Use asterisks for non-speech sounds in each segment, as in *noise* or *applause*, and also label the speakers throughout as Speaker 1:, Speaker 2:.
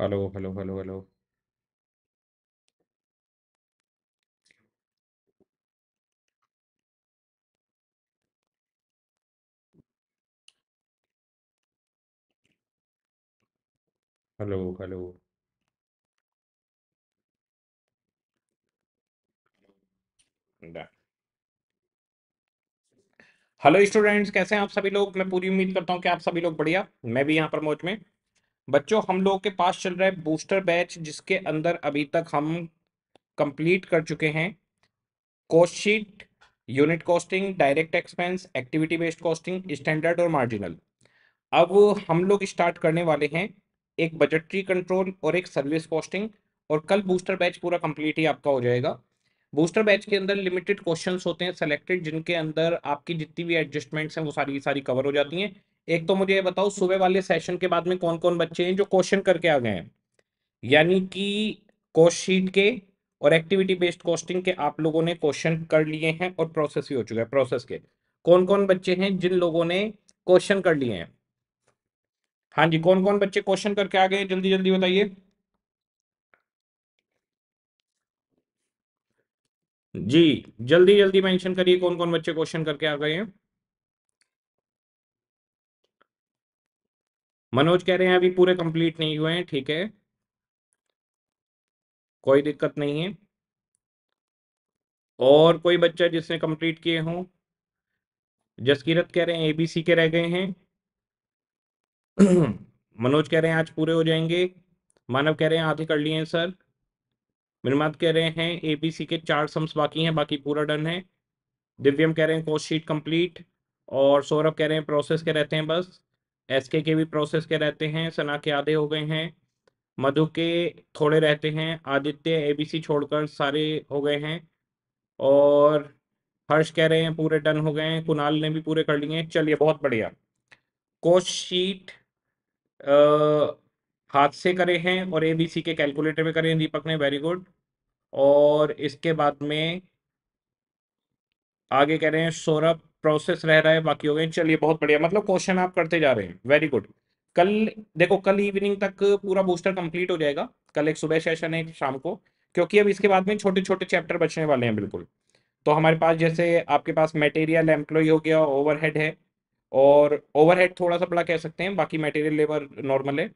Speaker 1: Hello hello hello hello hello hello hello students कैसे हैं आप सभी लोग मैं पूरी उम्मीद करता हूं कि आप सभी लोग बढ़िया मैं भी यहां पर मौज में बच्चों हम लोगों के पास चल रहा है बूस्टर बैच जिसके अंदर अभी तक हम कंप्लीट कर चुके हैं cost sheet unit costing direct expense activity based costing standard और मार्जिनल अब हम लोग स्टार्ट करने वाले हैं एक बजटरी कंट्रोल और एक सर्विस कॉस्टिंग और कल बूस्टर बैच पूरा कंप्लीट ही आपका हो जाएगा बूस्टर बैच के अंदर लिमिटेड क्वेश्चंस होते हैं सेलेक्टेड जिनके अंदर आपकी जितनी भी एडजस्टमेंट्स हैं वो सारी सारी कवर हो जाती हैं एक तो मुझे ये बताओ सुबह वाले सेशन के बाद में कौन कौन बच्चे हैं जो क्वेश्चन करके आ गए हैं यानी कि कोशीट के और एक्टिविटी बेस्ड कॉस्टिंग के आप लोगों ने क्वेश्चन कर लिए हैं और प्रोसेस ही हो चुका है प्रोसेस के कौन कौन बच्चे हैं जिन लोगों ने क्वेश्चन कर लिए हैं हाँ जी कौन कौन बच्चे क्वेश्चन करके आ गए जल्दी जल्दी बताइए जी जल्दी जल्दी मेंशन करिए कौन कौन बच्चे क्वेश्चन करके आ गए हैं मनोज कह रहे हैं अभी पूरे कंप्लीट नहीं हुए हैं ठीक है कोई दिक्कत नहीं है और कोई बच्चा जिसने कंप्लीट किए हों जसकीरत कह रहे हैं एबीसी के रह गए हैं *clears throat* मनोज कह रहे हैं आज पूरे हो जाएंगे मानव कह रहे हैं आधे कर लिए हैं सर मिनमात कह रहे हैं एबीसी के चार सम्स बाकी हैं बाकी पूरा डन है दिव्यम कह रहे हैं कोर्स शीट कंप्लीट और सौरभ कह रहे हैं प्रोसेस के रहते हैं बस एस के भी प्रोसेस के रहते हैं सना के आधे हो गए हैं मधु के थोड़े रहते हैं आदित्य एबीसी छोड़कर सारे हो गए हैं और हर्ष कह रहे हैं पूरे टन हो गए हैं कुणाल ने भी पूरे कर लिए चलिए बहुत बढ़िया कोशीट शीट हाथ से करे हैं और एबीसी के कैलकुलेटर में हैं दीपक ने वेरी गुड और इसके बाद में आगे कह रहे हैं सौरभ प्रोसेस रह रहा है बाकी हो गए चलिए बहुत बढ़िया मतलब क्वेश्चन आप करते जा रहे हैं वेरी गुड कल देखो कल इवनिंग तक पूरा बूस्टर कंप्लीट हो जाएगा कल एक सुबह सेशन है शाम को क्योंकि अब इसके बाद में छोटे छोटे चैप्टर बचने वाले हैं बिल्कुल तो हमारे पास जैसे आपके पास मटेरियल एम्प्लॉय हो गया ओवरहेड है और ओवरहेड थोड़ा सा बड़ा कह सकते हैं बाकी मटेरियल लेबर नॉर्मल है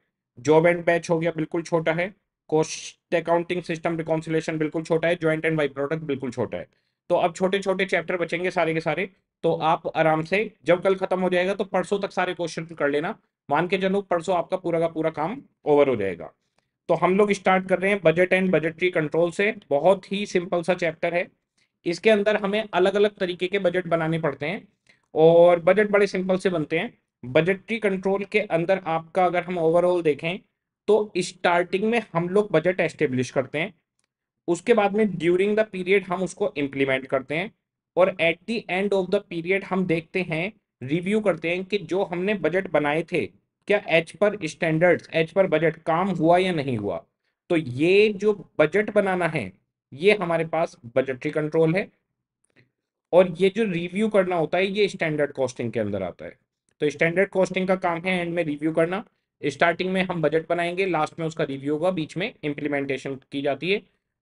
Speaker 1: जॉब एंड बैच हो गया बिल्कुल छोटा है कॉस्ट अकाउंटिंग सिस्टम रिकॉन्सिलेशन बिल्कुल छोटा है ज्वाइंट एंड बाई प्रोडक्ट बिल्कुल छोटा है तो अब छोटे छोटे चैप्टर बचेंगे सारे के सारे तो आप आराम से जब कल खत्म हो जाएगा तो परसों तक सारे क्वेश्चन कर लेना मान के चलो परसों आपका पूरा का पूरा काम ओवर हो जाएगा तो हम लोग स्टार्ट कर रहे हैं बजट एंड बजटरी कंट्रोल से बहुत ही सिंपल सा चैप्टर है इसके अंदर हमें अलग अलग तरीके के बजट बनाने पड़ते हैं और बजट बड़े सिंपल से बनते हैं बजटरी कंट्रोल के अंदर आपका अगर हम ओवरऑल देखें तो स्टार्टिंग में हम लोग बजट एस्टेब्लिश करते हैं उसके बाद में ड्यूरिंग द पीरियड हम उसको इम्प्लीमेंट करते हैं और at the end of the period हम देखते हैं रिव्यू करते हैं कि जो हमने बजट बनाए थे क्या एच पर स्टैंडर्ड्स एच पर बजट काम हुआ या नहीं हुआ तो ये जो बजट बनाना है ये हमारे पास बजटरी कंट्रोल है और ये जो रिव्यू करना होता है ये स्टैंडर्ड कॉस्टिंग के अंदर आता है तो स्टैंडर्ड कॉस्टिंग का काम है एंड में रिव्यू करना स्टार्टिंग में हम बजट बनाएंगे लास्ट में उसका रिव्यू होगा बीच में इम्प्लीमेंटेशन की जाती है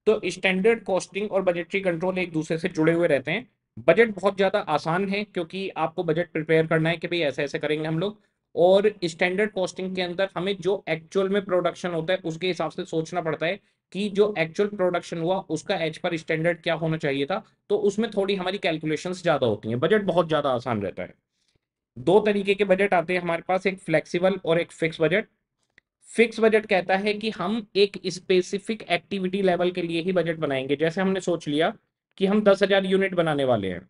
Speaker 1: तो स्टैंडर्ड कॉस्टिंग और बजटरी कंट्रोल एक दूसरे से जुड़े हुए रहते हैं बजट बहुत ज़्यादा आसान है क्योंकि आपको बजट प्रिपेयर करना है कि भाई ऐसे ऐसे करेंगे हम लोग और स्टैंडर्ड कॉस्टिंग के अंदर हमें जो एक्चुअल में प्रोडक्शन होता है उसके हिसाब से सोचना पड़ता है कि जो एक्चुअल प्रोडक्शन हुआ उसका एच पर स्टैंडर्ड क्या होना चाहिए था तो उसमें थोड़ी हमारी कैलकुलेशन ज़्यादा होती है बजट बहुत ज़्यादा आसान रहता है दो तरीके के बजट आते हैं हमारे पास एक फ्लेक्सीबल और एक फिक्स बजट फिक्स बजट कहता है कि हम एक स्पेसिफिक एक्टिविटी लेवल के लिए ही बजट बनाएंगे जैसे हमने सोच लिया कि हम दस हजार यूनिट बनाने वाले हैं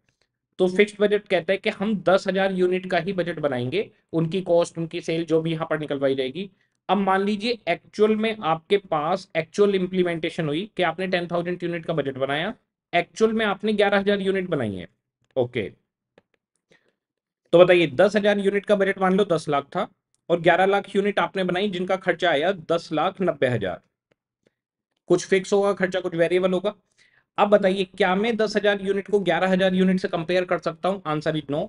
Speaker 1: तो फिक्स्ड हम्म। बजट कहता है कि हम दस हजार यूनिट का ही बजट बनाएंगे उनकी कॉस्ट उनकी सेल जो भी यहाँ पर निकलवाई जाएगी अब मान लीजिए एक्चुअल में आपके पास एक्चुअल इंप्लीमेंटेशन हुई कि आपने टेन थाउजेंड यूनिट का बजट बनाया एक्चुअल में आपने ग्यारह हजार यूनिट बनाई है ओके तो बताइए दस हजार यूनिट का बजट मान लो दस लाख था और ग्यारह लाख यूनिट आपने बनाई जिनका खर्चा आया दस लाख नब्बे हजार कुछ फिक्स होगा खर्चा कुछ वेरिएबल होगा अब बताइए क्या मैं दस हजार यूनिट को ग्यारह हजार यूनिट से कंपेयर कर सकता हूँ आंसर इज नो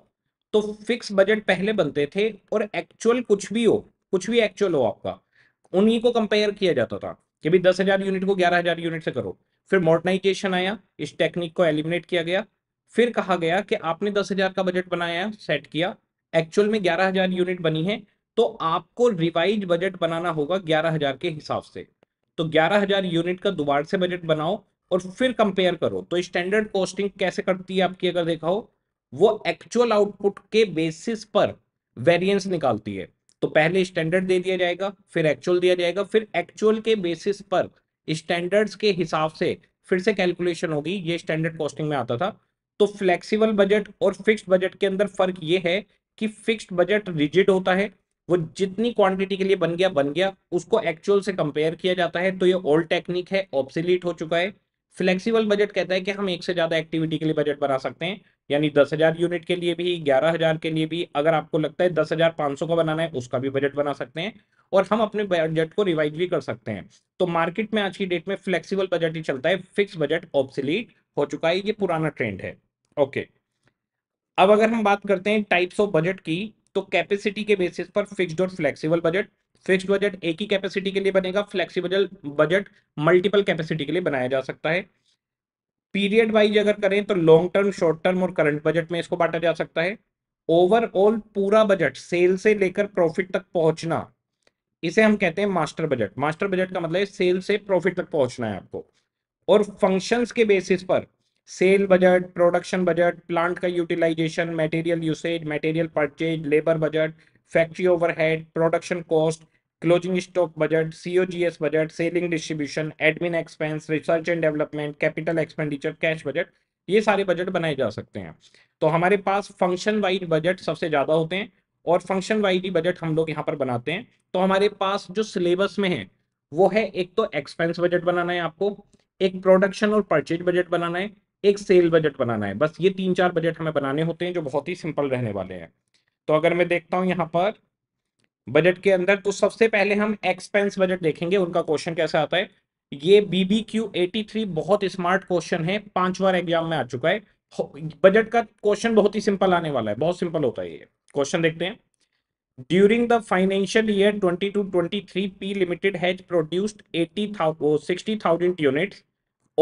Speaker 1: तो फिक्स बजट पहले बनते थे और एक्चुअल कुछ भी हो कुछ भी एक्चुअल हो आपका उन्हीं को कंपेयर किया जाता था कि भाई दस हजार यूनिट को ग्यारह हजार यूनिट से करो फिर मॉडर्नाइजेशन आया इस टेक्निक को एलिमिनेट किया गया फिर कहा गया कि आपने दस हजार का बजट बनाया सेट किया एक्चुअल में ग्यारह हजार यूनिट बनी है तो आपको रिवाइज बजट बनाना होगा ग्यारह हजार के हिसाब से तो ग्यारह हजार यूनिट का दोबारा से बजट बनाओ और फिर कंपेयर करो तो स्टैंडर्ड कॉस्टिंग कैसे करती है आपकी अगर देखा हो वो एक्चुअल आउटपुट के बेसिस पर वेरिएंस निकालती है तो पहले स्टैंडर्ड दे दिया जाएगा फिर एक्चुअल दिया जाएगा फिर एक्चुअल के बेसिस पर स्टैंडर्ड्स के हिसाब से फिर से कैलकुलेशन होगी ये स्टैंडर्ड कॉस्टिंग में आता था तो फ्लेक्सीबल बजट और फिक्स्ड बजट के अंदर फर्क ये है कि फिक्स्ड बजट रिजिड होता है वो जितनी क्वांटिटी के लिए बन गया बन गया उसको एक्चुअल से कंपेयर किया जाता है तो ये ओल्ड टेक्निक है ऑप्सिलीट हो चुका है फ्लेक्सिबल बजट कहता है कि हम एक से ज़्यादा एक्टिविटी के लिए बजट बना सकते हैं यानी दस हज़ार यूनिट के लिए भी ग्यारह हज़ार के लिए भी अगर आपको लगता है दस हज़ार पांच सौ का बनाना है उसका भी बजट बना सकते हैं और हम अपने बजट को रिवाइज भी कर सकते हैं तो मार्केट में आज की डेट में फ्लेक्सिबल बजट ही चलता है फिक्स बजट ऑप्सिलीट हो चुका है ये पुराना ट्रेंड है ओके अब अगर हम बात करते हैं टाइप्स ऑफ बजट की तो कैपेसिटी के बेसिस पर फिक्स्ड और फ्लेक्सिबल बजट फिक्स्ड बजट एक ही कैपेसिटी के लिए बनेगा फ्लेक्सीबल बजट मल्टीपल कैपेसिटी के लिए बनाया जा सकता है पीरियड वाइज अगर करें तो लॉन्ग टर्म शॉर्ट टर्म और करंट बजट में इसको बांटा जा सकता है ओवरऑल पूरा बजट सेल से लेकर प्रॉफिट तक पहुंचना इसे हम कहते हैं मास्टर बजट मास्टर बजट का मतलब है सेल से प्रॉफिट तक पहुंचना है आपको और फंक्शंस के बेसिस पर sale budget production budget plant का utilization material usage material purchase labour budget factory overhead, production cost closing stock budget COGS budget selling distribution admin expense research and development capital expenditure cash budget ये सारे budget बनाए जा सकते हैं तो हमारे पास function wise budget सबसे ज़्यादा होते हैं और फंक्शन वाइज ही बजट हम लोग यहाँ पर बनाते हैं तो हमारे पास जो सिलेबस में है वो है एक तो एक्सपेंस बजट बनाना है आपको एक प्रोडक्शन और परचेज बजट बनाना है एक सेल बजट बनाना है बस ये तीन चार बजट हमें बनाने होते हैं जो बहुत ही सिंपल रहने वाले हैं तो अगर मैं देखता हूं यहां पर बजट के अंदर तो सबसे पहले हम एक्सपेंस बजट देखेंगे उनका क्वेश्चन कैसे आता है ये बीबी क्यू एटी थ्री बहुत स्मार्ट क्वेश्चन है पांच बार एग्जाम में आ चुका है बजट का क्वेश्चन बहुत ही सिंपल आने वाला है बहुत सिंपल होता है ये क्वेश्चन देखते हैं during the financial year twenty two twenty three P limited has produced eighty sixty thousand unit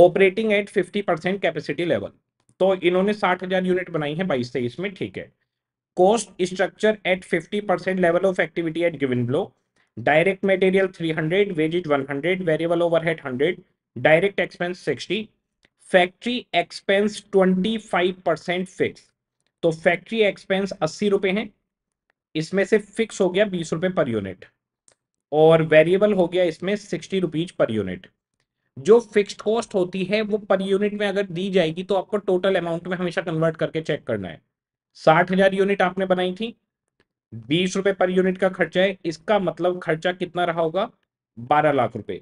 Speaker 1: operating at fifty percent capacity level तो इन्होंने साठ हजार यूनिट बनाई है बाईस तेईस में ठीक है cost structure at 50% level of activity at given blow direct material 300 wages 100 variable overhead 100 direct expense 60 factory expense 25 percent fix तो फैक्ट्री एक्सपेंस अस्सी रुपए हैं इसमें से फिक्स हो गया बीस रुपए पर यूनिट और वेरिएबल हो गया इसमें सिक्सटी रुपीज पर यूनिट जो फिक्स्ड कॉस्ट होती है वो पर यूनिट में अगर दी जाएगी तो आपको टोटल अमाउंट में हमेशा कन्वर्ट करके चेक करना है साठ हजार यूनिट आपने बनाई थी बीस रुपए पर यूनिट का खर्चा है इसका मतलब खर्चा कितना रहा होगा बारह लाख रुपए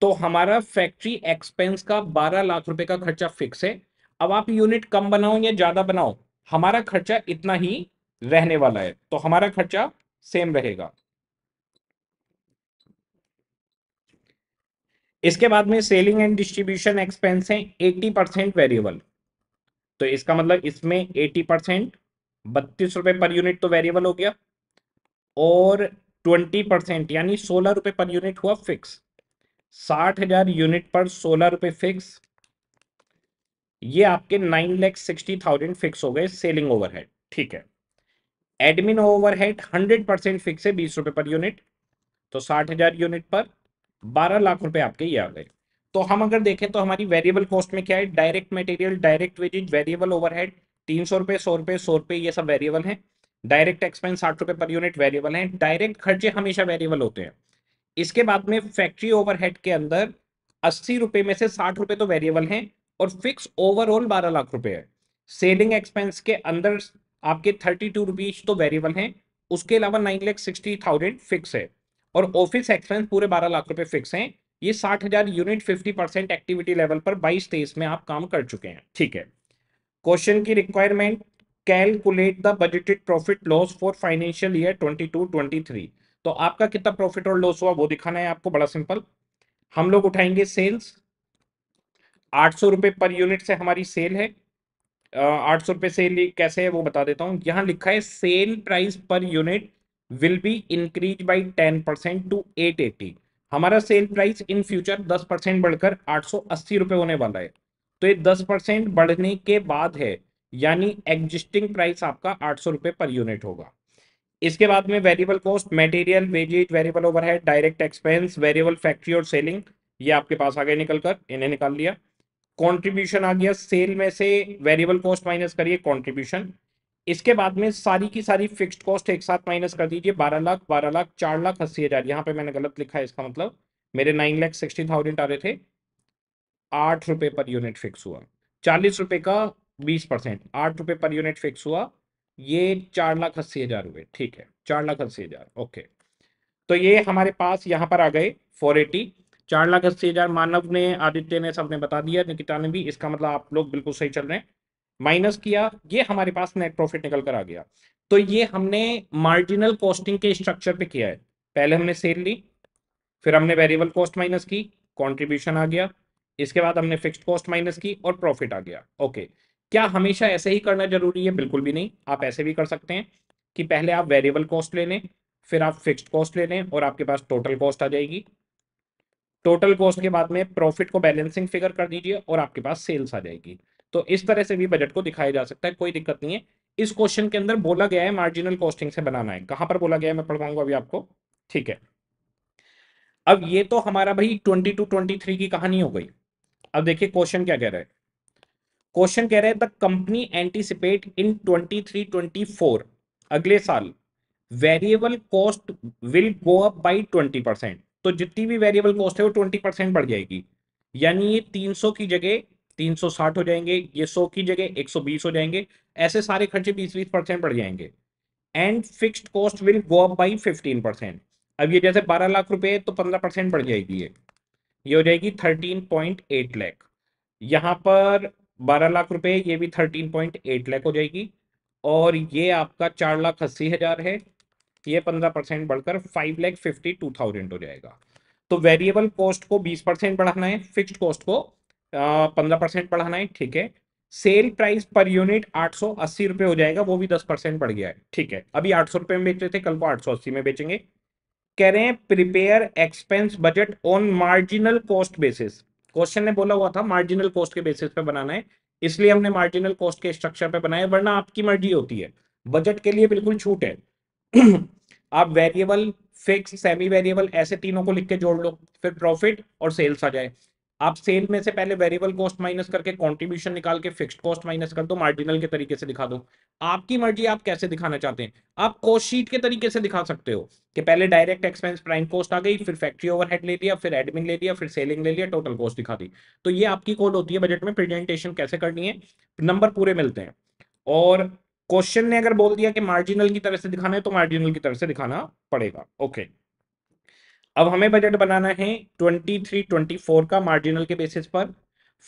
Speaker 1: तो हमारा फैक्ट्री एक्सपेंस का बारह लाख रुपए का खर्चा फिक्स है अब आप यूनिट कम बनाओ या ज्यादा बनाओ हमारा खर्चा इतना ही रहने वाला है तो हमारा खर्चा सेम रहेगा इसके बाद में सेलिंग एंड डिस्ट्रीब्यूशन एक्सपेंस है 80 परसेंट वेरिएबल तो इसका मतलब इसमें 80 परसेंट बत्तीस रुपए पर यूनिट तो वेरिएबल हो गया और ट्वेंटी परसेंट यानी सोलह रुपए पर यूनिट हुआ फिक्स साठ हजार यूनिट पर सोलह रुपए फिक्स ये आपके nine lakh sixty thousand fix हो गए सेलिंग ओवरहेड ठीक है admin overhead hundred percent fix है बीस रुपए पर यूनिट तो साठ हजार यूनिट पर बारह लाख रुपए आपके ये आ गए तो हम अगर देखें तो हमारी वेरिएबल कॉस्ट में क्या है direct material direct wages variable overhead तीन सौ रुपए सौ रुपए सौ रुपए ये सब वेरिएबल हैं डायरेक्ट एक्सपेंस साठ रुपए पर यूनिट वेरिएबल हैं डायरेक्ट खर्चे हमेशा वेरिएबल होते हैं इसके बाद में फैक्ट्री ओवरहेड के अंदर अस्सी रुपए में से साठ रुपए तो वेरिएबल हैं और फिक्स ओवरऑल बारह लाख रुपए है सेलिंग एक्सपेंस के अंदर आपके थर्टी टू रुपीज तो वेरिएबल हैं उसके अलावा nine lakh sixty thousand fix है और ऑफिस एक्सपेंस पूरे बारह लाख रुपए फिक्स हैं ये साठ हजार unit fifty percent activity level पर बाईस तेईस में आप काम कर चुके हैं ठीक है क्वेश्चन की requirement calculate the budgeted profit loss for financial year 22 23 तो आपका कितना प्रॉफिट और लॉस हुआ वो दिखाना है आपको बड़ा सिंपल हम लोग उठाएंगे सेल्स आठ सौ रुपए पर यूनिट से हमारी सेल है आठ सौ रुपए सेल कैसे है वो बता देता हूं यहाँ लिखा है sale price per unit will be increase by ten percent to eight eighty हमारा सेल प्राइस इन फ्यूचर दस परसेंट बढ़कर आठ सौ अस्सी रुपए होने वाला है तो ये दस परसेंट बढ़ने के बाद है यानी एग्जिस्टिंग प्राइस आपका आठ सौ रुपए पर यूनिट होगा इसके बाद में variable cost material wages variable overhead direct expense variable factory और सेलिंग ये आपके पास आ गए निकलकर इन्हें निकाल लिया कंट्रीब्यूशन आ गया सेल में से वेरिएबल कॉस्ट माइनस करिए कंट्रीब्यूशन इसके बाद में सारी की सारी फिक्स्ड कॉस्ट एक साथ माइनस कर दीजिए बारह लाख बारह लाख चार लाख अस्सी हज़ार यहाँ पे मैंने गलत लिखा है इसका मतलब मेरे नाइन लाख सिक्सटी थाउजेंड आ रहे थे आठ रुपए पर यूनिट फिक्स हुआ चालीस रुपए का बीस परसेंट आठ रुपए पर यूनिट फिक्स हुआ ये चार लाख अस्सी हजार हुए ठीक है चार लाख अस्सी हजार ओके तो ये हमारे पास यहाँ पर आ गए फोर एटी चार लाख अस्सी हजार मानव ने आदित्य ने सबने बता दिया निकिता ने भी इसका मतलब आप लोग बिल्कुल सही चल रहे हैं माइनस किया ये हमारे पास नेट प्रॉफिट निकल कर आ गया तो ये हमने मार्जिनल कॉस्टिंग के स्ट्रक्चर पे किया है पहले हमने सेल ली फिर हमने वेरिएबल कॉस्ट माइनस की कंट्रीब्यूशन आ गया इसके बाद हमने फिक्स कॉस्ट माइनस की और प्रॉफिट आ गया ओके क्या हमेशा ऐसे ही करना जरूरी है बिल्कुल भी नहीं आप ऐसे भी कर सकते हैं कि पहले आप वेरिएबल कॉस्ट ले लें फिर आप फिक्स कॉस्ट ले लें और आपके पास टोटल कॉस्ट आ जाएगी टोटल कॉस्ट के बाद में प्रॉफिट को बैलेंसिंग फिगर कर दीजिए और आपके पास सेल्स आ जाएगी तो इस तरह से भी बजट को दिखाया जा सकता है कोई दिक्कत नहीं है इस क्वेश्चन के अंदर बोला गया है मार्जिनल कॉस्टिंग से बनाना है कहां पर बोला गया है मैं पढ़वाऊंगा अभी आपको ठीक है अब ये तो हमारा भाई ट्वेंटी टू ट्वेंटी थ्री की कहानी हो गई अब देखिए क्वेश्चन क्या कह रहा है क्वेश्चन कह रहा है the company anticipate in twenty three twenty four अगले साल variable cost will go up by twenty percent तो जितनी भी वेरिएबल कॉस्ट है वो ट्वेंटी परसेंट बढ़ जाएगी यानी ये तीन सौ की जगह तीन सौ साठ हो जाएंगे ये सौ की जगह एक सौ बीस हो जाएंगे ऐसे सारे खर्चे बीस बीस परसेंट बढ़ जाएंगे and fixed cost will go up by fifteen percent अब ये जैसे बारह लाख रुपए तो पंद्रह परसेंट बढ़ जाएगी ये ये हो जाएगी थर्टीन पॉइंट एट लैख यहाँ पर बारह लाख रुपए ये भी थर्टीन पॉइंट एट लैख हो जाएगी और ये आपका चार लाख अस्सी हज़ार है ये पंद्रह परसेंट बढ़कर five lakh fifty two thousand हो जाएगा तो वेरिएबल कॉस्ट को बीस परसेंट बढ़ाना है फिक्स्ड कॉस्ट को पंद्रह परसेंट बढ़ाना है ठीक है सेल प्राइस पर यूनिट आठ सौ अस्सी रुपए हो जाएगा वो भी दस परसेंट बढ़ गया है ठीक है अभी आठ सौ रुपए में बेच रहे थे कल को आठ सौ अस्सी में बेचेंगे कह रहे हैं prepare expense budget on marginal cost basis question ने बोला हुआ था मार्जिनल कॉस्ट के बेसिस पे बनाना है इसलिए हमने मार्जिनल कॉस्ट के स्ट्रक्चर पे बनाया वरना आपकी मर्जी होती है बजट के लिए बिल्कुल छूट है *clears throat* आप वेरिएबल फिक्स सेमी वेरिएबल ऐसे तीनों को लिख के जोड़ लो फिर प्रॉफिट और सेल्स आ जाए आप सेल में से पहले वेरिएबल कॉस्ट माइनस करके कंट्रीब्यूशन निकाल के फिक्स्ड कॉस्ट माइनस कर दो मार्जिनल के तरीके से दिखा दो आपकी मर्जी आप कैसे दिखाना चाहते हैं आप कॉस्ट शीट के तरीके से दिखा सकते हो कि पहले डायरेक्ट एक्सपेंस प्राइम कॉस्ट आ गई फिर फैक्ट्री ओवरहेड ले लिया फिर एडमिन ले लिया फिर सेलिंग ले लिया टोटल कॉस्ट दिखा दी तो ये आपकी कोड होती है बजट में प्रेजेंटेशन कैसे करनी है नंबर पूरे मिलते हैं और क्वेश्चन ने अगर बोल दिया कि मार्जिनल की तरह से दिखाना है तो मार्जिनल की तरह से दिखाना पड़ेगा ओके okay. अब हमें बजट बनाना है ट्वेंटी थ्री ट्वेंटी फोर का मार्जिनल के बेसिस पर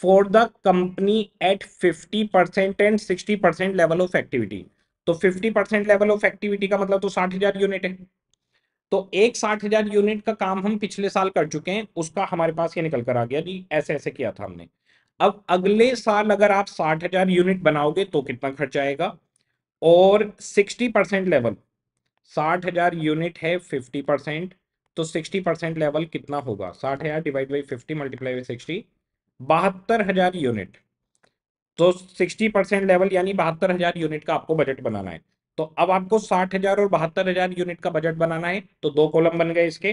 Speaker 1: for the company at fifty percent and sixty percent level of activity तो fifty percent level of activity का मतलब तो साठ हजार यूनिट है तो एक साठ हजार यूनिट का काम हम पिछले साल कर चुके हैं उसका हमारे पास ये निकल कर आ गया जी ऐसे ऐसे किया था हमने अब अगले साल अगर आप साठ हजार यूनिट बनाओगे तो कितना खर्चा आएगा और सिक्सटी परसेंट लेवल साठ हजार यूनिट है फिफ्टी परसेंट तो सिक्सटी परसेंट लेवल कितना होगा साठ हजार divide by fifty multiply by sixty बहत्तर हजार यूनिट तो सिक्सटी परसेंट लेवल यानी बहत्तर हजार यूनिट का आपको बजट बनाना है तो अब आपको साठ हजार और बहत्तर हजार यूनिट का बजट बनाना है तो दो कॉलम बन गए इसके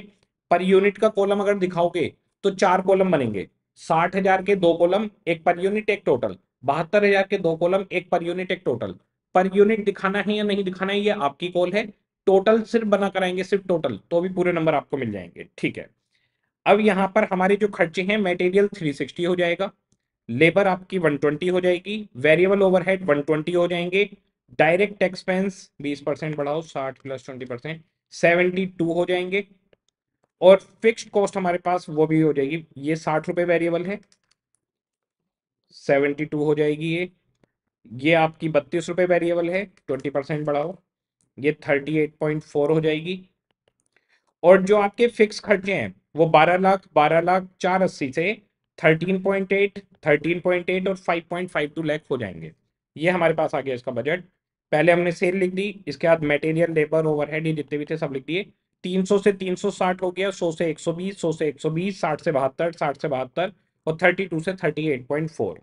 Speaker 1: पर यूनिट का कॉलम अगर दिखाओगे तो चार कॉलम बनेंगे साठ हजार के दो कॉलम एक पर यूनिट एक टोटल बहत्तर हजार के दो कॉलम एक पर यूनिट एक टोटल पर यूनिट दिखाना है या नहीं दिखाना है ये आपकी कॉल है टोटल सिर्फ बना कराएंगे सिर्फ टोटल तो भी पूरे नंबर आपको मिल जाएंगे ठीक है अब यहाँ पर हमारे जो खर्चे हैं मटेरियल 360 हो जाएगा लेबर आपकी 120 हो जाएगी वेरिएबल ओवरहेड 120 हो जाएंगे डायरेक्ट एक्सपेंस 20 परसेंट बढ़ाओ 60 प्लस 20 परसेंट सेवेंटी हो जाएंगे और फिक्स कॉस्ट हमारे पास वो भी हो जाएगी ये साठ रुपए वेरिएबल है सेवेंटी टू हो जाएगी ये ये आपकी बत्तीस रुपये वेरिएबल है ट्वेंटी परसेंट बढ़ाओ ये थर्टी एट पॉइंट फोर हो जाएगी और जो आपके फिक्स खर्चे हैं वो बारह लाख बारह लाख चार अस्सी से thirteen point eight thirteen point eight और five point five two lakh हो जाएंगे ये हमारे पास आ गया इसका बजट पहले हमने सेल लिख दी इसके बाद मटेरियल लेबर ओवरहेड ये जितने भी थे सब लिख दिए तीन सौ से तीन सौ साठ हो गया सौ से एक सौ बीस सौ से एक सौ बीस साठ से बहत्तर साठ से बहत्तर और थर्टी टू से थर्टी एट पॉइंट फोर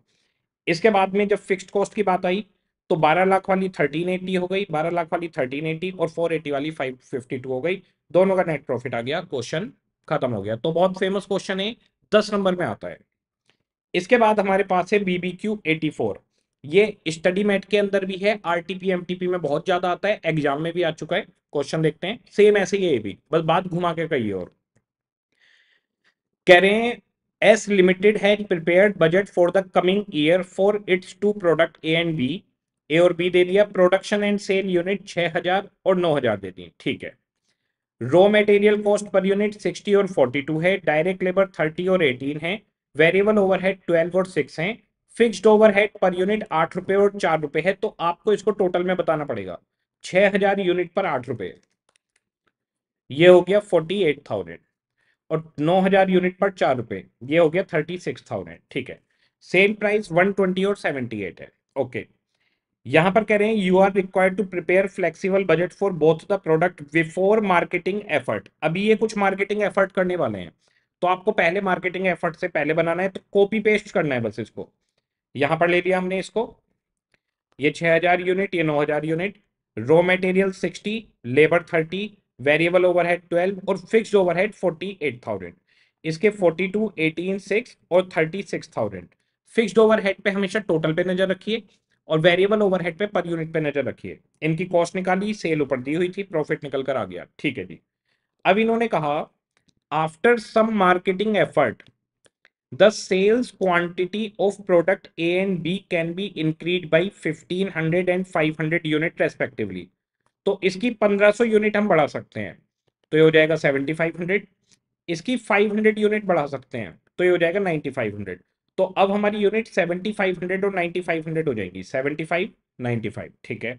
Speaker 1: इसके बाद में जब फिक्स्ड कॉस्ट की बात आई तो 12 लाख वाली 1380 हो गई 12 लाख वाली 1380 और 480 वाली 552 हो गई दोनों का नेट प्रॉफिट आ गया क्वेश्चन खत्म हो गया तो बहुत फेमस क्वेश्चन है दस नंबर में आता है इसके बाद हमारे पास है बीबी क्यू एटी फोर ये स्टडी मेट के अंदर भी है आरटीपी एमटीपी में बहुत ज्यादा आता है एग्जाम में भी आ चुका है क्वेश्चन देखते हैं सेम ऐसे ही है भी बस बात घुमा के कही और कह रहे हैं S limited has prepared budget for the coming year for its two product A and B A और बी दे दिया प्रोडक्शन एंड सेल यूनिट 6000 और 9000 दे दिए ठीक है raw material cost per unit 60 और 42 है डायरेक्ट लेबर 30 और 18 है वेरिएबल ओवरहेड 12 और 6 है फिक्स्ड ओवरहेड पर यूनिट आठ रुपए और चार रुपए है तो आपको इसको टोटल में बताना पड़ेगा छः हजार यूनिट पर आठ रुपए ये हो गया फोर्टी एट थाउजेंड और नौ हजार यूनिट पर चार रुपए ये हो गया थर्टी सिक्स थाउजेंड ठीक है सेम प्राइस वन ट्वेंटी और सेवेंटी एट है ओके यहां पर कह रहे हैं you are required to prepare flexible budget for both the product before marketing effort अभी ये कुछ मार्केटिंग एफर्ट करने वाले हैं तो आपको पहले मार्केटिंग एफर्ट से पहले बनाना है तो कॉपी पेस्ट करना है बस इसको यहां पर ले लिया हमने इसको ये 6000 यूनिट ये 9000 unit raw material 60 labour 30 variable overhead 12 और फिक्स्ड ओवरहेड 48000 इसके 42 18 6 और 36000 फिक्स्ड ओवरहेड पे हमेशा टोटल पे नजर रखिए और वेरिएबल ओवरहेड पे पर यूनिट पे नजर रखिए इनकी कॉस्ट निकाली सेल ऊपर दी हुई थी प्रॉफिट निकल कर आ गया ठीक है जी अब इन्होंने कहा after some marketing effort the sales quantity of product A and B can be increase by fifteen hundred and five hundred unit respectively तो इसकी पंद्रह सौ यूनिट हम बढ़ा सकते हैं तो ये हो जाएगा सेवेंटी फाइव हंड्रेड इसकी फाइव हंड्रेड यूनिट बढ़ा सकते हैं तो ये हो जाएगा नाइन्टी फाइव हंड्रेड तो अब हमारी यूनिट सेवेंटी फाइव हंड्रेड और फाइव हंड्रेड हो जाएगी सेवेंटी फाइव 75 फाइव ठीक है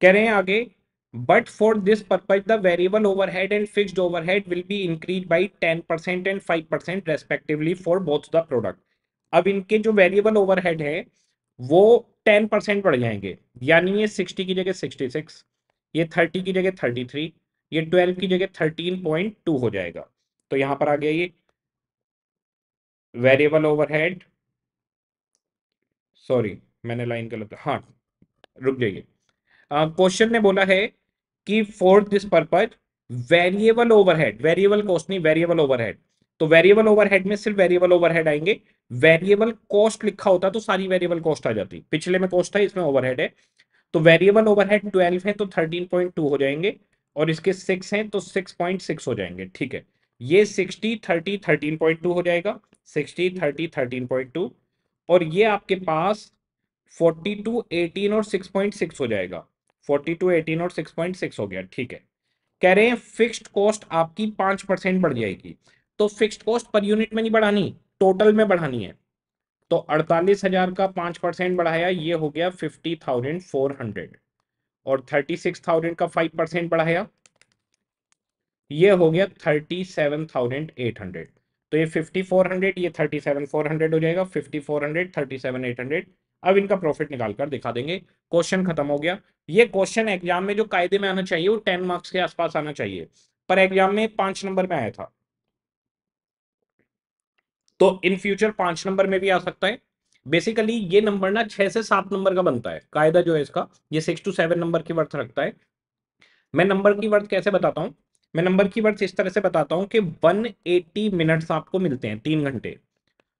Speaker 1: कह रहे हैं आगे but for this purpose the variable overhead and fixed overhead will be increase by ten percent and five percent respectively for both the product अब इनके जो वेरिएबल ओवर हेड है वो टेन परसेंट बढ़ जाएंगे यानी ये sixty की जगह सिक्सटी सिक्स ये थर्टी की जगह थर्टी थ्री ये ट्वेल्व की जगह थर्टीन पॉइंट टू हो जाएगा तो यहां पर आ गया ये वेरिएबल ओवरहेड सॉरी मैंने लाइन गलत हाँ रुक जाइए क्वेश्चन ने बोला है कि for this purpose variable overhead variable cost नहीं वेरिएबल ओवरहेड तो वेरिएबल ओवरहेड में सिर्फ वेरिएबल ओवरहेड आएंगे वेरिएबल कॉस्ट लिखा होता तो सारी वेरिएबल कॉस्ट आ जाती पिछले में कॉस्ट है इसमें ओवरहेड है तो वेरिएबल ओवरहेड ट्वेल्व है तो थर्टीन पॉइंट टू हो जाएंगे और इसके सिक्स हैं तो सिक्स पॉइंट सिक्स हो जाएंगे ठीक है ये sixty thirty thirteen point two हो जाएगा sixty thirty thirteen point two और ये आपके पास फोर्टी टू एटीन और सिक्स पॉइंट सिक्स हो जाएगा फोर्टी टू एटीन और सिक्स पॉइंट सिक्स हो गया ठीक है कह रहे हैं फिक्स्ड कॉस्ट आपकी पांच परसेंट बढ़ जाएगी तो फिक्स्ड कॉस्ट पर यूनिट में नहीं बढ़ानी टोटल में बढ़ानी है तो अड़तालीस हजार का पांच परसेंट बढ़ाया ये हो गया फिफ्टी थाउजेंड फोर हंड्रेड और थर्टी सिक्स थाउजेंड का फाइव परसेंट बढ़ाया ये हो गया thirty seven thousand eight hundred तो ये फिफ्टी फोर हंड्रेड ये थर्टी सेवन फोर हंड्रेड हो जाएगा fifty four hundred thirty seven eight hundred अब इनका प्रॉफिट निकाल कर दिखा देंगे क्वेश्चन खत्म हो गया ये क्वेश्चन एग्जाम में जो कायदे में आना चाहिए वो टेन मार्क्स के आसपास आना चाहिए पर एग्जाम में पांच नंबर में आया था तो इन फ्यूचर पांच नंबर में भी आ सकता है बेसिकली ये नंबर ना छह से सात नंबर का बनता है कायदा जो है इसका ये सिक्स टू सेवन नंबर की वर्थ रखता है मैं नंबर की वर्थ कैसे बताता हूं मैं नंबर की वर्ड्स इस तरह से बताता हूँ कि 180 मिनट्स आपको मिलते हैं तीन घंटे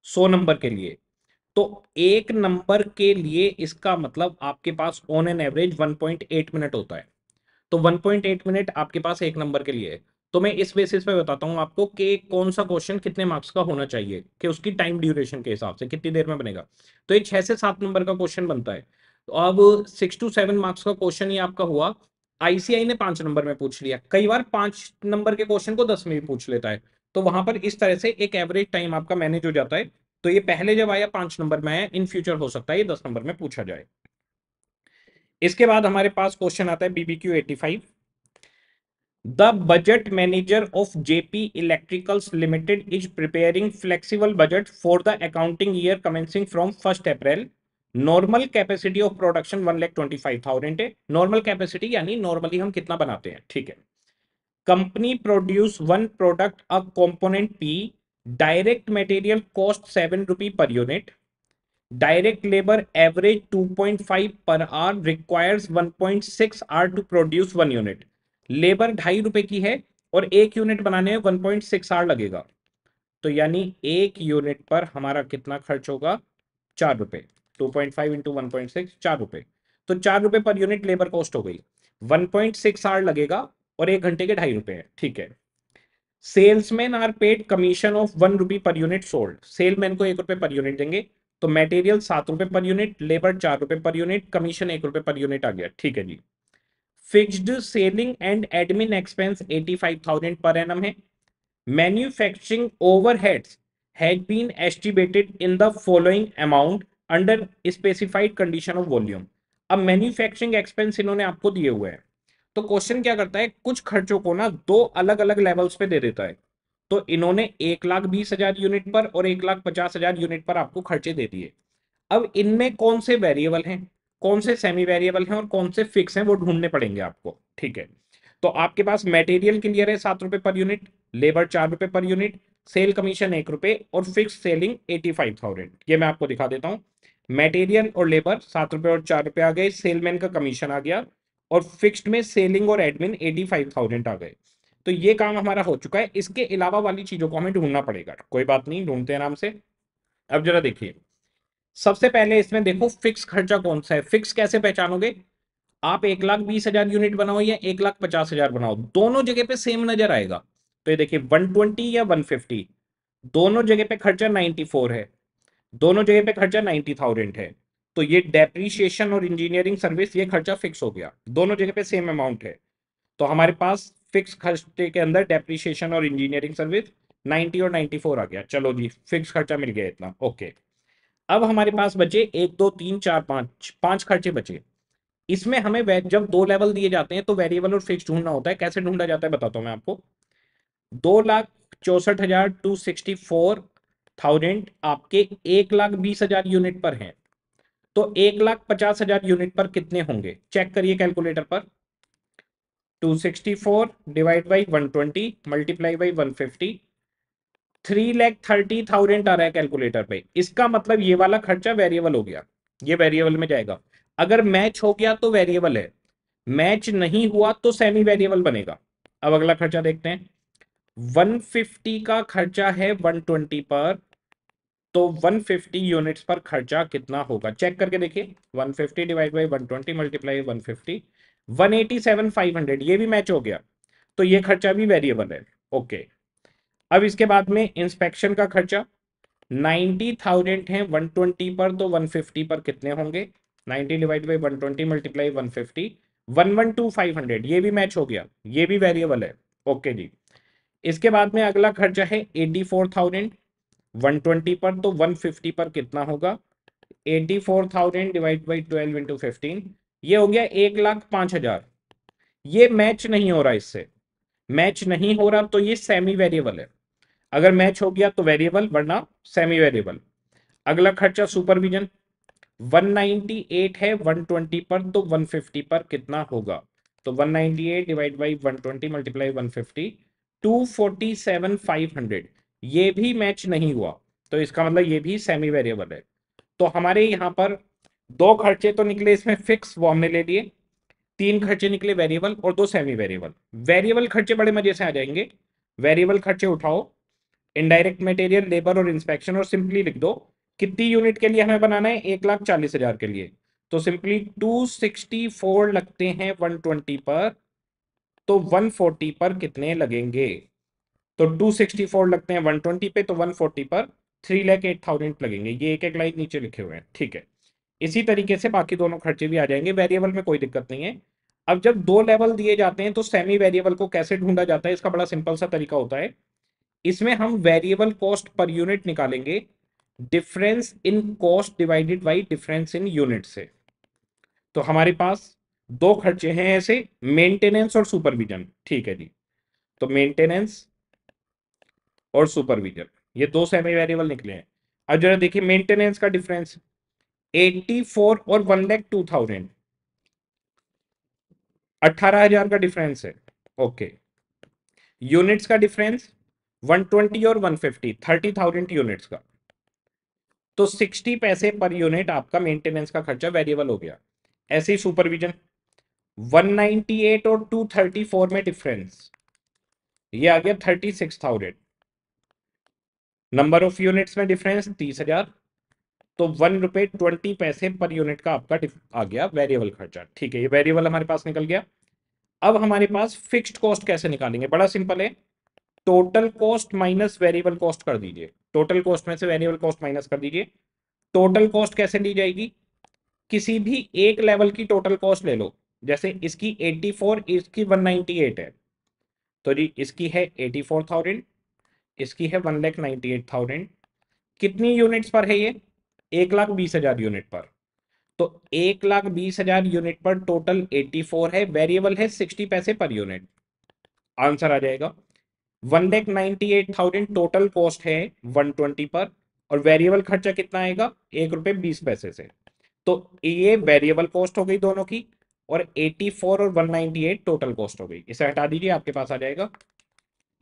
Speaker 1: 100 नंबर के लिए तो एक नंबर के लिए इसका मतलब आपके पास ऑन एन एवरेज 1.8 मिनट होता है तो 1.8 मिनट आपके पास एक नंबर के लिए है तो मैं इस बेसिस पे बताता हूँ आपको कि कौन सा क्वेश्चन कितने मार्क्स का होना चाहिए कि उसकी टाइम ड्यूरेशन के हिसाब से कितनी देर में बनेगा तो ये छः से सात नंबर का क्वेश्चन बनता है तो अब सिक्स टू सेवन मार्क्स का क्वेश्चन ये आपका हुआ आईसीआई ने पांच नंबर में पूछ लिया कई बार पांच नंबर के क्वेश्चन को दस में भी पूछ लेता है तो वहां पर इस तरह से एक एवरेज टाइम आपका मैनेज हो जाता है तो ये पहले जब आया पांच नंबर में आया इन फ्यूचर हो सकता है ये दस नंबर में पूछा जाए इसके बाद हमारे पास क्वेश्चन आता है BBQ eighty five the budget manager of JP electricals limited is preparing flexible budget for the accounting year commencing from first April normal capacity of production one lakh twenty five thousand है normal capacity यानी normally हम कितना बनाते हैं ठीक है company produce one product a component P direct material cost seven rupee per unit direct labour average two point five per hour requires one point six hour to produce one unit labour ढाई रुपए की है और एक unit बनाने में one point six are लगेगा तो यानी एक यूनिट पर हमारा कितना खर्च होगा चार रुपए two point five into one point six चार रुपए तो चार रुपए पर यूनिट लेबर कॉस्ट हो गई वन पॉइंट सिक्स आर लगेगा और एक घंटे के ढाई रुपए है ठीक है salesman are paid commission of one rupee per unit sold salesman को एक रुपए पर यूनिट देंगे तो मेटेरियल सात रुपए पर यूनिट लेबर चार रुपए पर यूनिट कमीशन एक रुपए पर यूनिट आ गया ठीक है जी fixed selling and admin expense 85,000 per annum है manufacturing overheads had been estimated in the following amount under specified condition of volume अब मैन्युफैक्चरिंग एक्सपेंस इन्होंने आपको दिए हुए हैं तो क्वेश्चन क्या करता है कुछ खर्चों को ना दो अलग अलग लेवल्स पे दे देता है तो इन्होंने एक लाख बीस हजार यूनिट पर और एक लाख पचास हजार यूनिट पर आपको खर्चे दे दिए अब इनमें कौन से वेरिएबल हैं कौन से सेमी वेरिएबल हैं और कौन से फिक्स हैं वो ढूंढने पड़ेंगे आपको ठीक है तो आपके पास मटेरियल क्लियर है सात रुपए पर यूनिट लेबर चार रुपए पर यूनिट सेल कमीशन एक रुपए और fix selling eighty five thousand ये मैं आपको दिखा देता हूं मटेरियल और लेबर सात रुपए और चार रुपए आ गए सेलमैन का कमीशन आ गया और फिक्स्ड में सेलिंग और एडमिन एटी फाइव थाउजेंड आ गए तो ये काम हमारा हो चुका है इसके अलावा वाली चीज़ों को हमें ढूंढना पड़ेगा कोई बात नहीं ढूंढते आराम से अब जरा देखिए सबसे पहले इसमें देखो फिक्स खर्चा कौन सा है फिक्स कैसे पहचानोगे आप एक लाख बीस हजार यूनिट बनाओ या एक लाख पचास हजार बनाओ दोनों जगह पे सेम नजर आएगा तो ये देखिए वन ट्वेंटी या वन फिफ्टी दोनों जगह पे खर्चा नाइनटी फोर है दोनों जगह पे खर्चा नाइन्टी थाउजेंड है तो ये डेप्रीशिएशन और इंजीनियरिंग सर्विस ये खर्चा फिक्स हो गया दोनों जगह पे सेम अमाउंट है तो हमारे पास फिक्स खर्चे के अंदर डेप्रीशिएशन और इंजीनियरिंग सर्विस नाइन्टी और नाइन्टी फोर आ गया चलो जी फिक्स खर्चा मिल गया इतना ओके अब हमारे पास बचे एक दो तीन चार पाँच पाँच खर्चे बचे इसमें हमें जब दो लेवल दिए जाते हैं तो वेरिएबल और फिक्स ढूंढना होता है कैसे ढूंढा जाता है बताता हूँ मैं आपको दो लाख चौसठ हजार टू सिक्सटी फोर थाउजेंड आपके एक लाख बीस हजार यूनिट पर हैं तो एक लाख पचास हजार यूनिट पर कितने होंगे चेक करिए कैलकुलेटर पर 264 divide by 120 multiply by 150 three lakh thirty thousand आ रहा है कैलकुलेटर पे इसका मतलब ये वाला खर्चा वेरिएबल हो गया ये वेरिएबल में जाएगा अगर मैच हो गया तो वेरिएबल है मैच नहीं हुआ तो सेमी वेरिएबल बनेगा अब अगला खर्चा देखते हैं 150 का खर्चा है 120 पर तो 150 यूनिट्स पर खर्चा कितना होगा चेक करके देखिए 150 divide by one twenty multiply 150 187 ये भी मैच हो गया तो ये खर्चा भी वेरिएबल है ओके अब इसके बाद में इंस्पेक्शन का खर्चा 90,000 है 120 पर तो 150 पर कितने होंगे 90 divide by one twenty multiply two five hundred ये भी मैच हो गया ये भी वेरिएबल है ओके जी इसके बाद में अगला खर्चा है eighty four thousand one twenty पर तो वन फिफ्टी पर कितना होगा eighty four thousand divide by twelve into fifteen ये हो गया एक लाख पांच हजार ये मैच नहीं हो रहा इससे मैच नहीं हो रहा तो ये सेमी वेरिएबल है अगर मैच हो गया तो वेरिएबल वरना सेमी वेरिएबल अगला खर्चा सुपरविजन 198 है 120 पर तो 150 पर कितना होगा तो 198 divide by 120 multiply 150 two forty seven five hundred ये भी मैच नहीं हुआ तो इसका मतलब ये भी सेमी वेरिएबल है तो हमारे यहाँ पर दो खर्चे तो निकले इसमें फिक्स वो हमने ले लिए तीन खर्चे निकले वेरिएबल और दो सेमी वेरिएबल वेरिएबल खर्चे बड़े मजे से आ जाएंगे वेरिएबल खर्चे उठाओ इनडायरेक्ट मटेरियल लेबर और इंस्पेक्शन और सिंपली लिख दो कितनी यूनिट के लिए हमें बनाना है एक लाख चालीस हजार के लिए तो सिंपली टू सिक्सटी फोर लगते हैं वन ट्वेंटी पर तो 140 पर कितने लगेंगे तो 264 लगते हैं 120 पे तो 140 पर थ्री लैख एट थाउजेंड लगेंगे ये एक एक लाइन नीचे लिखे हुए हैं ठीक है इसी तरीके से बाकी दोनों खर्चे भी आ जाएंगे वेरिएबल में कोई दिक्कत नहीं है अब जब दो लेवल दिए जाते हैं तो सेमी वेरिएबल को कैसे ढूंढा जाता है इसका बड़ा सिंपल सा तरीका होता है इसमें हम वेरिएबल कॉस्ट पर यूनिट निकालेंगे difference in cost divided by difference in unit से तो हमारे पास दो खर्चे हैं ऐसे मेंटेनेंस और सुपरविजन ठीक है जी तो मेंटेनेंस और सुपरविजन ये दो सेमी वेरिएबल निकले हैं अब जरा देखिए मेंटेनेंस का डिफरेंस 84 और वन लैख टू थाउजेंड अट्ठारह हजार का डिफरेंस है ओके यूनिट्स का डिफरेंस 120 और 150 30,000 यूनिट्स का तो 60 पैसे पर यूनिट आपका मेंटेनेंस का खर्चा वेरिएबल हो गया ऐसे ही सुपरविजन 198 और 234 में डिफरेंस ये आ गया 36,000 नंबर ऑफ यूनिट्स में डिफरेंस 30,000 तो वन रुपए ट्वेंटी पैसे पर यूनिट का आपका आ गया वेरिएबल खर्चा ठीक है ये वेरिएबल हमारे पास निकल गया अब हमारे पास फिक्स्ड कॉस्ट कैसे निकालेंगे बड़ा सिंपल है total cost minus variable cost कर दीजिए टोटल कॉस्ट में से वेरिएबल कॉस्ट माइनस कर दीजिए टोटल कॉस्ट कैसे ली जाएगी किसी भी एक लेवल की टोटल कॉस्ट ले लो जैसे इसकी 84 इसकी 198 है तो जी इसकी है 84,000 इसकी है one lakh ninety eight thousand कितनी यूनिट्स पर है ये एक लाख बीस हजार यूनिट पर तो एक लाख बीस हजार यूनिट पर टोटल 84 है वेरिएबल है 60 पैसे पर यूनिट आंसर आ जाएगा one lakh ninety eight thousand total cost है वन ट्वेंटी पर और वेरिएबल खर्चा कितना आएगा एक रुपये बीस पैसे से तो ये वेरिएबल कॉस्ट हो गई दोनों की और 84 और 198 टोटल कॉस्ट हो गई इसे हटा दीजिए आपके पास आ जाएगा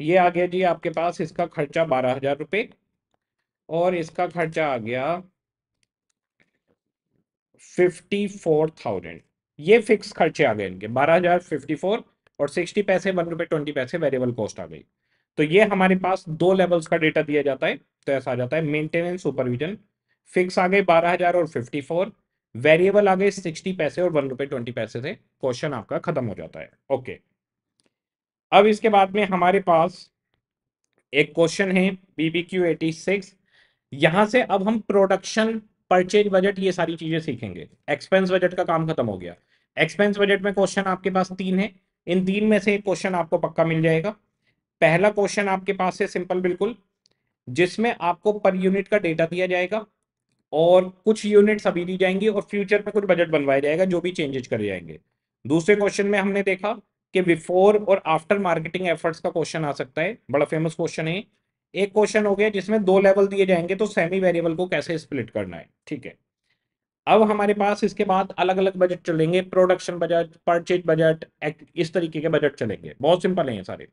Speaker 1: ये आ गया जी आपके पास इसका खर्चा बारह हजार रुपये और इसका खर्चा आ गया फिफ्टी फोर थाउजेंड ये फिक्स खर्चे आ गए इनके बारह हजार फिफ्टी फोर और सिक्सटी पैसे वन रुपये ट्वेंटी पैसे वेरिएबल कॉस्ट आ गई तो ये हमारे पास दो लेवल्स का डेटा दिया जाता है तो ऐसा आ जाता है मेंटेनेंस सुपरविजन फिक्स आ गए बारह और फिफ्टी वेरिएबल आगे सिक्सटी पैसे और वन रुपए ट्वेंटी पैसे से क्वेश्चन आपका खत्म हो जाता है ओके अब इसके बाद में हमारे पास एक क्वेश्चन है बीबीक्यू एटी सिक्स यहां से अब हम प्रोडक्शन परचेज बजट ये सारी चीजें सीखेंगे एक्सपेंस बजट का काम खत्म हो गया एक्सपेंस बजट में क्वेश्चन आपके पास तीन है इन तीन में से एक क्वेश्चन आपको पक्का मिल जाएगा पहला क्वेश्चन आपके पास है सिंपल बिल्कुल जिसमें आपको पर यूनिट का डेटा दिया जाएगा और कुछ यूनिट्स अभी दी जाएंगी और फ्यूचर में कुछ बजट बनवाया जाएगा जो भी चेंजेस कर जाएंगे दूसरे क्वेश्चन में हमने देखा कि बिफोर और आफ्टर मार्केटिंग एफर्ट्स का क्वेश्चन आ सकता है बड़ा फेमस क्वेश्चन है एक क्वेश्चन हो गया जिसमें दो लेवल दिए जाएंगे तो सेमी वेरिएबल को कैसे स्प्लिट करना है ठीक है अब हमारे पास इसके बाद अलग अलग बजट चलेंगे प्रोडक्शन बजट परचेज बजट इस तरीके के बजट चलेंगे बहुत सिंपल है सारे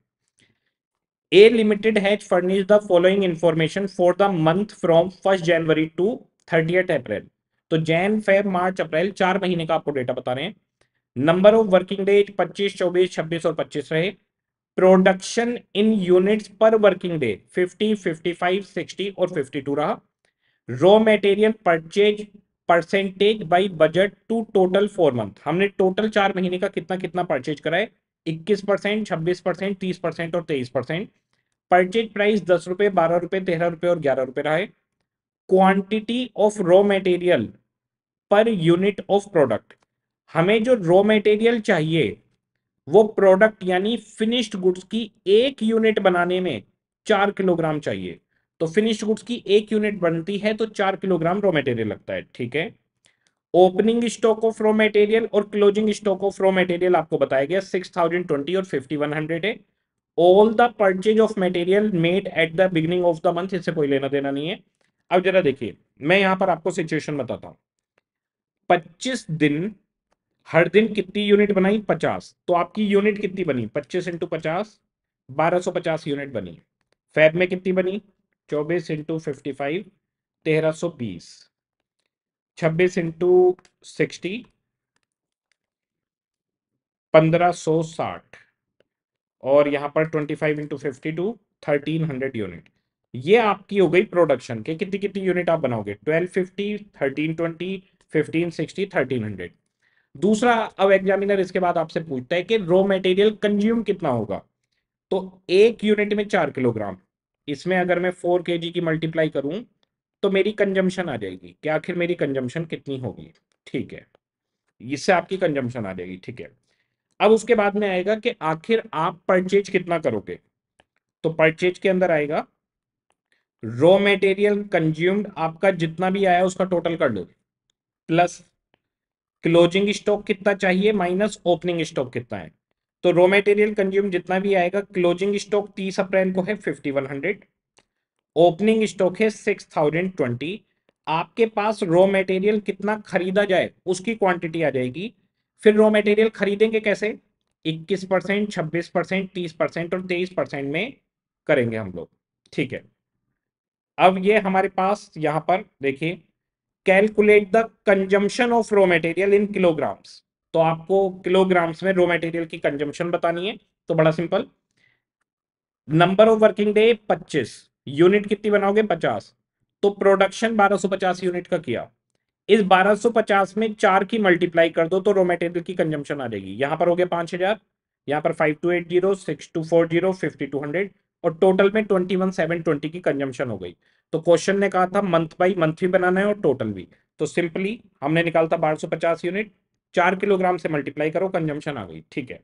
Speaker 1: A limited has furnish the following information for the month from first January to thirtieth April तो जैन फेब मार्च अप्रैल चार महीने का आपको डेटा बता रहे हैं नंबर ऑफ वर्किंग डेज 25, 24, 26 और 25 रहे production in units per working day 50, 55, 60 और 52 रहा raw material purchase percentage by budget to total four month हमने टोटल चार महीने का कितना कितना परचेज कराए 21 परसेंट छब्बीस परसेंट तीस परसेंट और 23 परसेंट परचेज प्राइस दस रुपये बारह रुपये तेरह रुपये और ग्यारह रुपये रहा है quantity of raw material per unit of product हमें जो रॉ मटेरियल चाहिए वो प्रोडक्ट यानी फिनिश्ड गुड्स की एक यूनिट बनाने में चार किलोग्राम चाहिए तो फिनिश्ड गुड्स की एक यूनिट बनती है तो चार किलोग्राम रॉ मटेरियल लगता है ठीक है opening stock of raw material और closing stock of raw material आपको बताया गया सिक्स थाउजेंड ट्वेंटी और फिफ्टी वन हंड्रेड है all the purchase of material made at the beginning of the month इससे कोई लेना देना नहीं है अब जरा देखिए मैं यहां पर आपको सिचुएशन बताता हूं पच्चीस दिन हर दिन कितनी यूनिट बनाई पचास तो आपकी यूनिट कितनी बनी पच्चीस इंटू पचास बारह सौ पचास यूनिट बनी फैब में कितनी बनी चौबीस इंटू फिफ्टी फाइव तेरह सौ बीस छब्बीस इंटू सिक्सटी पंद्रह सो साठ और यहां पर twenty five into fifty two thirteen hundred unit ये आपकी हो गई प्रोडक्शन के कितनी कितनी यूनिट आप बनाओगे twelve fifty thirteen twenty fifteen sixty thirteen hundred दूसरा अब एग्जामिनर इसके बाद आपसे पूछता है कि रॉ मटेरियल कंज्यूम कितना होगा तो एक यूनिट में चार किलोग्राम इसमें अगर मैं फोर के की मल्टीप्लाई करूं तो मेरी कंजम्पशन आ जाएगी कि आखिर मेरी कंजम्पशन कितनी होगी ठीक है इससे आपकी कंजम्पशन आ जाएगी ठीक है अब उसके बाद में आएगा कि आखिर आप परचेज कितना करोगे तो परचेज के अंदर आएगा रॉ मेटेरियल कंज्यूम्ड आपका जितना भी आया उसका टोटल कर दो प्लस क्लोजिंग स्टॉक कितना चाहिए माइनस ओपनिंग स्टॉक कितना है तो रॉ मेटेरियल कंज्यूम जितना भी आएगा क्लोजिंग स्टॉक तीस अप्रैल को है fifty one hundred opening stock है सिक्स थाउजेंड ट्वेंटी आपके पास रॉ मेटेरियल कितना खरीदा जाए उसकी क्वांटिटी आ जाएगी फिर रॉ मेटेरियल खरीदेंगे कैसे इक्कीस परसेंट छब्बीस परसेंट तीस परसेंट और तेईस परसेंट में करेंगे हम लोग ठीक है अब ये हमारे पास यहां पर देखिए calculate the consumption of raw material in kilograms तो आपको किलोग्राम्स में रॉ मटेरियल की कंजम्पशन बतानी है तो बड़ा simple number of working day 25 unit कितनी बनाओगे 50 तो प्रोडक्शन 1250 यूनिट का किया इस 1250 में चार की मल्टीप्लाई कर दो तो रॉ मटेरियल की कंजम्पशन आ जाएगी यहाँ पर हो गया हजार यहां पर five two two eight zero zero six four fifty two hundred और टोटल में ट्वेंटी वन सेवन ट्वेंटी की कंजम्पशन हो गई तो क्वेश्चन ने कहा था मंथ बाई मंथ भी बनाना है और टोटल भी तो सिंपली हमने निकाला था बारह सौ पचास यूनिट चार किलोग्राम से मल्टीप्लाई करो कंजम्पशन आ गई ठीक है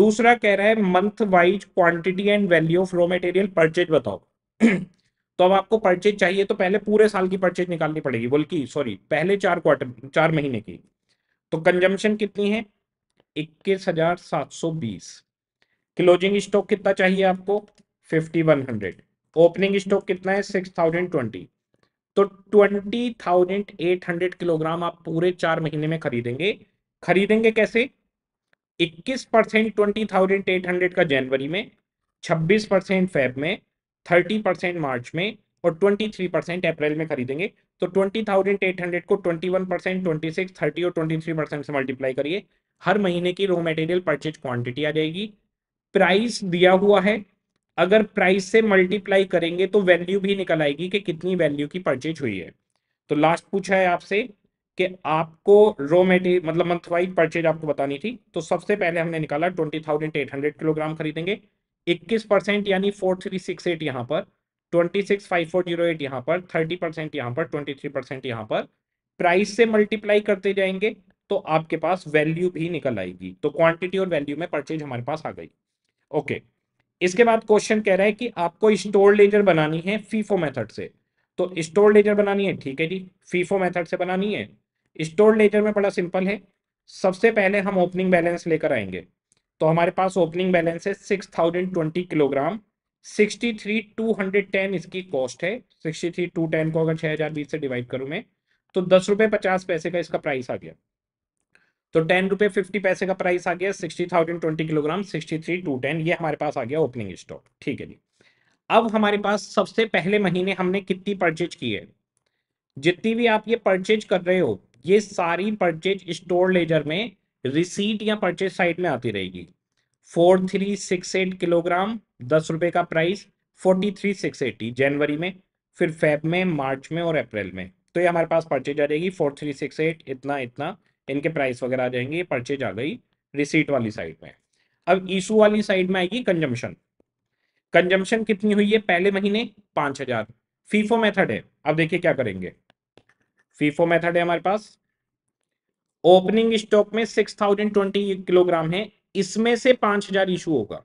Speaker 1: दूसरा कह रहा है month wise quantity and value of raw material purchase बताओ *clears throat* तो अब आपको परचेज चाहिए तो पहले पूरे साल की परचेज निकालनी पड़ेगी बोल की सॉरी पहले चार क्वार्टर चार महीने की तो कंजम्पशन कितनी है इक्कीस हजार सात सौ बीस क्लोजिंग स्टॉक कितना चाहिए आपको fifty one hundred opening stock कितना है सिक्स थाउजेंड ट्वेंटी तो twenty thousand eight hundred kilogram आप पूरे चार महीने में खरीदेंगे खरीदेंगे कैसे इक्कीस percent twenty thousand eight hundred का जनवरी में छब्बीस परसेंट फेब में थर्टी परसेंट मार्च में और ट्वेंटी थ्री परसेंट अप्रैल में खरीदेंगे तो ट्वेंटी थाउजेंड एट हंड्रेड को twenty one percent twenty six thirty और ट्वेंटी थ्री परसेंट से मल्टीप्लाई करिए हर महीने की रॉ मटेरियल परचेज क्वांटिटी आ जाएगी प्राइस दिया हुआ है अगर प्राइस से मल्टीप्लाई करेंगे तो वैल्यू भी निकल आएगी कि कितनी वैल्यू की परचेज हुई है तो लास्ट पूछा है आपसे कि आपको रो मेटेरियल मतलब मंथवाइज परचेज आपको बतानी थी तो सबसे पहले हमने निकाला twenty thousand eight hundred kilogram खरीदेंगे इक्कीस परसेंट यानी फोर थ्री सिक्स एट यहाँ पर twenty six five four zero eight यहाँ पर थर्टी परसेंट यहाँ पर ट्वेंटी थ्री परसेंट यहाँ पर प्राइस से मल्टीप्लाई करते जाएंगे तो आपके पास वैल्यू भी निकल आएगी तो क्वांटिटी और वैल्यू में परचेज हमारे पास आ गई ओके okay. इसके बाद क्वेश्चन कह रहा है कि आपको स्टोर लेजर बनानी है फीफो मेथड से तो स्टोर लेजर बनानी है ठीक है जी फीफो मेथड से बनानी है स्टोर लेजर में बड़ा सिंपल है सबसे पहले हम ओपनिंग बैलेंस लेकर आएंगे तो हमारे पास ओपनिंग बैलेंस है six thousand twenty kilogram sixty three two hundred ten इसकी कॉस्ट है सिक्सटी थ्री टू टेन को अगर छः हज़ार बीस से डिवाइड करूँ मैं तो दस रुपये पचास पैसे का इसका प्राइस आ गया तो टेन रुपए फिफ्टी पैसे का प्राइस आ गया sixty thousand twenty kilogram sixty three two ten ये हमारे पास आ गया ओपनिंग स्टॉक ठीक है जी अब हमारे पास सबसे पहले महीने हमने कितनी परचेज की है जितनी भी आप ये परचेज कर रहे हो ये सारी परचेज स्टोर लेजर में रिसीट या परचेज साइट में आती रहेगी four three six eight kilogram दस रुपए का price forty three six eighty जनवरी में फिर फेब में मार्च में और अप्रैल में तो ये हमारे पास परचेज आ जाएगी फोर थ्री सिक्स एट इतना इतना इनके प्राइस वगैरह आ जाएंगे परचेज आ गई रिसीट वाली साइड में अब इशू वाली साइड में आएगी कंजम्पशन कंजम्पशन कितनी हुई है पहले महीने पांच हजार फीफो मेथड है अब देखिए क्या करेंगे फीफो मेथड है हमारे पास ओपनिंग स्टॉक में सिक्स थाउजेंड ट्वेंटी किलोग्राम है इसमें से पांच हजार इशू होगा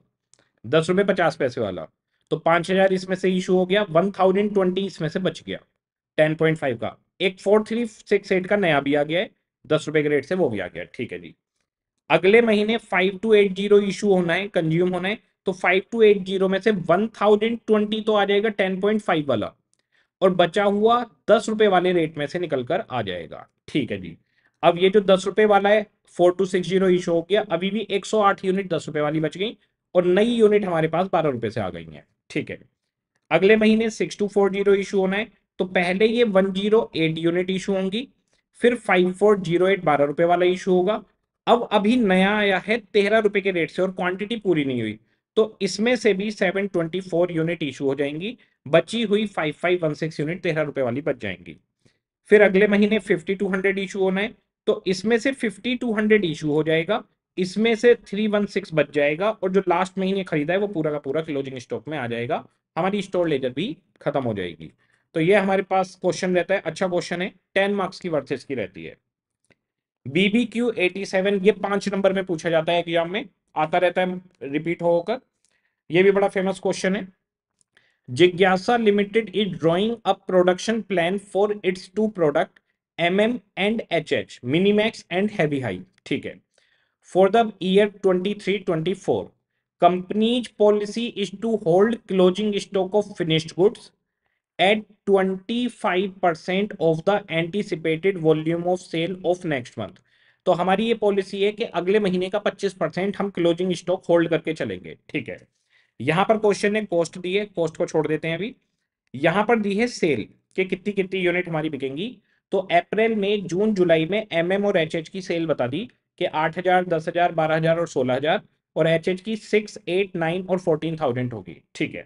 Speaker 1: दस रुपए पचास पैसे वाला तो पांच हजार इसमें से इशू हो गया वन थाउजेंड ट्वेंटी इसमें से बच गया टेन पॉइंट फाइव का एक फोर थ्री सिक्स एट का नया भी आ गया है दस रुपए के रेट से वो भी आ गया ठीक है जी अगले महीने five two eight zero issue होना है कंज्यूम होना है तो फाइव टू एट जीरो में से वन थाउजेंड ट्वेंटी तो आ जाएगा टेन पॉइंट फाइव वाला और बचा हुआ दस रुपए वाले रेट में से निकलकर आ जाएगा ठीक है जी अब ये जो दस रुपए वाला है four two six zero issue हो गया अभी भी एक सौ आठ यूनिट दस रुपए वाली बच गई और नई यूनिट हमारे पास बारह रुपए से आ गई है ठीक है अगले महीने six two four zero issue होना है तो पहले ये one zero eight unit issue होंगी फिर फाइव फोर जीरो एट बारह वाला इशू होगा अब अभी नया आया है तेरह रुपए के रेट से और क्वांटिटी पूरी नहीं हुई तो इसमें से भी seven twenty four unit issue हो जाएंगी बची हुई five five one six unit तेरह रुपए वाली बच जाएंगी फिर अगले महीने फिफ्टी टू हंड्रेड इशू होना है तो इसमें से फिफ्टी टू हंड्रेड इशू हो जाएगा इसमें से थ्री वन सिक्स बच जाएगा और जो लास्ट महीने खरीदा है वो पूरा का पूरा क्लोजिंग स्टॉक में आ जाएगा हमारी स्टोर लेजर भी खत्म हो जाएगी तो ये हमारे पास क्वेश्चन रहता है अच्छा क्वेश्चन है टेन मार्क्स की वर्सेस की रहती है बीबी क्यू एटी सेवन ये पांच नंबर में पूछा जाता है एग्जाम में आता रहता है रिपीट होकर ये भी बड़ा फेमस क्वेश्चन है जिज्ञासा limited is drawing a production plan for its two product M M and H H minimax and heavy high ठीक है for the year twenty three twenty four company's policy is to hold closing stock of finished goods at 25% of the anticipated volume of sale of next month तो हमारी ये policy है कि अगले महीने का 25 परसेंट हम क्लोजिंग स्टॉक होल्ड करके चलेंगे ठीक है यहाँ पर क्वेश्चन ने कॉस्ट दी है कॉस्ट को छोड़ देते हैं अभी यहाँ पर दी है सेल कि कितनी कितनी यूनिट हमारी बिकेंगी तो अप्रैल में जून जुलाई में एम mm और एच की सेल बता दी कि 8000, 10000, 12000 और 16000 और एच की सिक्स एट नाइन और थाउजेंड होगी ठीक है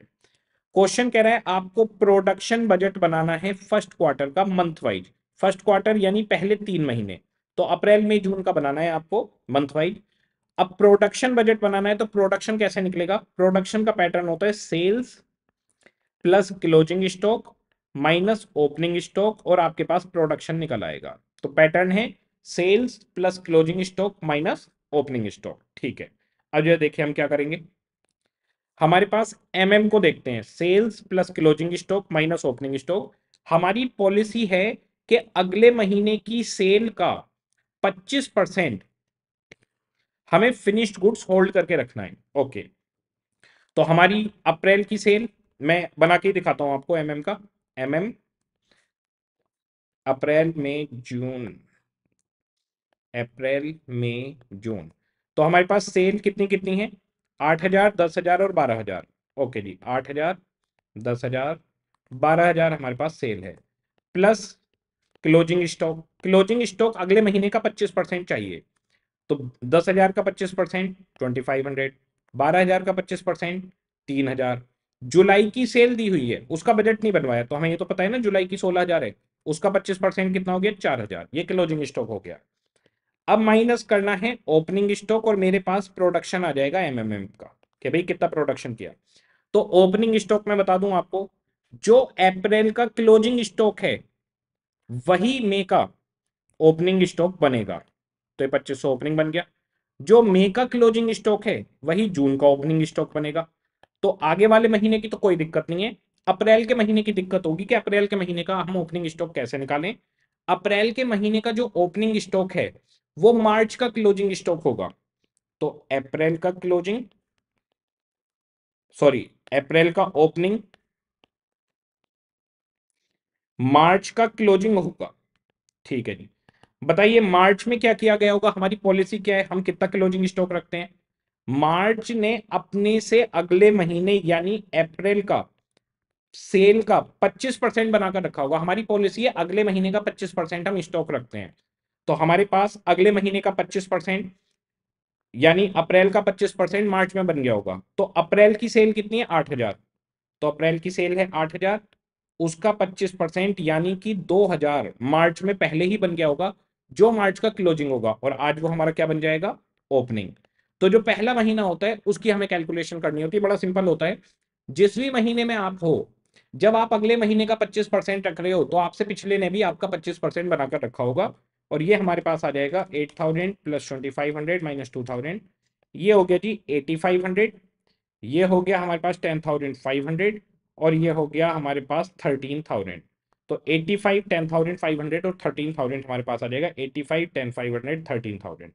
Speaker 1: क्वेश्चन कह रहा है आपको प्रोडक्शन बजट बनाना है फर्स्ट क्वार्टर का मंथ वाइज फर्स्ट क्वार्टर यानी पहले तीन महीने तो अप्रैल मई जून का बनाना है आपको मंथ वाइज अब प्रोडक्शन बजट बनाना है तो प्रोडक्शन कैसे निकलेगा प्रोडक्शन का पैटर्न होता है sales plus closing stock minus opening stock और आपके पास प्रोडक्शन निकल आएगा तो पैटर्न है sales plus closing stock minus opening stock ठीक है अब जो देखिए हम क्या करेंगे हमारे पास एम mm को देखते हैं sales plus closing stock minus opening stock हमारी पॉलिसी है कि अगले महीने की सेल का 25 परसेंट हमें फिनिश्ड गुड्स होल्ड करके रखना है ओके तो हमारी अप्रैल की सेल मैं बना के दिखाता हूं आपको एमएम mm का एमएम mm, अप्रैल में जून अप्रैल में जून तो हमारे पास सेल कितनी कितनी है आठ हजार दस हजार और बारह हजार ओके जी आठ हजार दस हजार बारह हजार हमारे पास सेल है plus closing stock closing stock अगले महीने का पच्चीस परसेंट चाहिए तो दस हजार का पच्चीस परसेंट ट्वेंटी फाइव हंड्रेड बारह हजार का पच्चीस परसेंट तीन हजार जुलाई की सेल दी हुई है उसका बजट नहीं बनवाया तो हमें ये तो पता है ना जुलाई की सोलह हजार है उसका पच्चीस परसेंट कितना हो गया चार हजार ये क्लोजिंग स्टॉक हो गया अब माइनस करना है ओपनिंग स्टॉक और मेरे पास प्रोडक्शन आ जाएगा एमएमएम का कि भाई कितना प्रोडक्शन किया तो ओपनिंग स्टॉक में बता दूं आपको जो अप्रैल का क्लोजिंग स्टॉक है वही मे का ओपनिंग स्टॉक बनेगा तो ये पच्चीस सौ ओपनिंग बन गया जो मे का क्लोजिंग स्टॉक है वही जून का ओपनिंग स्टॉक बनेगा तो आगे वाले महीने की तो कोई दिक्कत नहीं है अप्रैल के महीने की दिक्कत होगी कि अप्रैल के महीने का हम ओपनिंग स्टॉक कैसे निकालें अप्रैल के महीने का जो ओपनिंग स्टॉक है वो मार्च का क्लोजिंग स्टॉक होगा तो अप्रैल का क्लोजिंग सॉरी अप्रैल का ओपनिंग मार्च का क्लोजिंग होगा ठीक है जी बताइए मार्च में क्या किया गया होगा हमारी पॉलिसी क्या है हम कितना क्लोजिंग स्टॉक रखते हैं मार्च ने अपने से अगले महीने यानी अप्रैल का सेल का 25 परसेंट बनाकर रखा होगा हमारी पॉलिसी है अगले महीने का 25 परसेंट हम स्टॉक रखते हैं तो हमारे पास अगले महीने का पच्चीस परसेंट यानी अप्रैल का पच्चीस परसेंट मार्च में बन गया होगा तो अप्रैल की सेल कितनी है आठ हजार तो अप्रैल की सेल है आठ हजार उसका पच्चीस परसेंट यानी कि दो हजार मार्च में पहले ही बन गया होगा जो मार्च का क्लोजिंग होगा और आज वो हमारा क्या बन जाएगा ओपनिंग तो जो पहला महीना होता है उसकी हमें कैलकुलेशन करनी होती है बड़ा सिंपल होता है जिस भी महीने में आप हो जब आप अगले महीने का 25 परसेंट रख रहे हो तो आपसे पिछले ने भी आपका 25 परसेंट बनाकर रखा होगा और ये हमारे पास आ जाएगा eight thousand plus twenty five hundred minus two thousand ये हो गया जी एटी फाइव हंड्रेड ये हो गया हमारे पास टेन थाउजेंड फाइव हंड्रेड और ये हो गया हमारे पास थर्टीन थाउजेंड तो eighty five ten thousand five hundred और थर्टीन थाउजेंड हमारे पास आ जाएगा eighty five ten five hundred thirteen thousand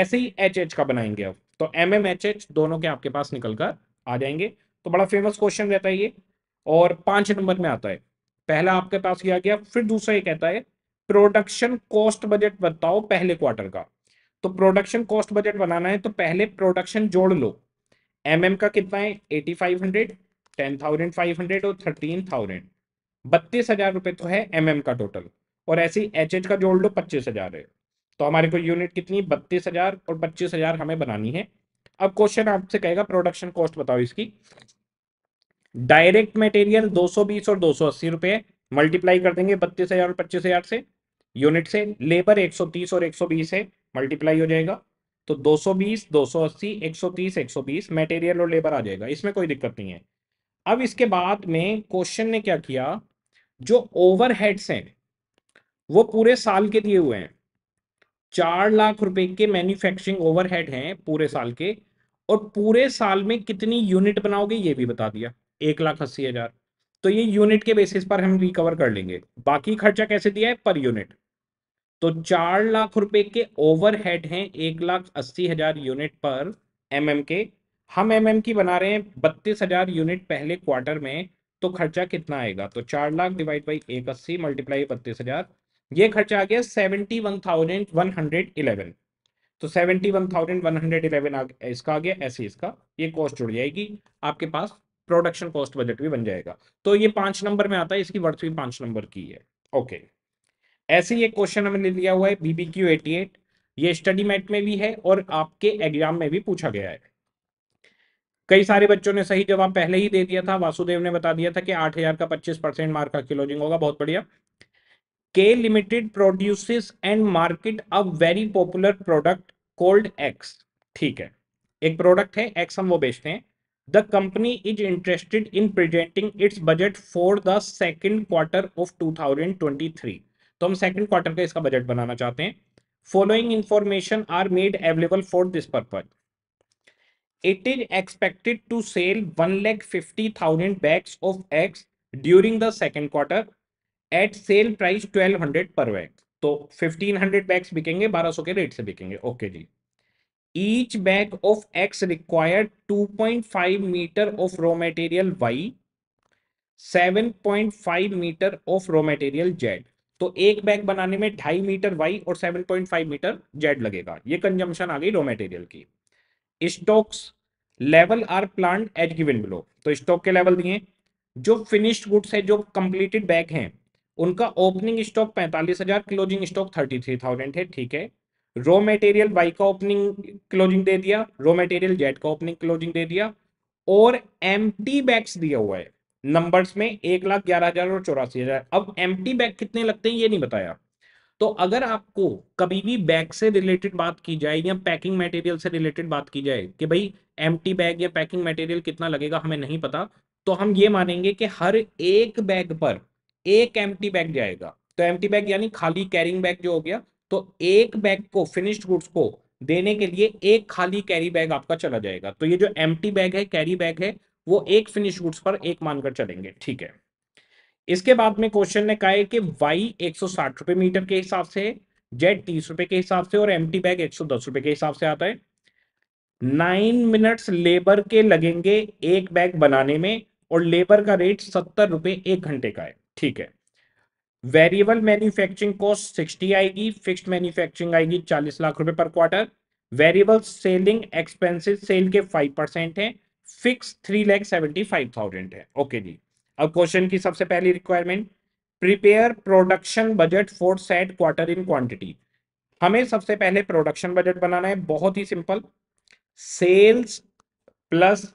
Speaker 1: ऐसे ही एच एच का बनाएंगे अब तो एम एम एच एच दोनों के आपके पास निकल कर आ जाएंगे तो बड़ा फेमस क्वेश्चन रहता है ये और पांच नंबर में आता है पहला आपके पास किया गया फिर दूसरा ये कहता है प्रोडक्शन कॉस्ट बजट बताओ पहले क्वार्टर का तो प्रोडक्शन कॉस्ट बजट बनाना है तो पहले प्रोडक्शन जोड़ लो एम mm का कितना है eighty five hundred ten thousand five hundred और थर्टीन थाउजेंड बत्तीस हजार रुपए तो है एम mm का टोटल और ऐसे ही एच का जोड़ लो पच्चीस हजार है तो हमारे को यूनिट कितनी बत्तीस हजार और पच्चीस हजार हमें बनानी है अब क्वेश्चन आपसे कहेगा प्रोडक्शन कॉस्ट बताओ इसकी डायरेक्ट मटेरियल दो और दो रुपए मल्टीप्लाई कर देंगे बत्तीस और पच्चीस से यूनिट से लेबर 130 और 120 है मल्टीप्लाई हो जाएगा तो 220 280 130 120 मटेरियल और लेबर आ जाएगा इसमें कोई दिक्कत नहीं है अब इसके बाद में क्वेश्चन ने क्या किया जो ओवरहेड्स हैं वो पूरे साल के दिए हुए हैं चार लाख रुपए के मैन्युफैक्चरिंग ओवरहेड हैं पूरे साल के और पूरे साल में कितनी यूनिट बनाओगे ये भी बता दिया एक लाख अस्सी हजार तो ये यूनिट के बेसिस पर हम रिकवर कर लेंगे बाकी खर्चा कैसे दिया है पर यूनिट तो चार लाख रुपए के ओवरहेड हैं एक लाख अस्सी हजार यूनिट पर एमएम के हम एमएम की बना रहे हैं बत्तीस हजार यूनिट पहले क्वार्टर में तो खर्चा कितना आएगा तो चार लाख डिवाइड बाई एक अस्सी मल्टीप्लाई बत्तीस हजार ये खर्चा आ गया seventy one thousand one hundred eleven तो seventy one thousand one hundred eleven इसका आ गया ऐसे इसका ये कॉस्ट जुड़ जाएगी आपके पास प्रोडक्शन कॉस्ट बजट भी बन जाएगा तो ये पांच नंबर में आता है इसकी वर्थ भी पांच नंबर की है ओके okay. ऐसे ही एक क्वेश्चन हमने लिया हुआ है बीबीक्यू 88 ये स्टडी मैट में भी है और आपके एग्जाम में भी पूछा गया है कई सारे बच्चों ने सही जवाब पहले ही दे दिया था वासुदेव ने बता दिया था कि 8000 का 25 परसेंट मार्क का क्लोजिंग होगा बहुत बढ़िया K limited produces and market a very popular product cold X ठीक है एक प्रोडक्ट है एक्स हम वो बेचते हैं the company is interested in presenting its budget for the second quarter of three तो हम सेकंड क्वार्टर का इसका बजट बनाना चाहते हैं following information are made available for this purpose expected to sell one sell fifty thousand 50000 of eggs during the second quarter at sale price twelve hundred per bag तो hundred bags बिकेंगे बारह सौ के rate से बिकेंगे okay जी each bag of X required five metre of raw material Y five metre of raw material Z तो एक बैग बनाने में ढाई मीटर वाई और seven point five metre Z लगेगा ये कंजम्पशन आ गई रॉ मेटेरियल की stocks level are plant at given below तो स्टॉक के लेवल दिए जो फिनिश्ड गुड्स है जो कंप्लीटेड बैग हैं उनका ओपनिंग स्टॉक पैंतालीस हजार closing stock thirty three thousand है ठीक है रॉ मटेरियल वाई का ओपनिंग क्लोजिंग दे दिया रॉ मटेरियल जेड का ओपनिंग क्लोजिंग दे दिया और एम बैग्स दिया हुआ है नंबर्स में एक लाख ग्यारह हजार और चौरासी हजार अब एम्प्टी बैग कितने लगते हैं ये नहीं बताया तो अगर आपको कभी भी बैग से रिलेटेड बात की जाए या पैकिंग मटेरियल से रिलेटेड बात की जाए कि भाई एम्प्टी बैग या पैकिंग मटेरियल कितना लगेगा हमें नहीं पता तो हम ये मानेंगे कि हर एक बैग पर एक एम्प्टी बैग जाएगा तो टी बैग यानी खाली कैरिंग बैग जो हो गया तो एक बैग को फिनिश्ड गुड्स को देने के लिए एक खाली कैरी बैग आपका चला जाएगा तो ये जो टी बैग है कैरी बैग है वो एक फिनिश गुड्स पर एक मानकर चलेंगे ठीक है इसके बाद में क्वेश्चन ने कहा है कि वाई एक रुपए मीटर के हिसाब से जेड तीस रुपए के हिसाब से और एम बैग एक रुपए के हिसाब से आता है नाइन मिनट्स लेबर के लगेंगे एक बैग बनाने में और लेबर का रेट सत्तर रुपए एक घंटे का है ठीक है वेरिएबल मैन्युफैक्चरिंग कॉस्ट सिक्सटी आएगी फिक्स्ड मैन्युफैक्चरिंग आएगी चालीस लाख रुपए per quarter variable selling expenses sale के फाइव परसेंट है fix three lakh seventy five thousand है ओके जी अब क्वेश्चन की सबसे पहली requirement prepare production budget for set quarter in quantity हमें सबसे पहले प्रोडक्शन बजट बनाना है बहुत ही simple sales plus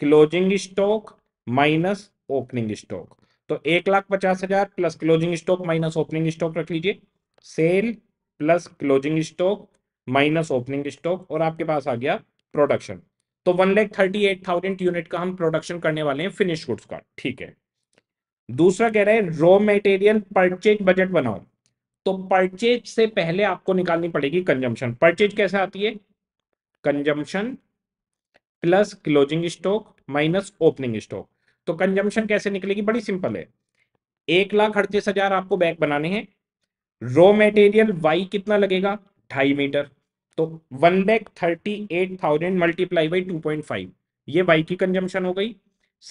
Speaker 1: closing stock minus opening stock तो एक लाख पचास हजार plus closing stock minus opening stock रख लीजिए sale plus closing stock minus opening stock और आपके पास आ गया प्रोडक्शन तो one lakh thirty eight thousand unit का हम प्रोडक्शन करने वाले हैं फिनिश गुड्स का ठीक है दूसरा कह रहे हैं रॉ मेटेरियल परचेज बजट बनाओ तो परचेज से पहले आपको निकालनी पड़ेगी कंजम्पशन परचेज कैसे आती है consumption plus closing stock minus opening stock तो कंजम्पशन कैसे निकलेगी बड़ी सिंपल है एक लाख अड़तीस हजार आपको बैग बनाने हैं रॉ मेटेरियल वाई कितना लगेगा ढाई मीटर तो one lakh thirty eight thousand multiply by two point five ये वाई की कंजम्पशन हो गई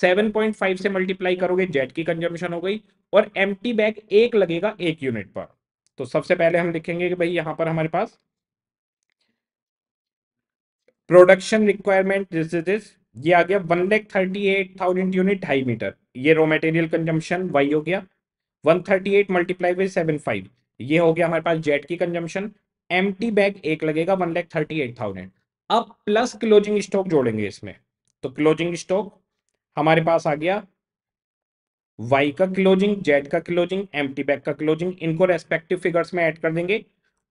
Speaker 1: सेवन पॉइंट फाइव से मल्टीप्लाई करोगे जेड की कंजम्पशन हो गई और एम टी बैग एक लगेगा एक यूनिट पर तो सबसे पहले हम लिखेंगे कि भाई यहां पर हमारे पास production requirement this is this ये आ गया one lakh thirty eight thousand unit ढाई मीटर ये रॉ मटेरियल कंजम्पशन वाई हो गया one thirty eight multiply by seven five ये हो गया हमारे पास जेट की कंजम्पशन एम टी बैग एक लगेगा one lakh thirty eight thousand अब प्लस क्लोजिंग स्टॉक जोड़ेंगे इसमें तो क्लोजिंग स्टॉक हमारे पास आ गया Y का क्लोजिंग Z का क्लोजिंग एम टी बैग का क्लोजिंग इनको रेस्पेक्टिव फिगर्स में ऐड कर देंगे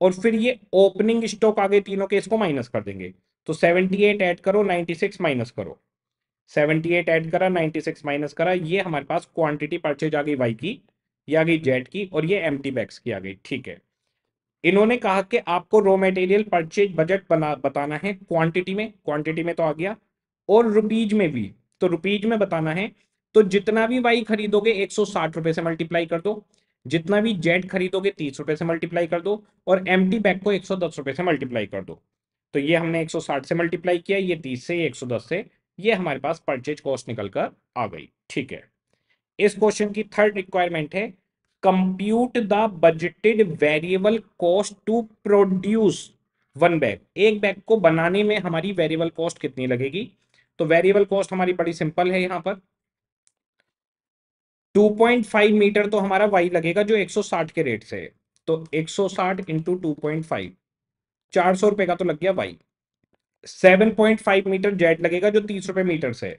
Speaker 1: और फिर ये ओपनिंग स्टॉक आगे तीनों के इसको माइनस कर देंगे तो 78 एट ऐड करो 96 माइनस करो 78 एट ऐड करा 96 माइनस करा ये हमारे पास क्वांटिटी परचेज आ गई Y की या गई Z की और ये एम टी बैग्स की आ गई ठीक है इन्होंने कहा कि आपको रॉ मटेरियल परचेज बजट बना बताना है क्वांटिटी में क्वांटिटी में तो आ गया और रुपीज में भी तो रुपीज में बताना है तो जितना भी वाई खरीदोगे एक सौ से मल्टीप्लाई कर दो जितना भी जेड खरीदोगे तीस रुपए से मल्टीप्लाई कर दो और एम टी बैग को एक सौ दस रुपए से मल्टीप्लाई कर दो तो ये हमने एक सौ साठ से मल्टीप्लाई किया ये तीस से एक सौ दस से ये हमारे पास परचेज कॉस्ट निकल कर आ गई ठीक है इस क्वेश्चन की थर्ड रिक्वायरमेंट है compute the budgeted variable cost to produce one bag एक बैग को बनाने में हमारी वेरिएबल कॉस्ट कितनी लगेगी तो वेरिएबल कॉस्ट हमारी बड़ी सिंपल है यहां पर 2.5 मीटर तो हमारा वाई लगेगा जो 160 के रेट से है तो 160 सौ साठ इंटू टू पॉइंट फाइव का तो लग गया वाई 7.5 मीटर जेड लगेगा जो तीस रुपए मीटर से है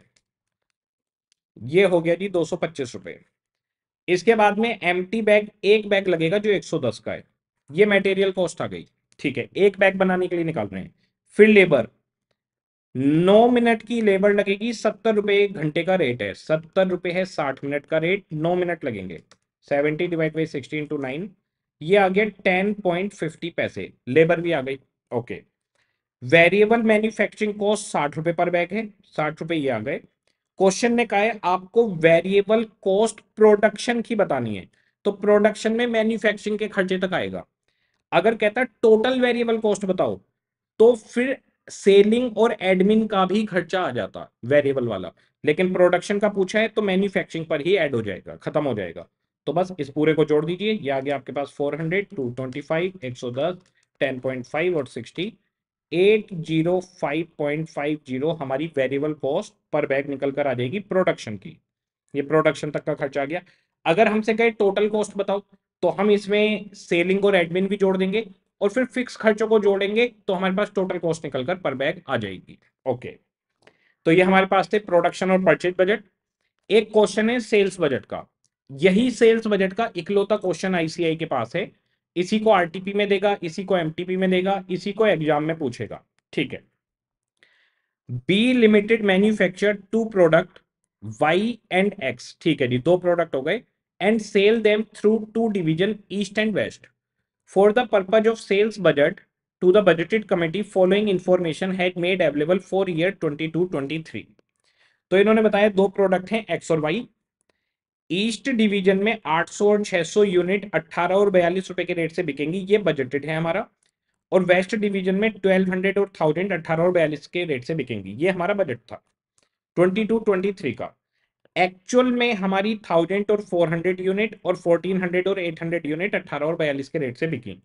Speaker 1: ये हो गया जी दो सौ पच्चीस इसके बाद में एम बैग एक बैग लगेगा जो 110 का है ये मटेरियल कॉस्ट आ गई ठीक है एक बैग बनाने के लिए निकाल रहे हैं फिर लेबर नौ मिनट की लेबर लगेगी सत्तर एक घंटे का रेट है सत्तर रुपए है साठ मिनट का रेट नौ मिनट लगेंगे seventy divide by sixteen to nine ये आ गया टेन पॉइंट फिफ्टी पैसे लेबर भी आ गई ओके वेरिएबल मैन्युफैक्चरिंग कॉस्ट साठ रुपए पर बैग है साठ रुपए ये आ गए क्वेश्चन ने कहा है आपको वेरिएबल कॉस्ट प्रोडक्शन की बतानी है तो प्रोडक्शन में मैन्युफैक्चरिंग के खर्चे तक आएगा अगर कहता है टोटल वेरिएबल कॉस्ट बताओ तो फिर सेलिंग और एडमिन का भी खर्चा आ जाता वेरिएबल वाला लेकिन प्रोडक्शन का पूछा है तो मैन्युफैक्चरिंग पर ही एड हो जाएगा खत्म हो जाएगा तो बस इस पूरे को जोड़ दीजिए ये आ गया आपके पास दस टेन पॉइंट फाइव और सिक्सटी फाइव जीरो हमारी वेरिएबल कॉस्ट पर बैग निकल कर आ जाएगी प्रोडक्शन की ये प्रोडक्शन तक का खर्च आ गया अगर हमसे कहे टोटल कॉस्ट बताओ तो हम इसमें सेलिंग और एडमिन भी जोड़ देंगे और फिर फिक्स खर्चों को जोड़ेंगे तो हमारे पास टोटल कॉस्ट निकलकर पर बैग आ जाएगी ओके तो ये हमारे पास थे प्रोडक्शन और परचेज बजट एक क्वेश्चन है सेल्स बजट का यही सेल्स बजट का इकलौता क्वेश्चन आईसीआई के पास है इसी को आरटीपी में देगा इसी को एमटीपी में देगा इसी को एग्जाम में पूछेगा ठीक है B limited manufacture two product Y and X ठीक है जी दो प्रोडक्ट हो गए and sell them through two division east and west for the purpose of sales budget to the budgeted committee following information had made available for year twenty two twenty three तो इन्होंने बताया दो product हैं x और Y east division में 800 और 600 unit 18 और 42 रुपए के रेट से बिकेंगी ये बजटेड है हमारा और वेस्ट डिवीजन में ट्वेल्व हंड्रेड और थाउजेंड अठारह और बयालीस के रेट से बिकेंगी ये हमारा बजट था ट्वेंटी 23 का एक्चुअल में हमारी थाउजेंड और फोर हंड्रेड यूनिट और फोर्टीन हंड्रेड और एट हंड्रेड यूनिट अट्ठारह और बयालीस के रेट से बिकी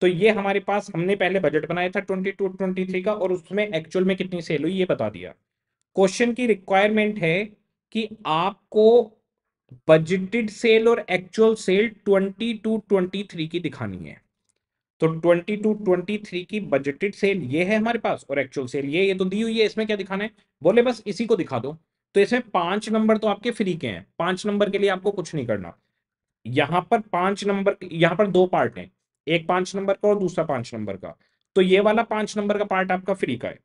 Speaker 1: तो ये हमारे पास हमने पहले बजट बनाया था ट्वेंटी टू ट्वेंटी थ्री का और उसमें एक्चुअल में कितनी सेल हुई ये बता दिया क्वेश्चन की रिक्वायरमेंट है कि आपको बजटेड सेल और actual sale twenty two twenty three की दिखानी है तो 22 23 की बजटेड सेल ये है हमारे पास और एक्चुअल सेल ये ये तो दी हुई है इसमें क्या दिखाना है बोले बस इसी को दिखा दो तो इसमें पांच नंबर तो आपके फ्री के हैं पांच नंबर के लिए आपको कुछ नहीं करना यहाँ पर पांच नंबर यहां पर दो पार्ट हैं एक पांच नंबर का और दूसरा पांच नंबर का तो ये वाला पांच नंबर का पार्ट आपका फ्री का है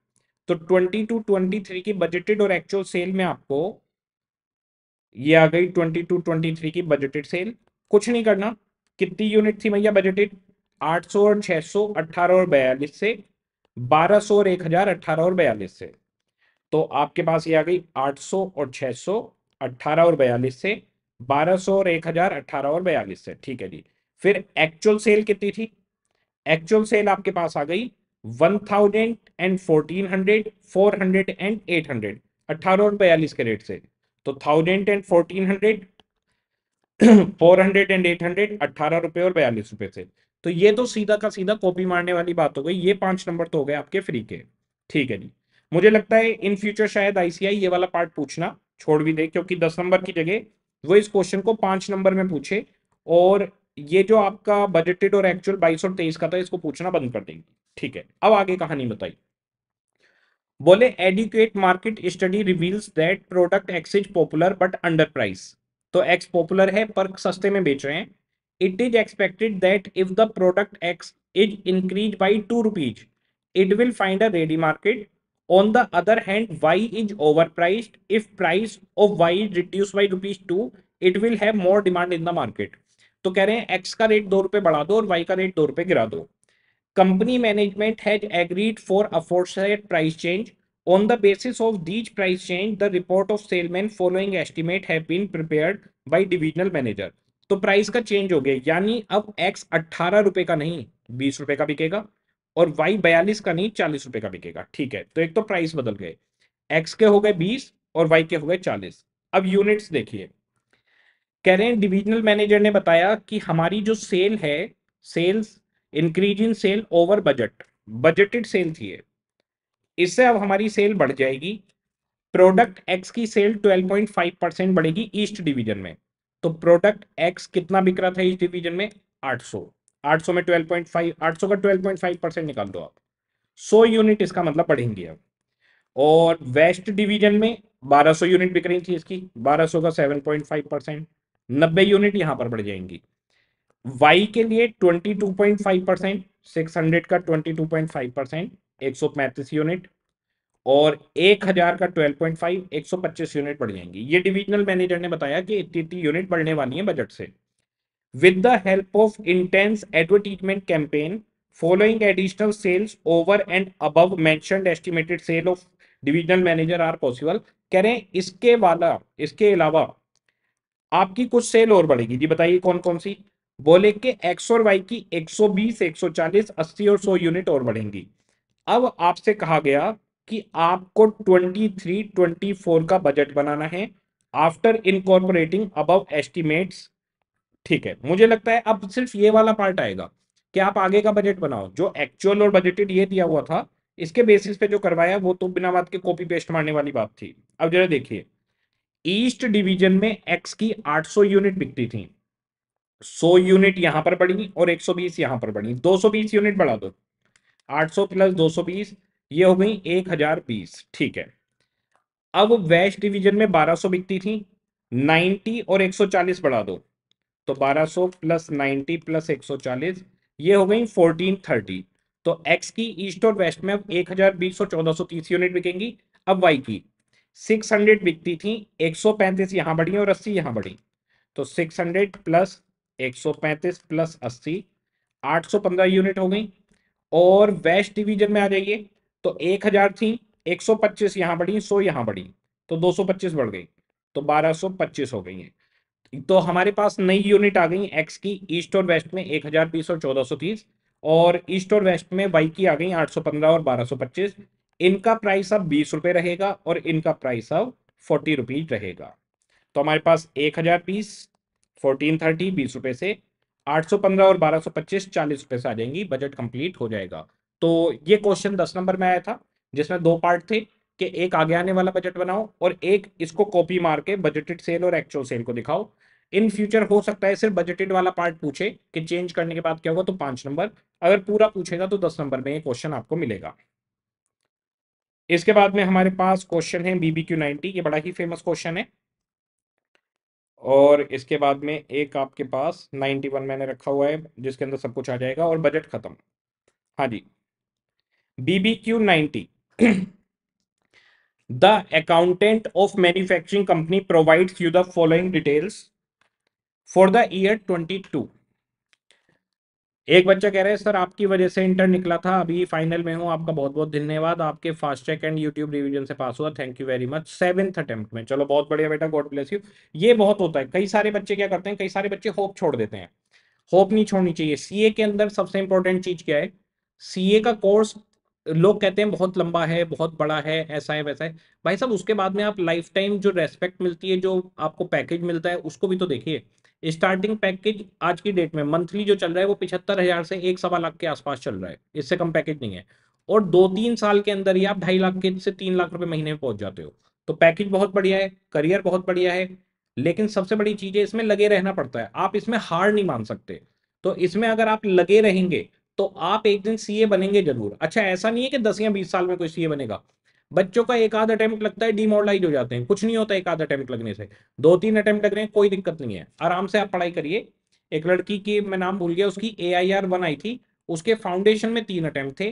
Speaker 1: तो ट्वेंटी टू ट्वेंटी थ्री की बजटेड और एक्चुअल सेल में आपको ये आ गई ट्वेंटी टू ट्वेंटी थ्री की बजटेड सेल कुछ नहीं करना कितनी यूनिट थी भैया बजटेड 800 और 600 और बयालीस से 1200 और 1000 18 और बयालीस से तो आपके पास ये आ गई 800 और 600 18 और बयालीस से 1200 और 1000 18 और बयालीस से ठीक है जी फिर एक्चुअल सेल कितनी थी एक्चुअल सेल आपके पास आ गई 1000 एंड 1400 400 एंड 800 18 और बयालीस के रेट से तो 1000 एंड 1400 400 *clears throat* एंड 800 18 रुपए और बयालीस रुपए से तो ये तो सीधा का सीधा कॉपी मारने वाली बात हो गई ये पांच नंबर तो हो गए आपके फ्री के ठीक है जी मुझे लगता है इन फ्यूचर शायद आईसीआई ये वाला पार्ट पूछना छोड़ भी दे क्योंकि दस नंबर की जगह वो इस क्वेश्चन को पांच नंबर में पूछे और ये जो आपका बजटेड और एक्चुअल बाईस और तेईस का था इसको पूछना बंद कर देंगे ठीक है अब आगे कहानी बताइए बोले educate market study reveals that product X is popular but under price तो एक्स पॉपुलर है पर सस्ते में बेच रहे हैं it is expected that if the product X is increased by 2 rupees, it will find a ready market. On the other hand, Y is overpriced. If price of Y is reduced by rupees 2, it will have more demand in the market. तो कह रहे हैं x का rate दो रुपए बढ़ा दो और वाई का रेट दो रुपए गिरा दो company management has agreed for afforced price change On the basis of these price change, the report of salesman following estimate have been prepared by divisional manager. तो प्राइस का चेंज हो गया यानी अब एक्स अट्ठारह रुपए का नहीं बीस रुपए का बिकेगा और वाई बयालीस का नहीं चालीस रुपए का बिकेगा ठीक है तो एक तो प्राइस बदल गए एक्स के हो गए बीस और वाई के हो गए चालीस अब यूनिट्स देखिए कह रहे हैं डिविजनल मैनेजर ने बताया कि हमारी जो सेल है sales increase in sale over budget budgeted sale थी इससे अब हमारी सेल बढ़ जाएगी प्रोडक्ट एक्स की सेल 12.5 परसेंट बढ़ेगी ईस्ट डिवीजन में तो प्रोडक्ट एक्स कितना बिक रहा था इस डिवीजन में 800 800 में 12.5 800 का 12.5 परसेंट निकाल दो आप 100 यूनिट इसका मतलब पढ़ेंगे आप और वेस्ट डिवीजन में 1200 यूनिट बिक रही थी इसकी 1200 का 7.5 परसेंट नब्बे यूनिट यहां पर बढ़ जाएंगी वाई के लिए 22.5 परसेंट सिक्स का 22.5 परसेंट एक यूनिट और एक हजार का ट्वेल्व पॉइंट फाइव एक सौ पच्चीस यूनिट बढ़ जाएंगी ये डिविजनल मैनेजर ने बताया कि इतनी इतनी यूनिट बढ़ने वाली है बजट से with the help of intense advertisement campaign following additional sales over and above mentioned estimated sale of divisional manager are possible कह रहे हैं इसके वाला इसके अलावा आपकी कुछ सेल और बढ़ेगी जी बताइए कौन कौन सी बोले कि एक्स और वाई की 120, 140, 80 और 100 यूनिट और बढ़ेंगी अब आपसे कहा गया कि आपको 23 24 का बजट बनाना है आफ्टर इनकॉर्पोरेटिंग अबव एस्टिमेट्स ठीक है मुझे लगता है अब सिर्फ ये वाला पार्ट आएगा कि आप आगे का बजट बनाओ जो एक्चुअल और बजटेड ये दिया हुआ था इसके बेसिस पे जो करवाया वो तो बिना बात के कॉपी पेस्ट मारने वाली बात थी अब जरा देखिए ईस्ट डिवीजन में एक्स की 800 यूनिट बिकती थी 100 यूनिट यहां पर बढ़ी और 120 यहां पर बढ़ी 220 यूनिट बढ़ा दो 800 प्लस ये हो गई एक हजार बीस ठीक है अब वेस्ट डिवीजन में बारह सौ बिकती थी नाइन्टी और एक सौ चालीस बढ़ा दो तो बारह सौ प्लस नाइनटी प्लस एक सौ चालीस ये हो गई फोर्टीन थर्टी तो एक्स की ईस्ट और वेस्ट में अब एक हजार बीस और चौदह सौ तीस यूनिट बिकेंगी अब वाई की सिक्स हंड्रेड बिकती थी एक सौ पैंतीस यहां बढ़ी और अस्सी यहां बढ़ी तो सिक्स हंड्रेड प्लस एक सौ पैंतीस प्लस अस्सी आठ सौ पंद्रह यूनिट हो गई और वेस्ट डिवीजन में आ जाइए तो एक हजार थी एक सौ पच्चीस यहां बढ़ी सौ यहां बढ़ी तो दो सौ पच्चीस बढ़ गई तो बारह सौ पच्चीस हो गई है तो हमारे पास नई यूनिट आ गई एक्स की ईस्ट और वेस्ट में एक हजार बीस और चौदह सौ तीस और ईस्ट और वेस्ट में वाई की आ गई आठ सौ पंद्रह और बारह सौ पच्चीस इनका प्राइस अब बीस रुपये रहेगा और इनका प्राइस अब फोर्टी रुपीज रहेगा तो हमारे पास एक हजार पीस फोर्टीन थर्टी बीस रुपये से आठ सौ पंद्रह और बारह सौ पच्चीस चालीस रुपए से आ जाएंगी बजट कंप्लीट हो जाएगा तो ये क्वेश्चन दस नंबर में आया था जिसमें दो पार्ट थे कि एक आगे आने वाला बजट बनाओ और एक इसको कॉपी मार के बजटेड सेल और एक्चुअल सेल को दिखाओ इन फ्यूचर हो सकता है सिर्फ बजटेड वाला पार्ट पूछे कि चेंज करने के बाद क्या होगा तो पांच नंबर अगर पूरा पूछेगा तो दस नंबर में ये क्वेश्चन आपको मिलेगा इसके बाद में हमारे पास क्वेश्चन है बीबी क्यू नाइनटी ये बड़ा ही फेमस क्वेश्चन है और इसके बाद में एक आपके पास नाइनटी वन मैंने रखा हुआ है जिसके अंदर सब कुछ आ जाएगा और बजट खत्म हाँ जी BBQ 90. the accountant of manufacturing company provides you the following details for the year 22. एक बच्चा कह रहे हैं सर आपकी वजह से इंटर निकला था अभी फाइनल में हूँ आपका बहुत बहुत धन्यवाद आपके fast check and YouTube revision से पास हुआ thank you very much seventh attempt में चलो बहुत बढ़िया बेटा गॉड ब्लेस यू ये बहुत होता है कई सारे बच्चे क्या करते हैं कई सारे बच्चे होप छोड़ देते हैं होप नहीं छोड़नी चाहिए सीए के अंदर सबसे इंपॉर्टेंट चीज क्या है सीए का कोर्स लोग कहते हैं बहुत लंबा है बहुत बड़ा है ऐसा है वैसा है भाई साहब उसके बाद में आप लाइफ टाइम जो रेस्पेक्ट मिलती है जो आपको पैकेज मिलता है उसको भी तो देखिए स्टार्टिंग पैकेज आज की डेट में मंथली जो चल रहा है वो पिछहत्तर हजार से एक सवा लाख के आसपास चल रहा है इससे कम पैकेज नहीं है और दो तीन साल के अंदर ही आप ढाई लाख के से तीन लाख रुपए महीने में पहुंच जाते हो तो पैकेज बहुत बढ़िया है करियर बहुत बढ़िया है लेकिन सबसे बड़ी चीज है इसमें लगे रहना पड़ता है आप इसमें हार नहीं मान सकते तो इसमें अगर आप लगे रहेंगे तो आप एक दिन सीए बनेंगे जरूर अच्छा ऐसा नहीं है कि दस या बीस साल में कोई सीए बनेगा बच्चों का एक आध अटैम्प्ट लगता है डिमोडलाइज हो जाते हैं कुछ नहीं होता एक आध अटैम्प्ट लगने से दो तीन अटैम्प्ट लग रहे हैं कोई दिक्कत नहीं है आराम से आप पढ़ाई करिए एक लड़की की मैं नाम भूल गया उसकी ए आई आर वन आई थी उसके फाउंडेशन में तीन अटैम्प्ट थे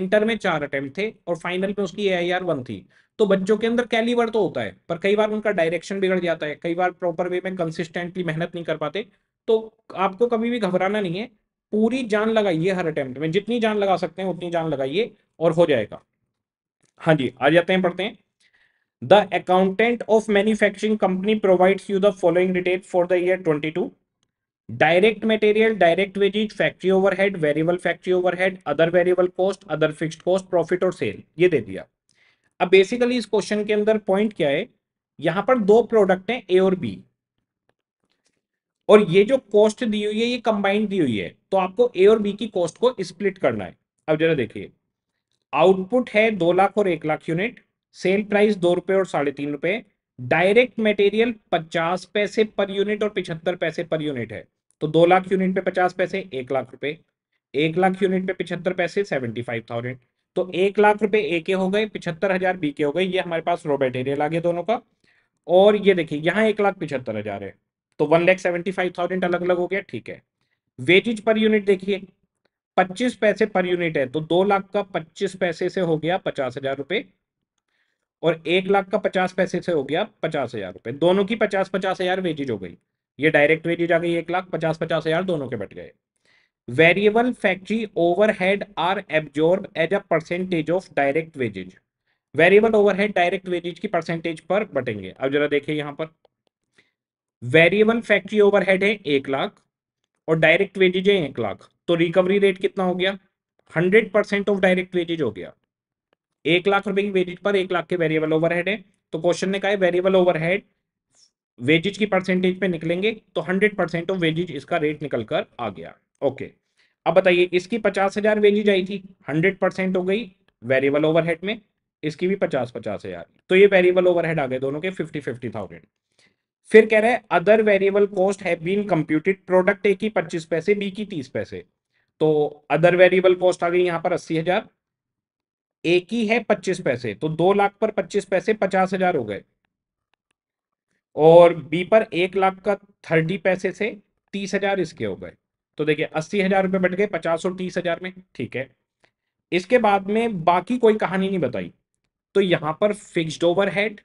Speaker 1: इंटर में चार अटैम्प्ट थे और फाइनल में उसकी ए आई आर वन थी तो बच्चों के अंदर कैलीवर तो होता है पर कई बार उनका डायरेक्शन बिगड़ जाता है कई बार प्रॉपर वे में कंसिस्टेंटली मेहनत नहीं कर पाते तो आपको कभी भी घबराना नहीं है पूरी जान लगाइए हर अटेम्प्ट में जितनी जान लगा सकते हैं उतनी जान लगाइए और हो जाएगा हाँ जी आ जाते हैं पढ़ते हैं the accountant of manufacturing company provides you the following detail for the year 22 direct material direct wages factory overhead variable factory overhead other variable cost other fixed cost profit और सेल ये दे दिया अब बेसिकली इस question के अंदर point क्या है यहां पर दो प्रोडक्ट हैं ए और बी और ये जो कॉस्ट दी हुई है ये कंबाइंड दी हुई है तो आपको ए और बी की कॉस्ट को स्प्लिट करना है अब जरा देखिए आउटपुट है दो लाख और एक लाख यूनिट सेल प्राइस दो रुपए और साढ़े तीन रुपए डायरेक्ट मटेरियल पचास पैसे पर यूनिट और पिछहत्तर पैसे पर यूनिट है तो दो लाख यूनिट पे पचास पैसे एक लाख रुपए एक लाख यूनिट पे पिछहत्तर पैसे सेवेंटी फाइव थाउजेंड तो एक लाख रुपए ए के हो गए पिछहत्तर हजार बी के हो गए ये हमारे पास रॉ मेटेरियल आ गया दोनों का और ये देखिए यहाँ एक लाख पिछहत्तर हजार है तो one lakh seventy five thousand अलग अलग हो गया ठीक है वेजेज पर यूनिट देखिए पच्चीस पैसे पर यूनिट है तो दो लाख का पच्चीस पैसे से हो गया पचास हजार रुपए और एक लाख का पचास पैसे से हो गया पचास हजार रुपए दोनों की पचास पचास हजार वेजेज हो गई ये डायरेक्ट वेजेज आ गई एक लाख पचास पचास हजार दोनों के बट गए variable factory overhead are absorb as a percentage of direct wages variable overhead direct wages की परसेंटेज पर बटेंगे अब जरा देखिए यहां पर वेरिएबल फैक्ट्री ओवरहेड है एक लाख और डायरेक्ट वेजेज है एक लाख तो रिकवरी रेट कितना हो गया hundred percent of direct wages हो गया एक लाख रुपए की वेजेज पर एक लाख के वेरिएबल ओवरहेड है तो क्वेश्चन ने कहा है वेरिएबल ओवरहेड वेजेज की परसेंटेज पे निकलेंगे तो हंड्रेड परसेंट ऑफ वेजेज इसका रेट निकल कर आ गया ओके अब बताइए इसकी पचास हजार वेजेज आई थी हंड्रेड परसेंट हो गई वेरिएबल ओवरहेड में इसकी भी पचास पचास हजार तो ये वेरिएबल ओवरहेड आ गए दोनों के फिफ्टी फिफ्टी थाउजेंड फिर कह रहे हैं other variable cost has been computed product A की पच्चीस पैसे बी की तीस पैसे तो अदर वेरिएबल कॉस्ट आ गई यहां पर अस्सी हजार ए की है पच्चीस पैसे तो दो लाख पर पच्चीस पैसे पचास हजार हो गए और बी पर एक लाख का थर्टी पैसे से तीस हजार इसके हो गए तो देखिये अस्सी हजार रुपये बढ़ गए पचास और तीस हजार में ठीक है इसके बाद में बाकी कोई कहानी नहीं बताई तो यहां पर फिक्स्ड ओवर हेड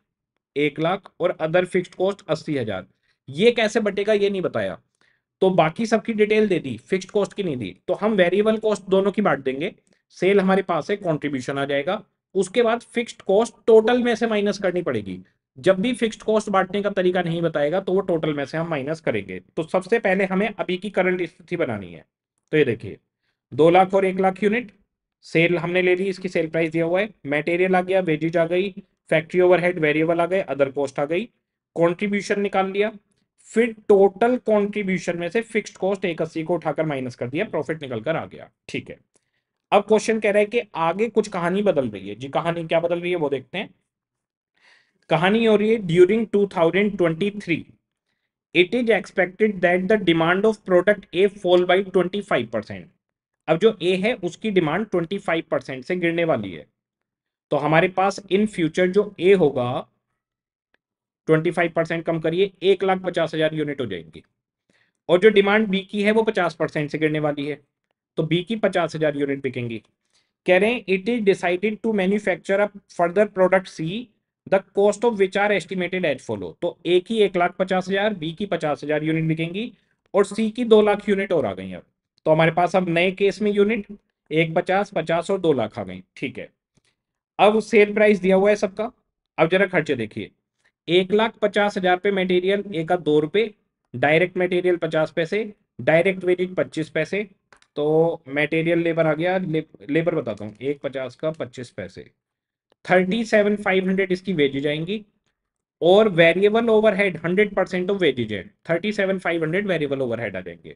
Speaker 1: एक लाख और अदर फिक्स कॉस्ट अस्सी हजार ये कैसे बटेगा ये नहीं बताया तो बाकी सबकी डिटेल दे दी फिक्स कॉस्ट की नहीं दी तो हम वेरिएबल कॉस्ट दोनों की बांट देंगे सेल हमारे पास है कॉन्ट्रीब्यूशन आ जाएगा उसके बाद फिक्स्ड कॉस्ट टोटल में से माइनस करनी पड़ेगी जब भी फिक्स्ड कॉस्ट बांटने का तरीका नहीं बताएगा तो वो टोटल में से हम माइनस करेंगे तो सबसे पहले हमें अभी की करंट स्थिति बनानी है तो ये देखिए दो लाख और एक लाख यूनिट सेल हमने ले ली इसकी सेल प्राइस दिया हुआ है मेटेरियल आ गया वेजिज आ गई फैक्ट्री ओवरहेड वेरिएबल आ गए अदर कॉस्ट आ गई कॉन्ट्रीब्यूशन निकाल लिया फिर टोटल कॉन्ट्रीब्यूशन में से फिक्स्ड कॉस्ट एक अस्सी को उठाकर माइनस कर दिया प्रॉफिट निकल कर आ गया ठीक है अब क्वेश्चन कह रहा है कि आगे कुछ कहानी बदल रही है जी कहानी क्या बदल रही है वो देखते हैं कहानी हो रही है during three it is expected that the demand of product A fall by five percent अब जो ए है उसकी डिमांड फाइव परसेंट से गिरने वाली है तो हमारे पास इन फ्यूचर जो ए होगा ट्वेंटी फाइव परसेंट कम करिए एक लाख पचास हजार यूनिट हो जाएंगी और जो डिमांड बी की है वो पचास परसेंट से गिरने वाली है तो बी की पचास हजार यूनिट बिकेंगी कह रहे हैं it is decided to manufacture a further product C the cost of which are estimated as follow तो ए की एक लाख पचास हजार बी की पचास हजार यूनिट बिकेंगी और सी की दो लाख यूनिट और आ गई अब तो हमारे पास अब नए केस में यूनिट एक पचास पचास और दो लाख आ गई ठीक है अब सेल प्राइस दिया हुआ है सबका अब जरा खर्चे देखिए एक लाख पचास हजार पे मटेरियल एक का दो रुपये डायरेक्ट मटेरियल पचास पैसे डायरेक्ट वेरिट पच्चीस पैसे तो मटेरियल लेबर आ गया ले, लेबर बताता हूँ एक पचास का पच्चीस पैसे थर्टी सेवन फाइव हंड्रेड इसकी वेजेज जाएंगी और variable overhead hundred percent of wages है thirty seven five hundred variable overhead आ जाएंगे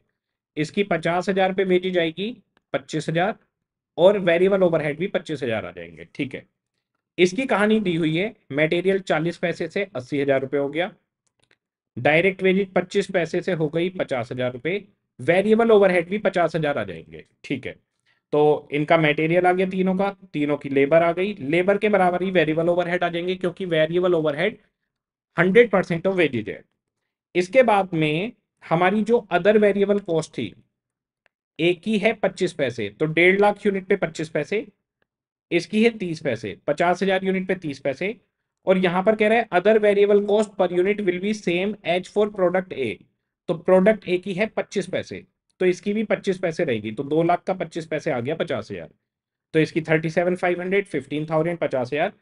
Speaker 1: इसकी पचास हजार पे वेजी जाएगी पच्चीस हजार और वेरिएबल ओवरहेड भी पच्चीस हजार आ जाएंगे ठीक है इसकी कहानी दी हुई है मटेरियल चालीस पैसे से अस्सी हजार रुपए हो गया डायरेक्ट वेजिट पच्चीस पैसे से हो गई पचास हजार रुपए वेरिएबल ओवरहेड भी पचास हजार आ जाएंगे ठीक है तो इनका मटेरियल आ गया तीनों का तीनों की लेबर आ गई लेबर के बराबर ही वेरिएबल ओवरहेड आ जाएंगे क्योंकि variable overhead hundred percent of wages है इसके बाद में हमारी जो अदर वेरिएबल कॉस्ट थी एक ही है पच्चीस पैसे तो डेढ़ लाख यूनिट पे पच्चीस पैसे इसकी है तीस पैसे पचास हजार यूनिट पे तीस पैसे और यहां पर कह रहा है other variable cost per unit will be same as for product A तो प्रोडक्ट ए की है पच्चीस पैसे तो इसकी भी पच्चीस पैसे रहेगी तो दो लाख का पच्चीस पैसे आ गया पचास हजार तो इसकी thirty seven five hundred fifteen thousand पचास हजार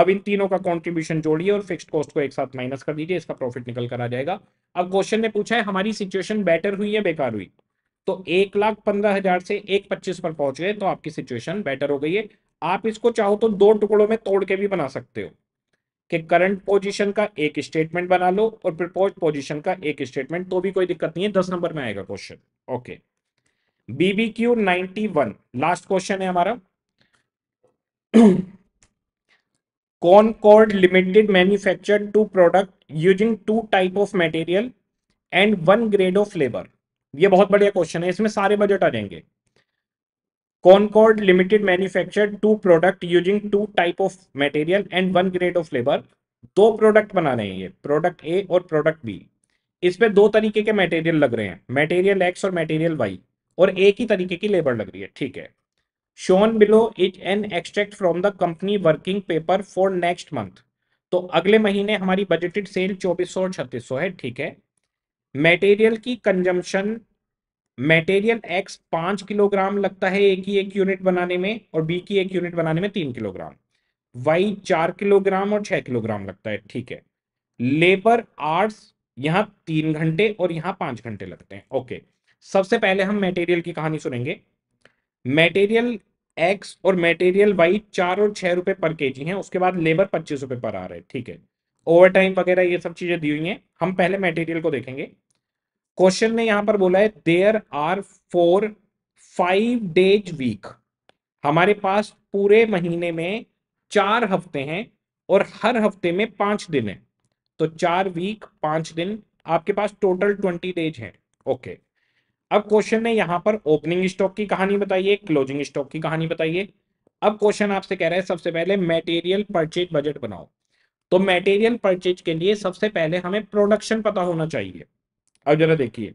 Speaker 1: अब इन तीनों का कॉन्ट्रीब्यूशन जोड़िए और फिक्स कॉस्ट को एक साथ माइनस कर दीजिए इसका प्रॉफिट निकल कर आ जाएगा अब क्वेश्चन ने पूछा है हमारी सिचुएशन बेटर हुई या बेकार हुई तो एक लाख पंद्रह हजार से एक पच्चीस पर पहुंच गए तो आपकी सिचुएशन बेटर हो गई है आप इसको चाहो तो दो टुकड़ों में तोड़ के भी बना सकते हो कि करंट पोजीशन का एक स्टेटमेंट बना लो और प्रपोज पोजीशन का एक स्टेटमेंट तो भी कोई दिक्कत नहीं है दस नंबर में आएगा question okay BB Q ninety one last question है हमारा Concord limited manufacture two product using two type of material and one grade of labour ये बहुत बढ़िया क्वेश्चन है इसमें सारे बजट आ जाएंगे Concord limited manufacture two product using two type of material and one grade of labour दो product बना रहे हैं ये प्रोडक्ट ए और प्रोडक्ट बी इस पे दो तरीके के मटेरियल लग रहे हैं मटेरियल एक्स और मटेरियल वाई और एक ही तरीके की लेबर लग रही है ठीक है shown below is an extract from the company working paper for next month तो अगले महीने हमारी बजटेड सेल चौबीस सौ और छत्तीस सौ है ठीक है मटेरियल की कंजम्पशन मटेरियल एक्स पांच किलोग्राम लगता है ए की एक यूनिट बनाने में और बी की एक यूनिट बनाने में तीन किलोग्राम वाई चार किलोग्राम और छह किलोग्राम लगता है ठीक है लेबर आर्ट्स यहां तीन घंटे और यहां पांच घंटे लगते हैं ओके सबसे पहले हम मेटेरियल की कहानी सुनेंगे मेटेरियल एक्स और मेटेरियल वाई चार और छह रुपए पर के हैं उसके बाद लेबर पच्चीस रुपए पर आ रहे हैं ठीक है ओवर टाइम वगैरह ये सब चीजें दी हुई हैं हम पहले मटेरियल को देखेंगे क्वेश्चन में यहां पर बोला है there are four five days week हमारे पास पूरे महीने में चार हफ्ते हैं और हर हफ्ते में पांच दिन है तो चार वीक पांच दिन आपके पास टोटल ट्वेंटी डेज है ओके अब क्वेश्चन ने यहां पर ओपनिंग स्टॉक की कहानी बताइए क्लोजिंग स्टॉक की कहानी बताइए अब क्वेश्चन आपसे कह रहा है सबसे पहले मेटेरियल परचेज बजट बनाओ तो मेटेरियल परचेज के लिए सबसे पहले हमें प्रोडक्शन पता होना चाहिए अब जरा देखिए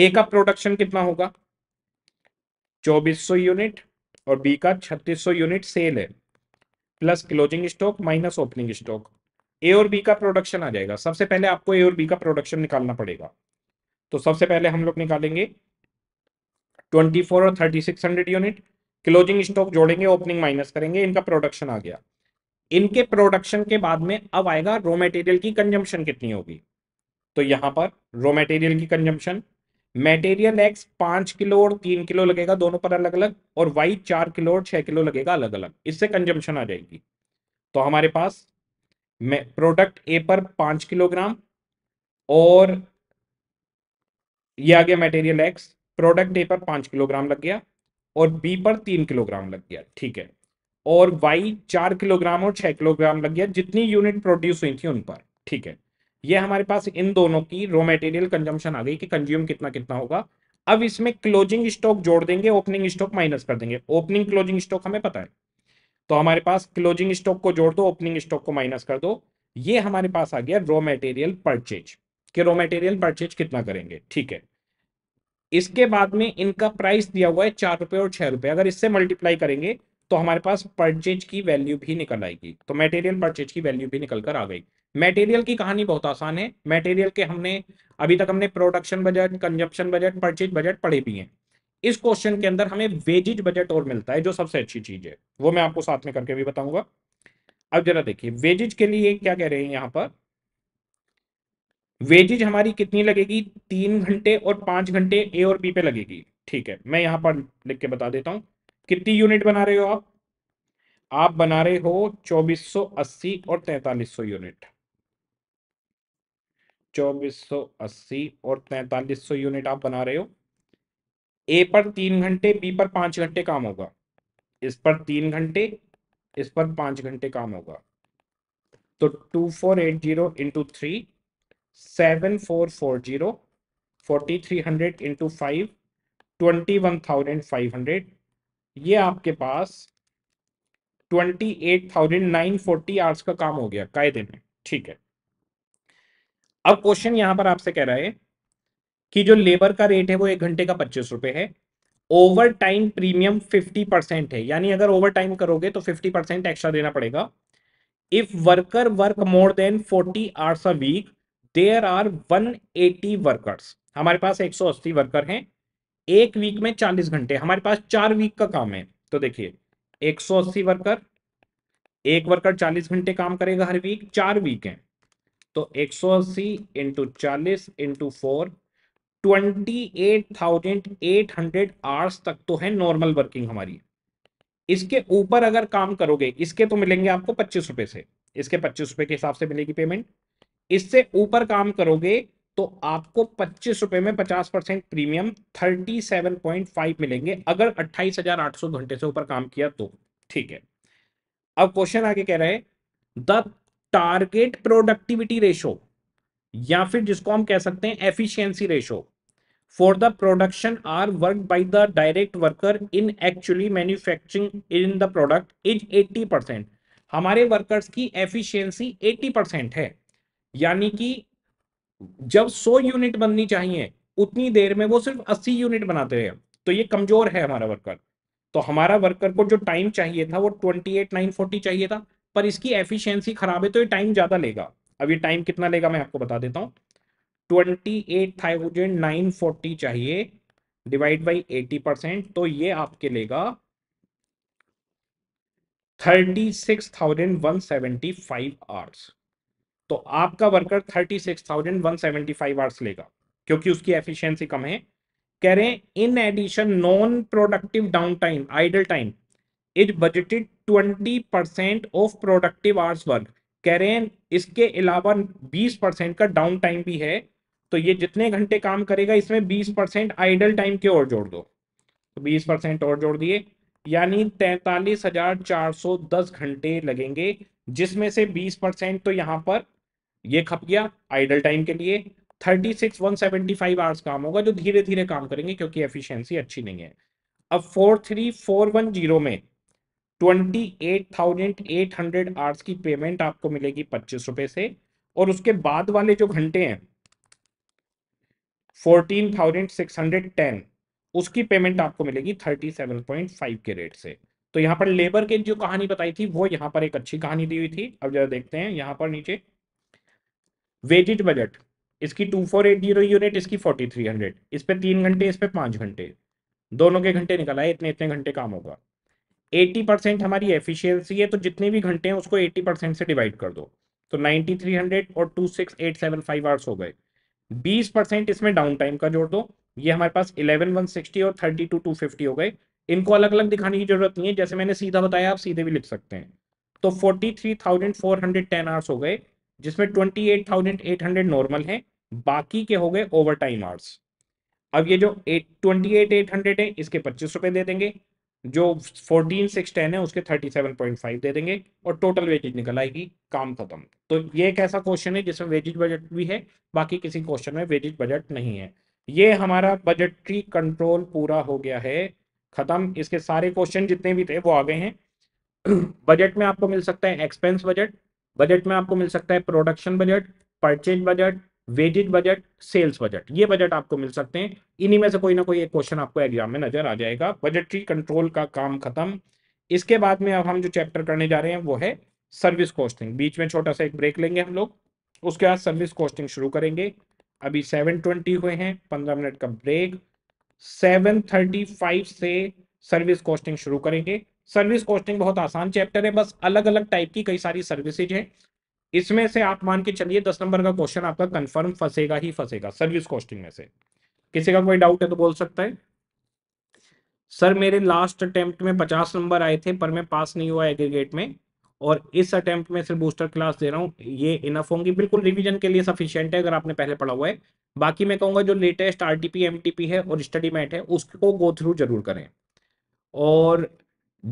Speaker 1: ए *clears throat* का प्रोडक्शन कितना होगा 2400 यूनिट और बी का 3600 यूनिट सेल है plus closing stock minus opening stock A और बी का प्रोडक्शन आ जाएगा सबसे पहले आपको ए और बी का प्रोडक्शन निकालना पड़ेगा तो सबसे पहले हम लोग निकालेंगे 24 और 3600 यूनिट क्लोजिंग स्टॉक जोड़ेंगे ओपनिंग माइनस करेंगे इनका प्रोडक्शन आ गया इनके प्रोडक्शन के बाद में अब आएगा रॉ मटेरियल की कंजम्पशन कितनी होगी तो यहां पर रॉ मेटेरियल की कंजम्पशन मेटेरियल एक्स पांच किलो और तीन किलो लगेगा दोनों पर अलग अलग और वाई चार किलो और छह किलो लगेगा अलग अलग इससे कंजम्पशन आ जाएगी तो हमारे पास प्रोडक्ट ए पर पांच किलोग्राम और ये आ गया मेटेरियल एक्स प्रोडक्ट ए पर पांच किलोग्राम लग गया और बी पर तीन किलोग्राम लग गया ठीक है और वाई चार किलोग्राम और छह किलोग्राम लग गया जितनी यूनिट प्रोड्यूस हुई थी उन पर ठीक है ये हमारे पास इन दोनों की रॉ मेटेरियल कंजम्पन आ गई कि कंज्यूम कितना कितना होगा अब इसमें क्लोजिंग स्टॉक जोड़ देंगे ओपनिंग स्टॉक माइनस कर देंगे ओपनिंग क्लोजिंग स्टॉक हमें पता है तो हमारे पास क्लोजिंग स्टॉक को जोड़ दो ओपनिंग स्टॉक को माइनस कर दो ये हमारे पास आ गया रॉ मेटेरियल परचेज कि रॉ मेटेरियल परचेज कितना करेंगे ठीक है इसके बाद में इनका प्राइस दिया हुआ है चार रुपए और छह रुपए अगर इससे मल्टीप्लाई करेंगे तो हमारे पास परचेज की वैल्यू भी निकल आएगी तो मेटेरियल परचेज की वैल्यू भी निकल कर आ गई मेटेरियल की कहानी बहुत आसान है मेटेरियल के हमने अभी तक हमने production budget consumption budget purchase budget पढ़े भी हैं इस क्वेश्चन के अंदर हमें वेजिज बजट और मिलता है जो सबसे अच्छी चीज है वो मैं आपको साथ में करके भी बताऊंगा अब जरा देखिए वेजिज के लिए क्या कह रहे हैं यहाँ पर वेजिज हमारी कितनी लगेगी तीन घंटे और पांच घंटे ए और बी पे लगेगी ठीक है मैं यहाँ पर लिख के बता देता हूँ कितनी यूनिट बना रहे हो आप आप बना रहे हो 2480 और 4300 यूनिट चौबीस और तैतालीस यूनिट आप बना रहे हो ए पर तीन घंटे बी पर पांच घंटे काम होगा इस पर तीन घंटे इस पर पांच घंटे काम होगा तो two four eight zero into three seven four four zero forty three hundred into five twenty one thousand five hundred ये आपके पास twenty eight thousand nine forty hours का काम हो गया कायदे में ठीक है अब क्वेश्चन यहां पर आपसे कह रहा है कि जो लेबर का रेट है वो एक घंटे का पच्चीस रुपए है over time premium fifty percent है यानी अगर ओवर टाइम करोगे तो फिफ्टी परसेंट एक्स्ट्रा देना पड़ेगा if worker work more than forty hours a week there are one eighty workers हमारे पास एक सौ अस्सी वर्कर हैं एक वीक में चालीस घंटे हमारे पास चार वीक का काम है तो देखिए एक सौ अस्सी वर्कर एक वर्कर चालीस घंटे काम करेगा हर वीक चार वीक है तो 180 सौ अस्सी इंटू चालीस इंटू फोर ट्वेंटी आवर्स तक तो है नॉर्मल वर्किंग हमारी इसके ऊपर अगर काम करोगे इसके तो मिलेंगे आपको पच्चीस रुपए से इसके पच्चीस रुपए के हिसाब से मिलेगी पेमेंट इससे ऊपर काम करोगे तो आपको पच्चीस रुपए में 50 परसेंट प्रीमियम 37.5 मिलेंगे अगर 28,800 घंटे से ऊपर काम किया तो ठीक है अब क्वेश्चन आगे कह रहे हैं द टारगेट प्रोडक्टिविटी रेशो या फिर जिसको हम कह सकते हैं efficiency ratio for the production are work by the direct worker in actually manufacturing in the product is 80 percent हमारे वर्कर्स की एफिशिएंसी 80 परसेंट है यानी कि जब 100 यूनिट बननी चाहिए उतनी देर में वो सिर्फ 80 यूनिट बनाते रहे तो ये कमजोर है हमारा वर्कर तो हमारा वर्कर को जो टाइम चाहिए था वो ट्वेंटी चाहिए था पर इसकी एफिशिएंसी खराब है तो ये टाइम ज़्यादा लेगा अब ये टाइम कितना लेगा मैं आपको बता देता हूँ twenty eight thousand nine forty चाहिए डिवाइड बाई एटी परसेंट तो ये आपके लेगा thirty six thousand one seventy five hours तो आपका worker thirty six thousand one seventy five hours लेगा क्योंकि उसकी एफिशिएंसी कम है कह रहे हैं in addition non productive down time idle time is budgeted twenty percent of productive hours work कह रहे हैं इसके अलावा बीस परसेंट का डाउन टाइम भी है तो ये जितने घंटे काम करेगा इसमें बीस परसेंट आइडल टाइम के और जोड़ दो तो बीस परसेंट और जोड़ दिए यानी तैतालीस हजार चार सौ दस घंटे लगेंगे जिसमें से बीस परसेंट तो यहाँ पर ये खप गया आइडल टाइम के लिए thirty six one seventy five hours काम होगा जो धीरे धीरे काम करेंगे क्योंकि एफिशिएंसी अच्छी नहीं है अब four three four one zero में twenty eight thousand eight hundred hours की पेमेंट आपको मिलेगी पच्चीस रुपए से और उसके बाद वाले जो घंटे हैं fourteen thousand six hundred ten उसकी पेमेंट आपको मिलेगी थर्टी सेवन पॉइंट फाइव के रेट से तो यहां पर लेबर की जो कहानी बताई थी वो यहां पर एक अच्छी कहानी दी हुई थी अब जरा देखते हैं यहां पर नीचे वेजिट बजट इसकी two four eight zero unit इसकी फोर्टी थ्री हंड्रेड इस पर तीन घंटे इस पर पांच घंटे दोनों के घंटे निकल आए इतने इतने घंटे काम होगा एटी परसेंट हमारी एफिशिएंसी है तो जितने भी घंटे हैं उसको एट्टी परसेंट से डिवाइड कर दो तो नाइन्टी थ्री हंड्रेड और two six eight seven five hours हो गए बीस परसेंट इसमें डाउन टाइम का जोड़ दो ये हमारे पास इलेवन वन सिक्सटी और थर्टी टू टू फिफ्टी हो गए इनको अलग अलग दिखाने की जरूरत नहीं है जैसे मैंने सीधा बताया आप सीधे भी लिख सकते हैं तो forty three thousand four hundred ten hours हो गए जिसमें twenty eight thousand eight hundred normal है बाकी के हो गए ओवर टाइम आवर्स अब ये जो eight twenty eight eight hundred है इसके पच्चीस रुपए दे देंगे जो 14 सिक्स टेन है उसके 37.5 दे देंगे और टोटल वेजेज निकल आएगी काम खत्म तो ये एक ऐसा क्वेश्चन है जिसमें वेजेज बजट भी है बाकी किसी क्वेश्चन में वेजेज बजट नहीं है ये हमारा बजटरी कंट्रोल पूरा हो गया है खत्म इसके सारे क्वेश्चन जितने भी थे वो आ गए हैं बजट *clears throat* में आपको मिल सकता है एक्सपेंस बजट बजट में आपको मिल सकता है production budget purchase budget weighted budget sales budget ये बजट आपको मिल सकते हैं इन्हीं में से कोई ना कोई एक क्वेश्चन आपको एग्जाम में नजर आ जाएगा बजटरी कंट्रोल का काम खत्म इसके बाद में अब हम जो चैप्टर करने जा रहे हैं वो है सर्विस कॉस्टिंग बीच में छोटा सा एक ब्रेक लेंगे हम लोग उसके बाद सर्विस कॉस्टिंग शुरू करेंगे अभी सेवन ट्वेंटी हुए हैं पंद्रह मिनट का ब्रेक सेवन थर्टी फाइव से सर्विस कॉस्टिंग शुरू करेंगे सर्विस कॉस्टिंग बहुत आसान चैप्टर है बस अलग अलग टाइप की कई सारी सर्विसेज हैं इसमें से आप मान के चलिए दस नंबर का क्वेश्चन आपका कंफर्म फंसेगा ही फंसेगा सर्विस कॉस्टिंग में से किसी का कोई डाउट है तो बोल सकता है सर मेरे लास्ट अटेम्प्ट में पचास नंबर आए थे पर मैं पास नहीं हुआ एग्रीगेट में और इस अटेम्प्ट में सिर्फ बूस्टर क्लास दे रहा हूँ ये इनफ होंगी बिल्कुल रिविजन के लिए सफिशियंट है अगर आपने पहले पढ़ा हुआ है बाकी मैं कहूँगा जो लेटेस्ट आर टी है और स्टडी मैट है उसको गो थ्रू जरूर करें और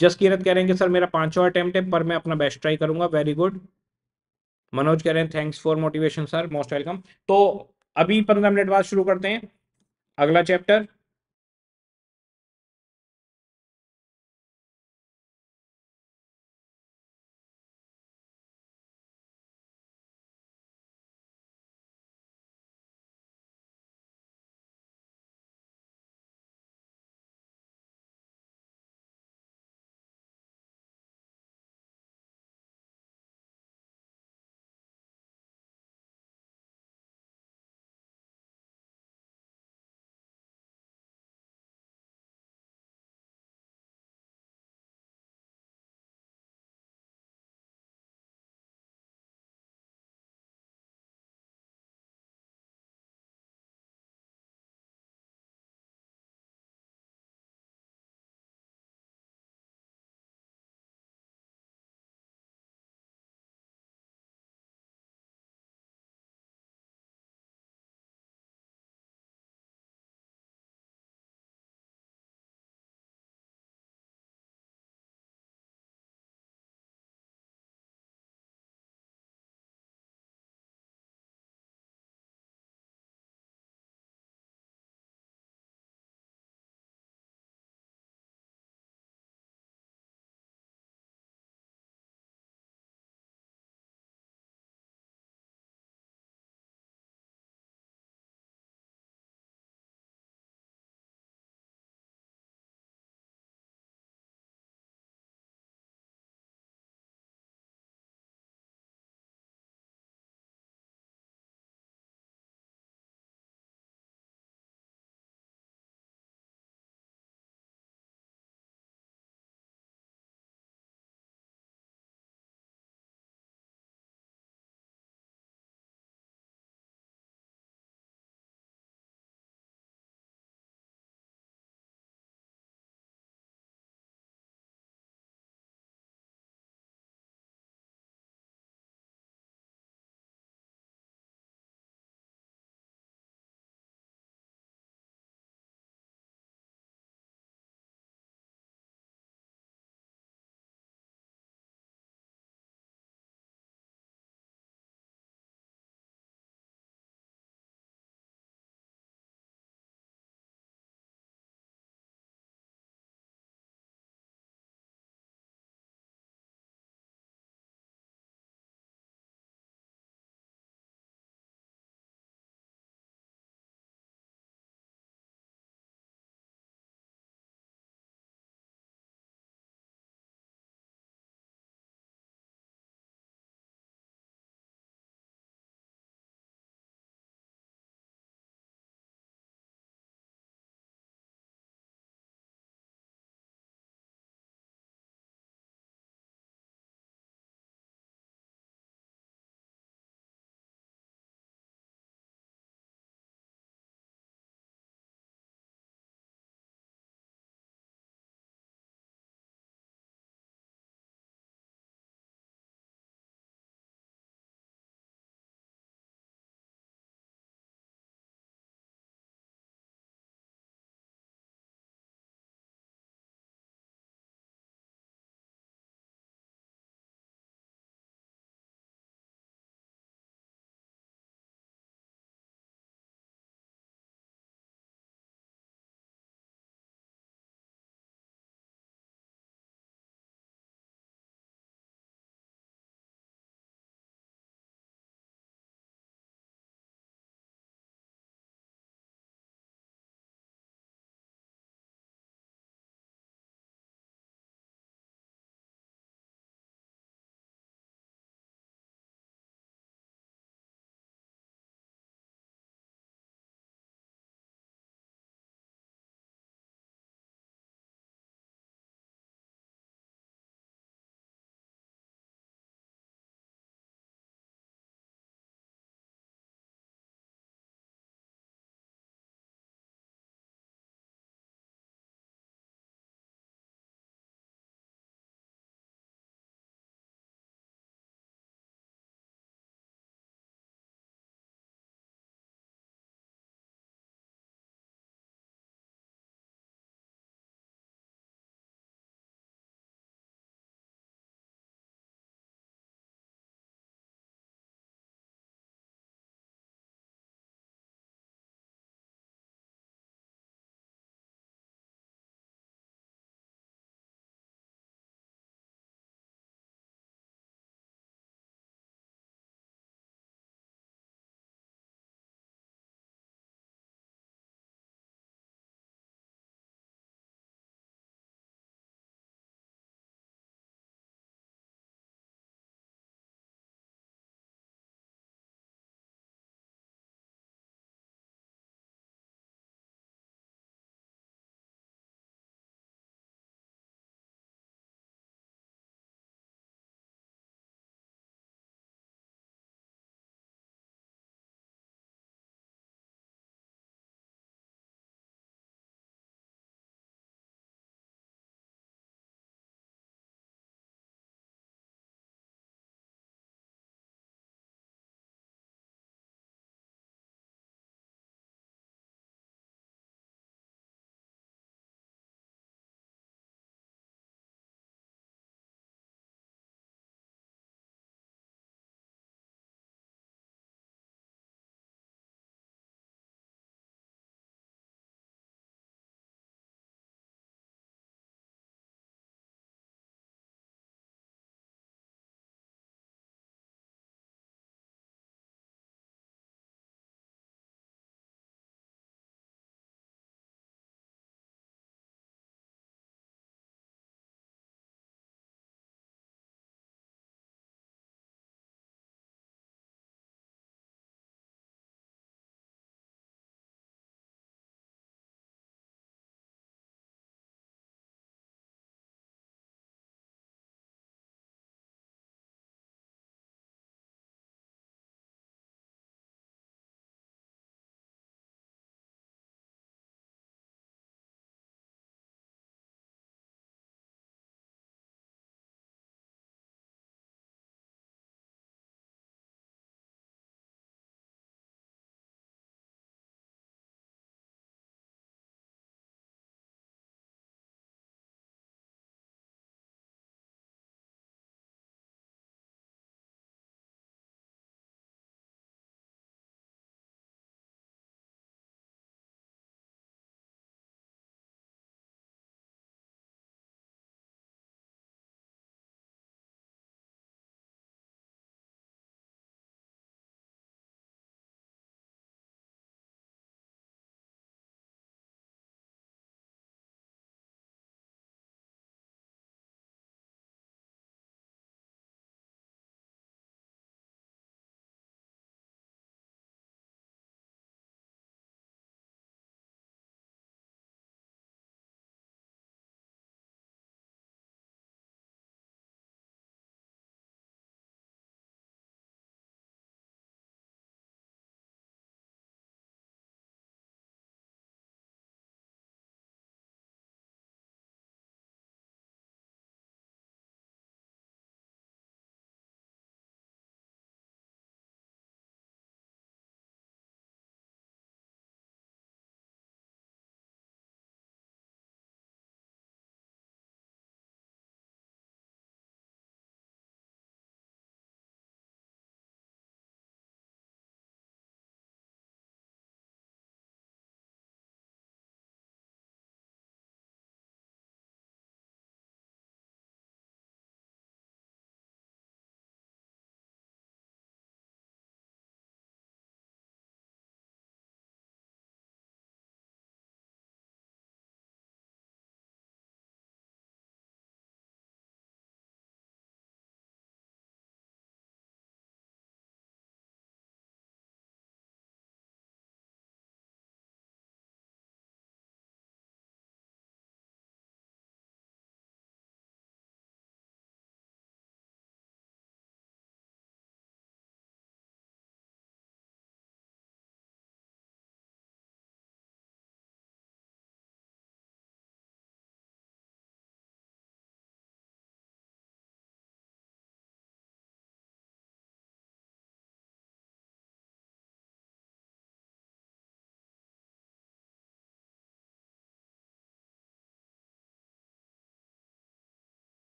Speaker 1: जस कीरत कह रहे हैं कि सर मेरा पांचवा अटेम्प्ट है पर मैं अपना बेस्ट ट्राई करूंगा वेरी गुड मनोज कह रहे हैं thanks for motivation sir most welcome तो अभी पंद्रह मिनट बाद शुरू करते हैं अगला chapter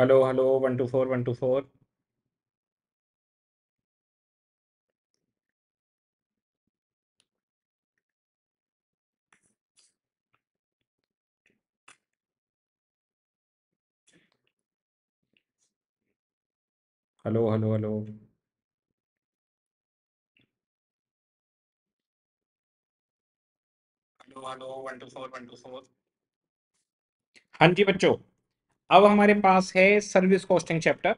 Speaker 1: hello hello one two four one two four hello hello hello hello hello one two four one two four हाँ जी बच्चों अब हमारे पास है service costing chapter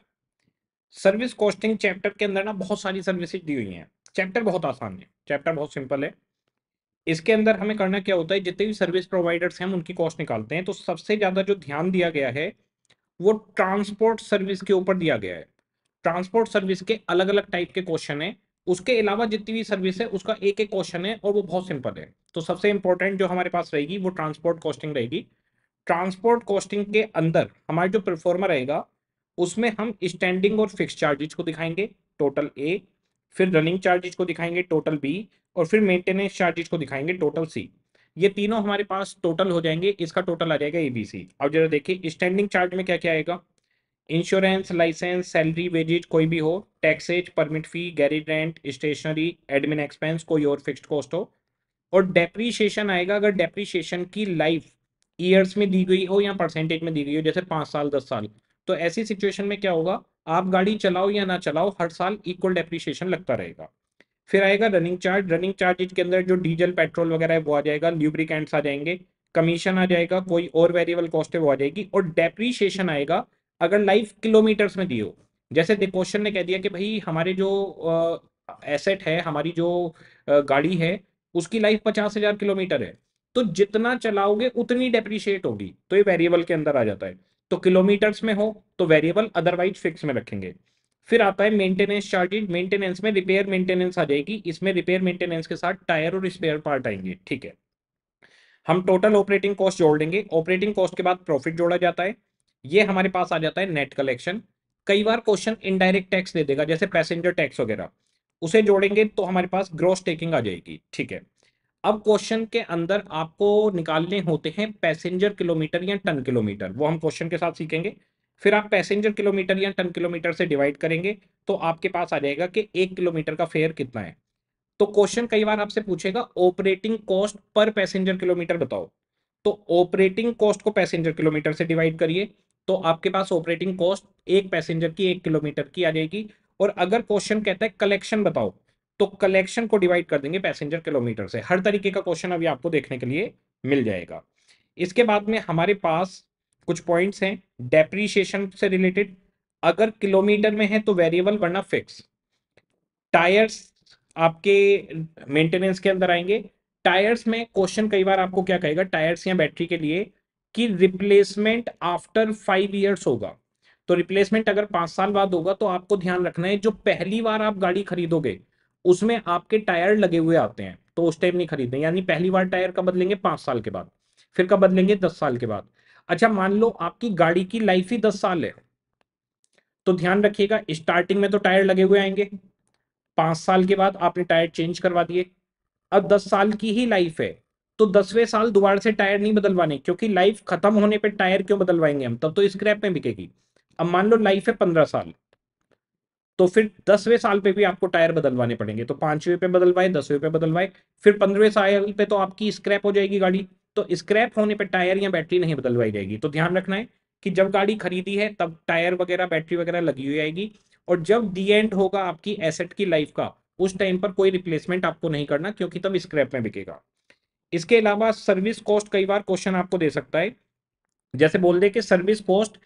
Speaker 1: service costing chapter के अंदर ना बहुत सारी सर्विसेज दी हुई हैं चैप्टर बहुत आसान है चैप्टर बहुत सिंपल है इसके अंदर हमें करना क्या होता है जितने भी सर्विस प्रोवाइडर्स हैं हम उनकी कॉस्ट निकालते हैं तो सबसे ज़्यादा जो ध्यान दिया गया है वो ट्रांसपोर्ट सर्विस के ऊपर दिया गया है ट्रांसपोर्ट सर्विस के अलग अलग टाइप के क्वेश्चन हैं उसके अलावा जितनी भी सर्विस है उसका एक एक क्वेश्चन है और वो बहुत सिंपल है तो सबसे इंपॉर्टेंट जो हमारे पास रहेगी वो ट्रांसपोर्ट कॉस्टिंग रहेगी ट्रांसपोर्ट कॉस्टिंग के अंदर हमारा जो परफॉर्मा रहेगा उसमें हम स्टैंडिंग और फिक्स चार्जेज को दिखाएंगे टोटल ए फिर रनिंग चार्जेज को दिखाएंगे टोटल बी और फिर मेंटेनेंस चार्जेज को दिखाएंगे टोटल सी ये तीनों हमारे पास टोटल हो जाएंगे इसका टोटल आ जाएगा ए बी सी अब जरा देखिए स्टैंडिंग चार्ज में क्या क्या आएगा इंश्योरेंस लाइसेंस सैलरी वेजेज कोई भी हो taxes permit fee garage rent stationery admin expense कोई और फिक्स्ड कॉस्ट हो और डेप्रीशिएशन आएगा अगर डेप्रीशिएशन की लाइफ ईयर्स में दी गई हो या परसेंटेज में दी गई हो जैसे पाँच साल दस साल तो ऐसी सिचुएशन में क्या होगा आप गाड़ी चलाओ या ना चलाओ हर साल इक्वल डेप्रिशिएशन लगता रहेगा फिर आएगा रनिंग चार्ज रनिंग चार्ज के अंदर जो डीजल पेट्रोल वगैरह है वो आ जाएगा ल्यूब्रिकेंट्स आ जाएंगे कमीशन आ जाएगा कोई और वेरिएबल कॉस्ट है वो आ जाएगी और डेप्रीशिएशन आएगा अगर लाइफ किलोमीटर्स में दी हो जैसे क्वेश्चन ने कह दिया कि भाई हमारे जो एसेट है हमारी जो गाड़ी है उसकी लाइफ पचास हज़ार किलोमीटर है तो जितना चलाओगे उतनी डेप्रीशिएट होगी तो ये वेरिएबल के अंदर आ जाता है तो किलोमीटर्स में हो तो वेरिएबल अदरवाइज फिक्स में रखेंगे फिर आता है मेंटेनेंस चार्जेज मेंटेनेंस में रिपेयर मेंटेनेंस आ जाएगी इसमें रिपेयर मेंटेनेंस के साथ टायर और स्पेयर पार्ट आएंगे ठीक है हम टोटल ऑपरेटिंग कॉस्ट जोड़ देंगे ऑपरेटिंग कॉस्ट के बाद प्रॉफिट जोड़ा जाता है ये हमारे पास आ जाता है नेट कलेक्शन कई बार क्वेश्चन इनडायरेक्ट टैक्स दे देगा जैसे पैसेंजर टैक्स वगैरह उसे जोड़ेंगे तो हमारे पास ग्रॉस टेकिंग आ जाएगी ठीक है अब क्वेश्चन के अंदर आपको निकालने होते हैं पैसेंजर किलोमीटर या टन किलोमीटर वो हम क्वेश्चन के साथ सीखेंगे फिर आप पैसेंजर किलोमीटर या टन किलोमीटर से डिवाइड करेंगे तो आपके पास आ जाएगा कि एक किलोमीटर का फेयर कितना है तो क्वेश्चन कई बार आपसे पूछेगा operating cost per passenger kilometre बताओ तो ऑपरेटिंग कॉस्ट को पैसेंजर किलोमीटर से डिवाइड करिए तो आपके पास ऑपरेटिंग कॉस्ट एक पैसेंजर की एक किलोमीटर की आ जाएगी और अगर क्वेश्चन कहता है कलेक्शन बताओ तो कलेक्शन को डिवाइड कर देंगे पैसेंजर किलोमीटर से हर तरीके का क्वेश्चन अभी आपको देखने के लिए मिल जाएगा इसके बाद में हमारे पास कुछ पॉइंट्स हैं डेप्रीशिएशन से रिलेटेड अगर किलोमीटर में है तो वेरिएबल वरना फिक्स टायर्स आपके मेंटेनेंस के अंदर आएंगे टायर्स में क्वेश्चन कई बार आपको क्या कहेगा टायर्स या बैटरी के लिए कि रिप्लेसमेंट आफ्टर फाइव ईयर्स होगा तो रिप्लेसमेंट अगर पांच साल बाद होगा तो आपको ध्यान रखना है जो पहली बार आप गाड़ी खरीदोगे उसमें आपके टायर लगे हुए आते हैं तो उस टाइम नहीं खरीदने यानी पहली बार टायर का बदलेंगे पांच साल के बाद फिर का बदलेंगे दस साल के बाद अच्छा मान लो आपकी गाड़ी की लाइफ ही दस साल है तो ध्यान रखिएगा स्टार्टिंग में तो टायर लगे हुए आएंगे पांच साल के बाद आपने टायर चेंज करवा दिए अब दस साल की ही लाइफ है तो दसवें साल दोबारा से टायर नहीं बदलवाने क्योंकि लाइफ खत्म होने पर टायर क्यों बदलवाएंगे हम तब तो स्क्रैप में बिकेगी अब मान लो लाइफ है पंद्रह साल तो फिर दसवें साल पे भी आपको टायर बदलवाने पड़ेंगे तो पांचवें पे बदलवाए दसवें पे बदलवाए फिर पंद्रवें साल पे तो आपकी स्क्रैप हो जाएगी गाड़ी तो स्क्रैप होने पे टायर या बैटरी नहीं बदलवाई जाएगी तो ध्यान रखना है कि जब गाड़ी खरीदी है तब टायर वगैरह बैटरी वगैरह लगी हुई आएगी और जब डी एंड होगा आपकी एसेट की लाइफ का उस टाइम पर कोई रिप्लेसमेंट आपको नहीं करना क्योंकि तब स्क्रैप में बिकेगा इसके अलावा सर्विस कॉस्ट कई बार क्वेश्चन आपको दे सकता है जैसे बोल दे कि service cost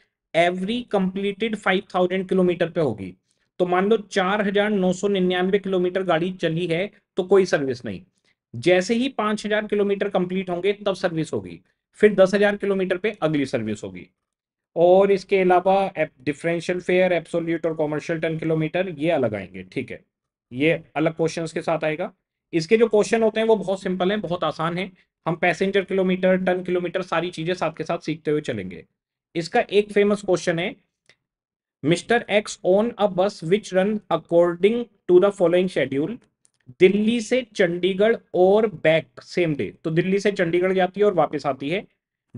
Speaker 1: every completed 5000 kilometre पे होगी तो मान लो चार हजार नौ सौ निन्यानवे किलोमीटर गाड़ी चली है तो कोई सर्विस नहीं जैसे ही पांच हजार किलोमीटर कंप्लीट होंगे तब सर्विस होगी फिर दस हजार किलोमीटर पे अगली सर्विस होगी और इसके अलावा डिफरेंशियल फेयर एप्सोल्यूट और कॉमर्शियल टन किलोमीटर ये अलग आएंगे ठीक है ये अलग क्वेश्चन के साथ आएगा इसके जो क्वेश्चन होते हैं वो बहुत सिंपल हैं बहुत आसान हैं हम पैसेंजर किलोमीटर टन किलोमीटर सारी चीज़ें साथ के साथ सीखते हुए चलेंगे इसका एक फेमस क्वेश्चन है mister X own a bus which run according to the following schedule Delhi से चंडीगढ़ और बैक सेम डे तो दिल्ली से चंडीगढ़ जाती है और वापस आती है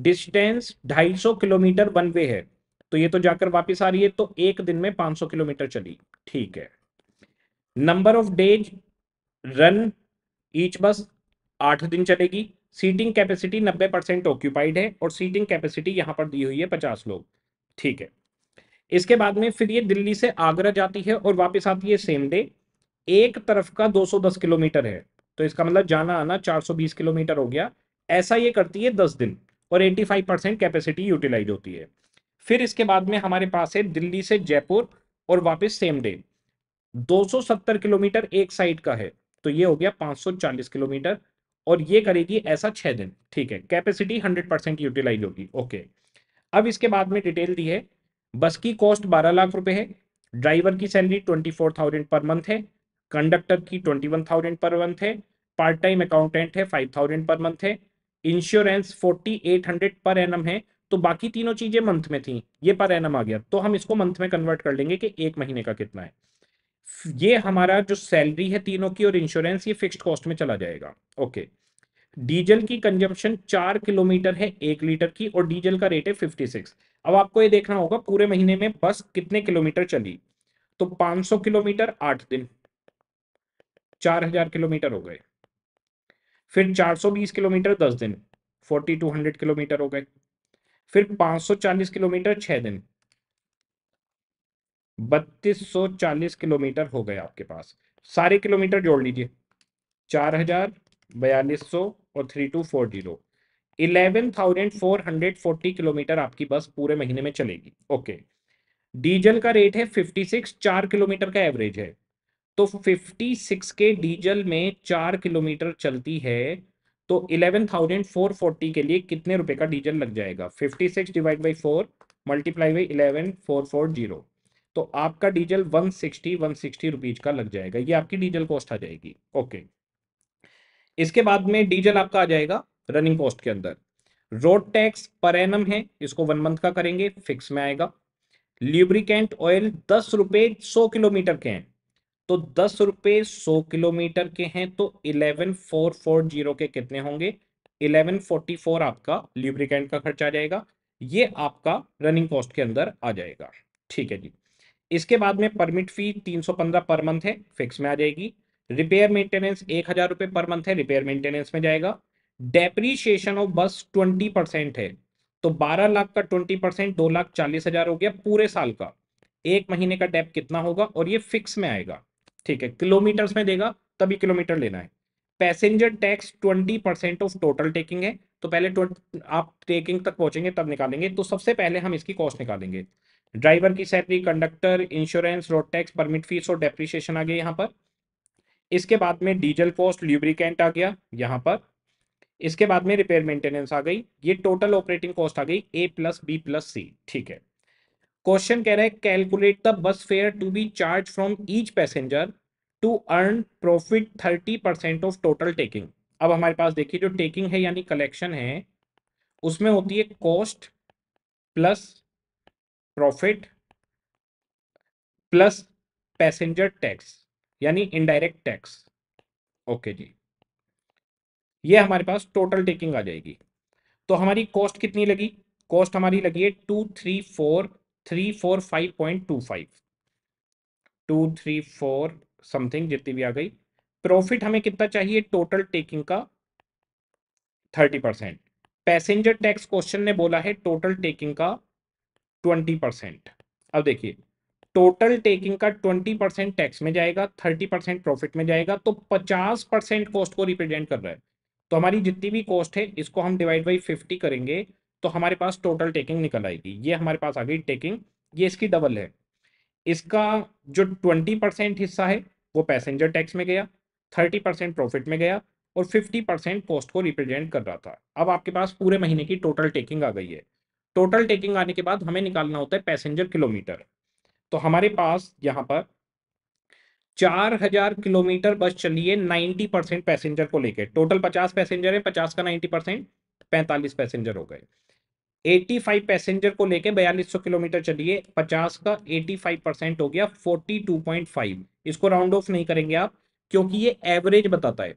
Speaker 1: डिस्टेंस 250 किलोमीटर वन वे है तो ये तो जाकर वापस आ रही है तो एक दिन में 500 किलोमीटर चली ठीक है number of days run each bus आठ दिन चलेगी सीटिंग कैपेसिटी 90 परसेंट ऑक्यूपाइड है और सीटिंग कैपेसिटी यहां पर दी हुई है 50 लोग ठीक है इसके बाद में फिर ये दिल्ली से आगरा जाती है और वापस आती है सेम डे एक तरफ का 210 किलोमीटर है तो इसका मतलब जाना आना 420 किलोमीटर हो गया ऐसा ये करती है दस दिन और 85 परसेंट कैपेसिटी यूटिलाइज होती है फिर इसके बाद में हमारे पास है दिल्ली से जयपुर और वापस सेम डे 270 किलोमीटर एक साइड का है तो ये हो गया 540 किलोमीटर और ये करेगी ऐसा छः दिन ठीक है कैपेसिटी हंड्रेड परसेंट यूटिलाइज होगी ओके अब इसके बाद में डिटेल दी है बस की कॉस्ट बारह लाख रुपए है ड्राइवर की salary twenty four thousand per month है कंडक्टर की twenty one thousand per month है पार्ट टाइम अकाउंटेंट है फाइव थाउजेंड पर मंथ है insurance forty eight hundred per annum है तो बाकी तीनों चीजें मंथ में थी ये पर एनम आ गया तो हम इसको मंथ में कन्वर्ट कर लेंगे कि एक महीने का कितना है ये हमारा जो सैलरी है तीनों की और इंश्योरेंस ये फिक्स कॉस्ट में चला जाएगा ओके डीजल की कंजम्पशन चार किलोमीटर है एक लीटर की और डीजल का रेट है फिफ्टी सिक्स अब आपको ये देखना होगा पूरे महीने में बस कितने किलोमीटर चली तो 500 किलोमीटर आठ दिन 4000 किलोमीटर हो गए फिर 420 किलोमीटर दस दिन 4200 किलोमीटर हो गए फिर 540 किलोमीटर छह दिन 3240 किलोमीटर हो गए आपके पास सारे किलोमीटर जोड़ लीजिए चार हजार बयालीस सौ और three two four zero 11,440 kilometre आपकी बस पूरे महीने में चलेगी ओके डीजल का रेट है 56 चार किलोमीटर का एवरेज है तो 56 के डीजल में चार किलोमीटर चलती है तो 11,440 के लिए कितने रुपए का डीजल लग जाएगा 56 divide by four multiply by eleven four four zero तो आपका डीजल 160 160 रुपीज का लग जाएगा ये आपकी डीजल कॉस्ट आ जाएगी ओके इसके बाद में डीजल आपका आ जाएगा रनिंग कॉस्ट के अंदर रोड टैक्स पर एनम है इसको वन मंथ का करेंगे फिक्स में आएगा ल्यूब्रिकेंट ऑयल दस रुपए सौ किलोमीटर के हैं तो दस रुपए सौ किलोमीटर के हैं तो इलेवन फोर फोर जीरो के कितने होंगे इलेवन फोर्टी फोर आपका ल्यूब्रिकेंट का खर्चा आ जाएगा ये आपका रनिंग कॉस्ट के अंदर आ जाएगा ठीक है जी इसके बाद में परमिट फी तीन सौ पंद्रह पर मंथ है फिक्स में आ जाएगी रिपेयर मेंटेनेंस एक हजार रुपए पर मंथ है रिपेयर मेंटेनेंस में जाएगा depreciation of bus twenty percent है तो बारह लाख का ट्वेंटी परसेंट दो लाख चालीस हजार हो गया पूरे साल का एक महीने का डेप कितना होगा और ये फिक्स में आएगा ठीक है किलोमीटर्स में देगा तभी किलोमीटर लेना है passenger tax twenty percent of total taking है तो पहले आप टेकिंग तक पहुंचेंगे तब निकालेंगे तो सबसे पहले हम इसकी कॉस्ट निकालेंगे ड्राइवर की salary conductor insurance road tax permit fees और डेप्रीशिएशन आ गया यहाँ पर इसके बाद में डीजल कॉस्ट ल्यूब्रिकेंट आ गया यहाँ पर इसके बाद में रिपेयर मेंटेनेंस आ गई ये टोटल ऑपरेटिंग कॉस्ट आ गई A plus B plus C ठीक है क्वेश्चन कह रहा है calculate the bus fare to be charge from each passenger to earn profit thirty percent of total taking अब हमारे पास देखिए जो टेकिंग है यानी कलेक्शन है उसमें होती है cost plus profit plus passenger tax यानी इनडायरेक्ट टैक्स ओके जी ये हमारे पास टोटल टेकिंग आ जाएगी तो हमारी कॉस्ट कितनी लगी कॉस्ट हमारी लगी है two three four three four five point two five two three four something जितनी भी आ गई प्रॉफिट हमें कितना चाहिए टोटल टेकिंग का thirty percent passenger tax question ने बोला है टोटल टेकिंग का ट्वेंटी परसेंट अब देखिए टोटल टेकिंग का ट्वेंटी परसेंट टैक्स में जाएगा थर्टी परसेंट प्रॉफिट में जाएगा तो पचास परसेंट कॉस्ट को रिप्रेजेंट कर रहा है तो हमारी जितनी भी कॉस्ट है इसको हम डिवाइड बाई फिफ्टी करेंगे तो हमारे पास टोटल टेकिंग निकल आएगी ये हमारे पास आ गई टेकिंग ये इसकी डबल है इसका जो ट्वेंटी परसेंट हिस्सा है वो पैसेंजर टैक्स में गया थर्टी परसेंट प्रॉफिट में गया और फिफ्टी परसेंट कॉस्ट को रिप्रेजेंट कर रहा था अब आपके पास पूरे महीने की टोटल टेकिंग आ गई है टोटल टेकिंग आने के बाद हमें निकालना होता है पैसेंजर किलोमीटर तो हमारे पास यहाँ पर चार हजार किलोमीटर बस चली है नाइन्टी परसेंट पैसेंजर को लेकर टोटल पचास पैसेंजर है पचास का नाइन्टी परसेंट पैंतालीस पैसेंजर हो गए एटी फाइव पैसेंजर को लेकर बयालीस सौ किलोमीटर चलिए पचास का एटी फाइव परसेंट हो गया फोर्टी टू पॉइंट फाइव इसको राउंड ऑफ नहीं करेंगे आप क्योंकि ये एवरेज बताता है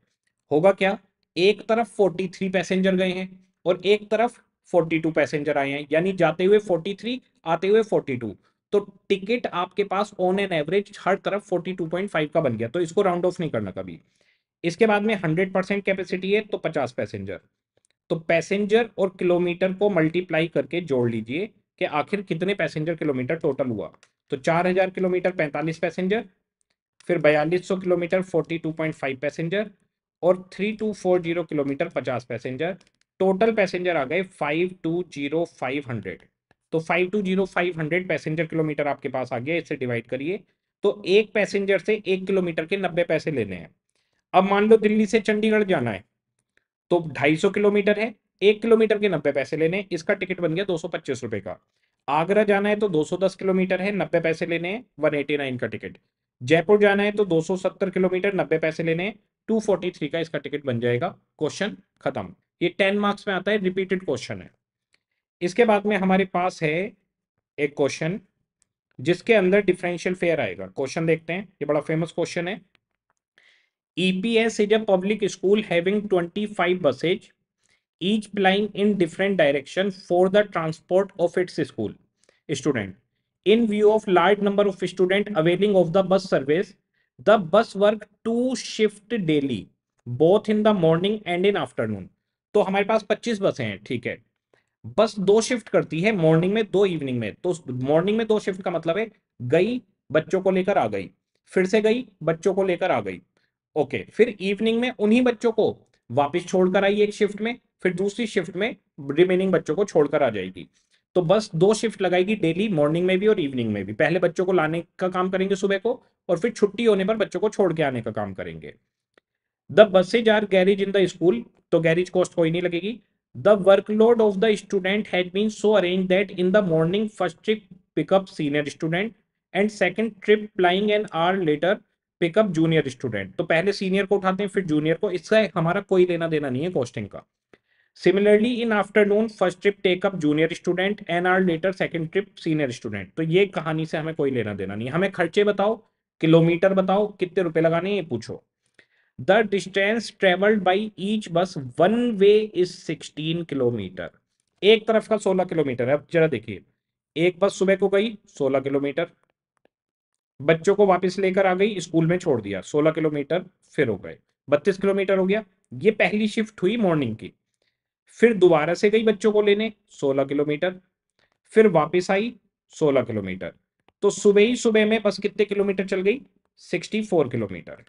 Speaker 1: होगा क्या एक तरफ फोर्टी थ्री पैसेंजर गए हैं और एक तरफ फोर्टी टू पैसेंजर आए हैं यानी जाते हुए फोर्टी थ्री आते हुए फोर्टी टू तो टिकट आपके पास ऑन एन एवरेज हर तरफ 42.5 का बन गया तो इसको राउंड ऑफ नहीं करना कभी इसके बाद में 100 परसेंट कैपेसिटी है तो 50 पैसेंजर तो पैसेंजर और किलोमीटर को मल्टीप्लाई करके जोड़ लीजिए कि आखिर कितने पैसेंजर किलोमीटर टोटल हुआ तो 4000 किलोमीटर 45 पैसेंजर फिर 4200 किलोमीटर 42.5 पैसेंजर और 3240 किलोमीटर 50 पैसेंजर टोटल पैसेंजर आ गए हंड्रेड तो five two zero five hundred passenger kilometre आपके पास आ गया इससे डिवाइड करिए तो एक पैसेंजर से एक किलोमीटर के नब्बे पैसे लेने हैं अब मान लो दिल्ली से चंडीगढ़ जाना है तो ढाई सौ किलोमीटर है एक किलोमीटर के नब्बे पैसे लेने इसका टिकट बन गया दो सौ पच्चीस रुपए का आगरा जाना है तो दो सौ दस किलोमीटर है नब्बे पैसे लेने हैं वन एटी नाइन का टिकट जयपुर जाना है तो दो सौ सत्तर किलोमीटर नब्बे पैसे लेने टू फोर्टी थ्री का इसका टिकट बन जाएगा क्वेश्चन खत्म ये टेन मार्क्स में आता है रिपीटेड क्वेश्चन है इसके बाद में हमारे पास है एक क्वेश्चन जिसके अंदर डिफरेंशियल फेयर आएगा क्वेश्चन देखते हैं ये बड़ा फेमस क्वेश्चन है EPS is a public school having 25 buses each plying in different direction for the transport of its school student in view of large number of student availing of the bus service the bus work two shift daily both in the morning and in afternoon तो हमारे पास 25 बसें हैं ठीक है बस दो shift करती है मॉर्निंग में दो इवनिंग में तो मॉर्निंग में दो शिफ्ट का मतलब है गई बच्चों को लेकर आ गई फिर से गई बच्चों को लेकर आ गई ओके फिर इवनिंग में उन्हीं बच्चों को वापस छोड़कर आई एक शिफ्ट में फिर दूसरी शिफ्ट में रिमेनिंग बच्चों को छोड़कर आ जाएगी तो बस दो शिफ्ट लगाएगी डेली मॉर्निंग में भी और इवनिंग में भी पहले बच्चों को लाने का काम करेंगे सुबह को और फिर छुट्टी होने पर बच्चों को छोड़ के आने का काम करेंगे the buses are garage in the school तो गैरेज कॉस्ट कोई नहीं लगेगी The workload of the student had been so arranged that in the morning, first trip pick up senior student and second trip flying an hour later pick up junior student तो पहले senior को उठाते हैं फिर junior को इसका हमारा कोई लेना देना नहीं है कॉस्टिंग का similarly in afternoon first trip take up junior student an hour later second trip senior student तो ये कहानी से हमें कोई लेना देना नहीं हमें खर्चे बताओ किलोमीटर बताओ कितने रुपए लगाने ये पूछो the distance travelled by each bus one way is 16 kilometre एक तरफ का 16 किलोमीटर है अब जरा देखिए एक बस सुबह को गई 16 किलोमीटर बच्चों को वापस लेकर आ गई स्कूल में छोड़ दिया 16 किलोमीटर फिर हो गए 32 किलोमीटर हो गया ये पहली शिफ्ट हुई मॉर्निंग की फिर दोबारा से गई बच्चों को लेने 16 किलोमीटर फिर वापस आई 16 किलोमीटर तो सुबह ही सुबह में बस कितने किलोमीटर चल गई 64 किलोमीटर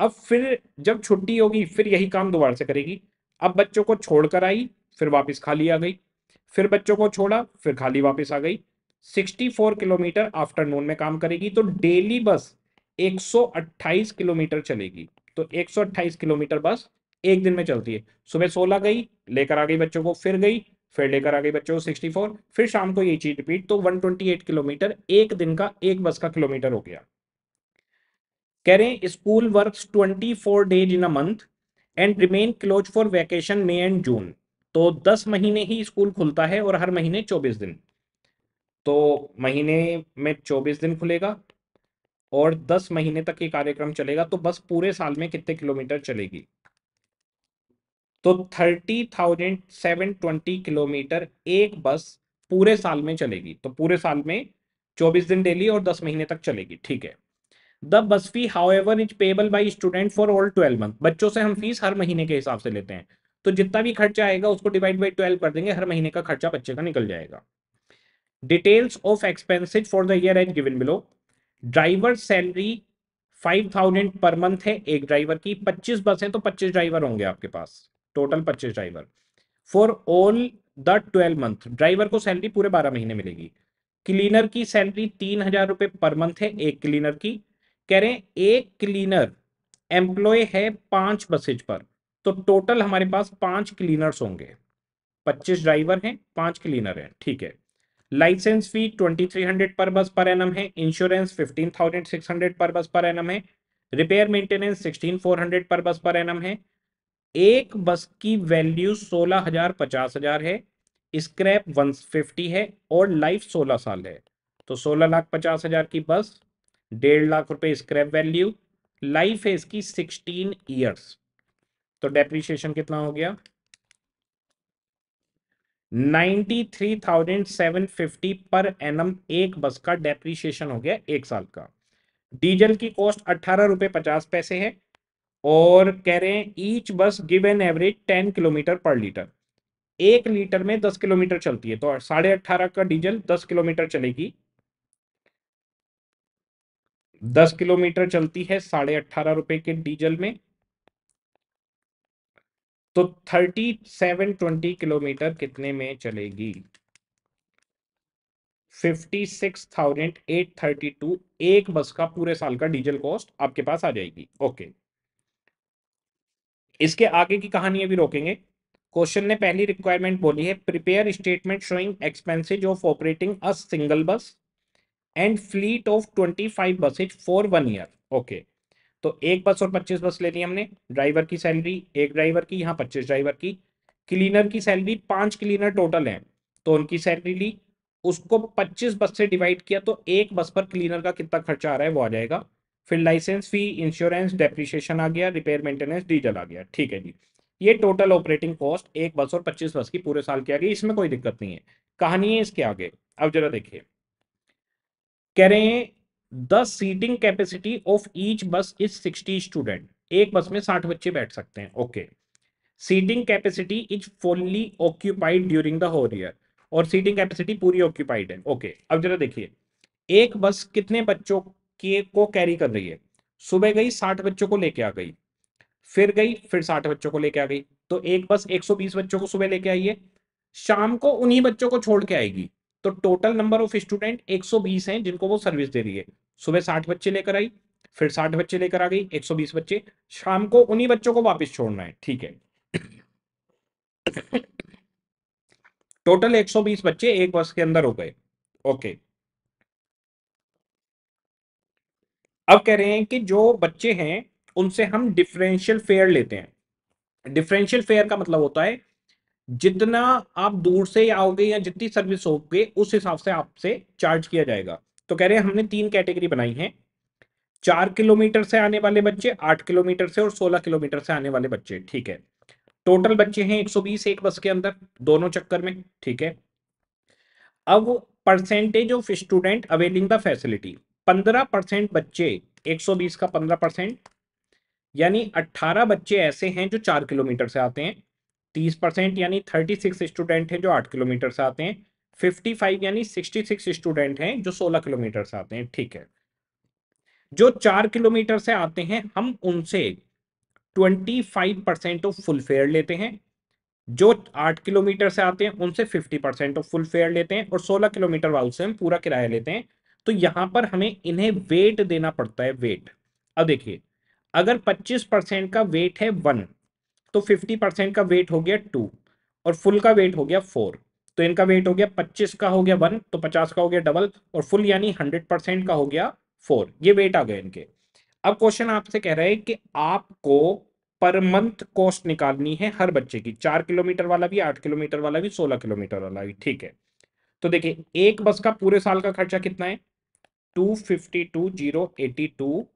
Speaker 1: अब फिर जब छुट्टी होगी फिर यही काम दोबारा से करेगी अब बच्चों को छोड़कर आई फिर वापस खाली आ गई फिर बच्चों को छोड़ा फिर खाली वापस आ गई 64 किलोमीटर आफ्टरनून में काम करेगी तो डेली बस 128 किलोमीटर चलेगी तो 128 किलोमीटर बस एक दिन में चलती है सुबह 16 गई लेकर आ गई बच्चों को फिर गई फिर लेकर आ गई बच्चों को सिक्सटी फिर शाम को यही चीज रिपीट तो वन किलोमीटर एक दिन का एक बस का किलोमीटर हो गया कह रहे हैं school work twenty four days in a month and remain close for vacation May and June तो दस महीने ही स्कूल खुलता है और हर महीने चौबीस दिन तो महीने में चौबीस दिन खुलेगा और दस महीने तक ये कार्यक्रम चलेगा तो बस पूरे साल में कितने किलोमीटर चलेगी तो thirty thousand seven twenty kilometre एक बस पूरे साल में चलेगी तो पूरे साल में चौबीस दिन डेली और दस महीने तक चलेगी ठीक है the bus fee however is payable by student for all twelve month बच्चों से हम फीस हर महीने के हिसाब से लेते हैं तो जितना भी खर्चा आएगा उसको डिवाइड बाई ट्वेल्व कर देंगे हर महीने का खर्चा बच्चे का निकल जाएगा details of expenses for the year as given below driver salary five thousand per month है एक ड्राइवर की पच्चीस बस है तो पच्चीस ड्राइवर होंगे आपके पास टोटल पच्चीस driver for all the twelve month driver को सैलरी पूरे बारह महीने मिलेगी क्लीनर की सैलरी तीन हजार रुपए पर मंथ है एक क्लीनर की कह रहे हैं एक क्लीनर एम्प्लॉय है पांच बसेज पर तो टोटल हमारे पास पांच क्लीनर्स होंगे पच्चीस ड्राइवर हैं पांच क्लीनर हैं ठीक है licence fee twenty three hundred per bus per annum है insurance fifteen thousand six hundred per bus per annum है repair maintenance sixteen four hundred per bus per annum है एक बस की वैल्यू सोलह हजार पचास हजार है स्क्रैप वन फिफ्टी है और लाइफ सोलह साल है तो सोलह लाख पचास हजार की बस डेढ़ लाख रुपए स्क्रैप वैल्यू लाइफ है इसकी सिक्सटीन ईयर्स तो डेप्रिशिएशन कितना हो गया ninety three thousand seven fifty per annum एक बस का डेप्रिशिएशन हो गया एक साल का डीजल की कॉस्ट अट्ठारह रुपए पचास पैसे है और कह रहे हैं each bus give an average ten kilometre per litre एक लीटर में दस किलोमीटर चलती है तो साढ़े अट्ठारह का डीजल दस किलोमीटर चलेगी दस किलोमीटर चलती है साढ़े अट्ठारह रुपए के डीजल में तो थर्टी सेवन ट्वेंटी किलोमीटर कितने में चलेगी fifty six thousand eight thirty two एक बस का पूरे साल का डीजल कॉस्ट आपके पास आ जाएगी ओके इसके आगे की कहानी अभी रोकेंगे क्वेश्चन ने पहली रिक्वायरमेंट बोली है prepare statement showing expenses of operating a single bus and fleet of twenty five buses for one year okay तो एक बस और पच्चीस बस ले ली हमने ड्राइवर की सैलरी एक ड्राइवर की यहाँ पच्चीस ड्राइवर की क्लीनर की सैलरी पांच क्लीनर टोटल है तो उनकी सैलरी ली उसको पच्चीस बस से डिवाइड किया तो एक बस पर क्लीनर का कितना खर्चा आ रहा है वो आ जाएगा फिर लाइसेंस फी इंश्योरेंस डेप्रिशिएशन आ गया रिपेयर मेंटेनेंस डीजल आ गया ठीक है जी ये टोटल ऑपरेटिंग कॉस्ट एक बस और 25 बस की पूरे साल की आ गई इसमें कोई दिक्कत नहीं है कहानी है इसके आगे अब जरा देखिए कह रहे हैं the seating capacity of each bus is sixty student एक बस में साठ बच्चे बैठ सकते हैं okay seating capacity is fully occupied during the whole year और सीटिंग कैपेसिटी पूरी ऑक्यूपाइड है ओके okay. अब जरा देखिए एक बस कितने बच्चों के को कैरी कर रही है सुबह गई साठ बच्चों को लेके आ गई फिर गई फिर साठ बच्चों को लेके आ गई तो एक बस 120 बच्चों को सुबह लेके आई है शाम को उन्हीं बच्चों को छोड़ के आएगी तो टोटल नंबर ऑफ स्टूडेंट 120 हैं जिनको वो सर्विस दे रही है सुबह साठ बच्चे लेकर आई फिर साठ बच्चे लेकर आ गई 120 बच्चे शाम को उन्हीं बच्चों को वापस छोड़ना है ठीक है टोटल 120 बच्चे एक बस के अंदर हो गए ओके अब कह रहे हैं कि जो बच्चे हैं उनसे हम डिफरेंशियल फेयर लेते हैं डिफरेंशियल फेयर का मतलब होता है जितना आप दूर से आओगे या जितनी सर्विस होगी उस हिसाब से आपसे चार्ज किया जाएगा तो कह रहे हैं हमने तीन कैटेगरी बनाई है चार किलोमीटर से आने वाले बच्चे आठ किलोमीटर से और सोलह किलोमीटर से आने वाले बच्चे ठीक है टोटल बच्चे हैं 120 एक बस के अंदर दोनों चक्कर में ठीक है अब percentage of student availing the facility 15 percent बच्चे 120 का 15 परसेंट यानी 18 बच्चे ऐसे हैं जो चार किलोमीटर से आते हैं तीस परसेंट यानी थर्टी सिक्स स्टूडेंट हैं जो आठ किलोमीटर से आते हैं फिफ्टी फाइव यानी सिक्सटी सिक्स स्टूडेंट हैं जो सोलह किलोमीटर से आते हैं ठीक है जो चार किलोमीटर से आते हैं हम उनसे twenty five percent of full fare लेते हैं जो आठ किलोमीटर से आते हैं उनसे fifty percent of full fare लेते हैं और सोलह किलोमीटर वालों से हम पूरा किराया लेते हैं तो यहां पर हमें इन्हें वेट देना पड़ता है वेट अब देखिए अगर पच्चीस परसेंट का वेट है वन तो फिफ्टी परसेंट का वेट हो गया टू और फुल का वेट हो गया फोर तो इनका वेट हो गया पच्चीस का हो गया वन तो पचास का हो गया डबल और फुल यानी हंड्रेड परसेंट का हो गया फोर ये वेट आ गए इनके अब क्वेश्चन आपसे कह रहा है कि आपको पर मंथ कॉस्ट निकालनी है हर बच्चे की चार किलोमीटर वाला भी आठ किलोमीटर वाला भी सोलह किलोमीटर वाला भी ठीक है तो देखिए एक बस का पूरे साल का खर्चा कितना है two fifty two zero eighty two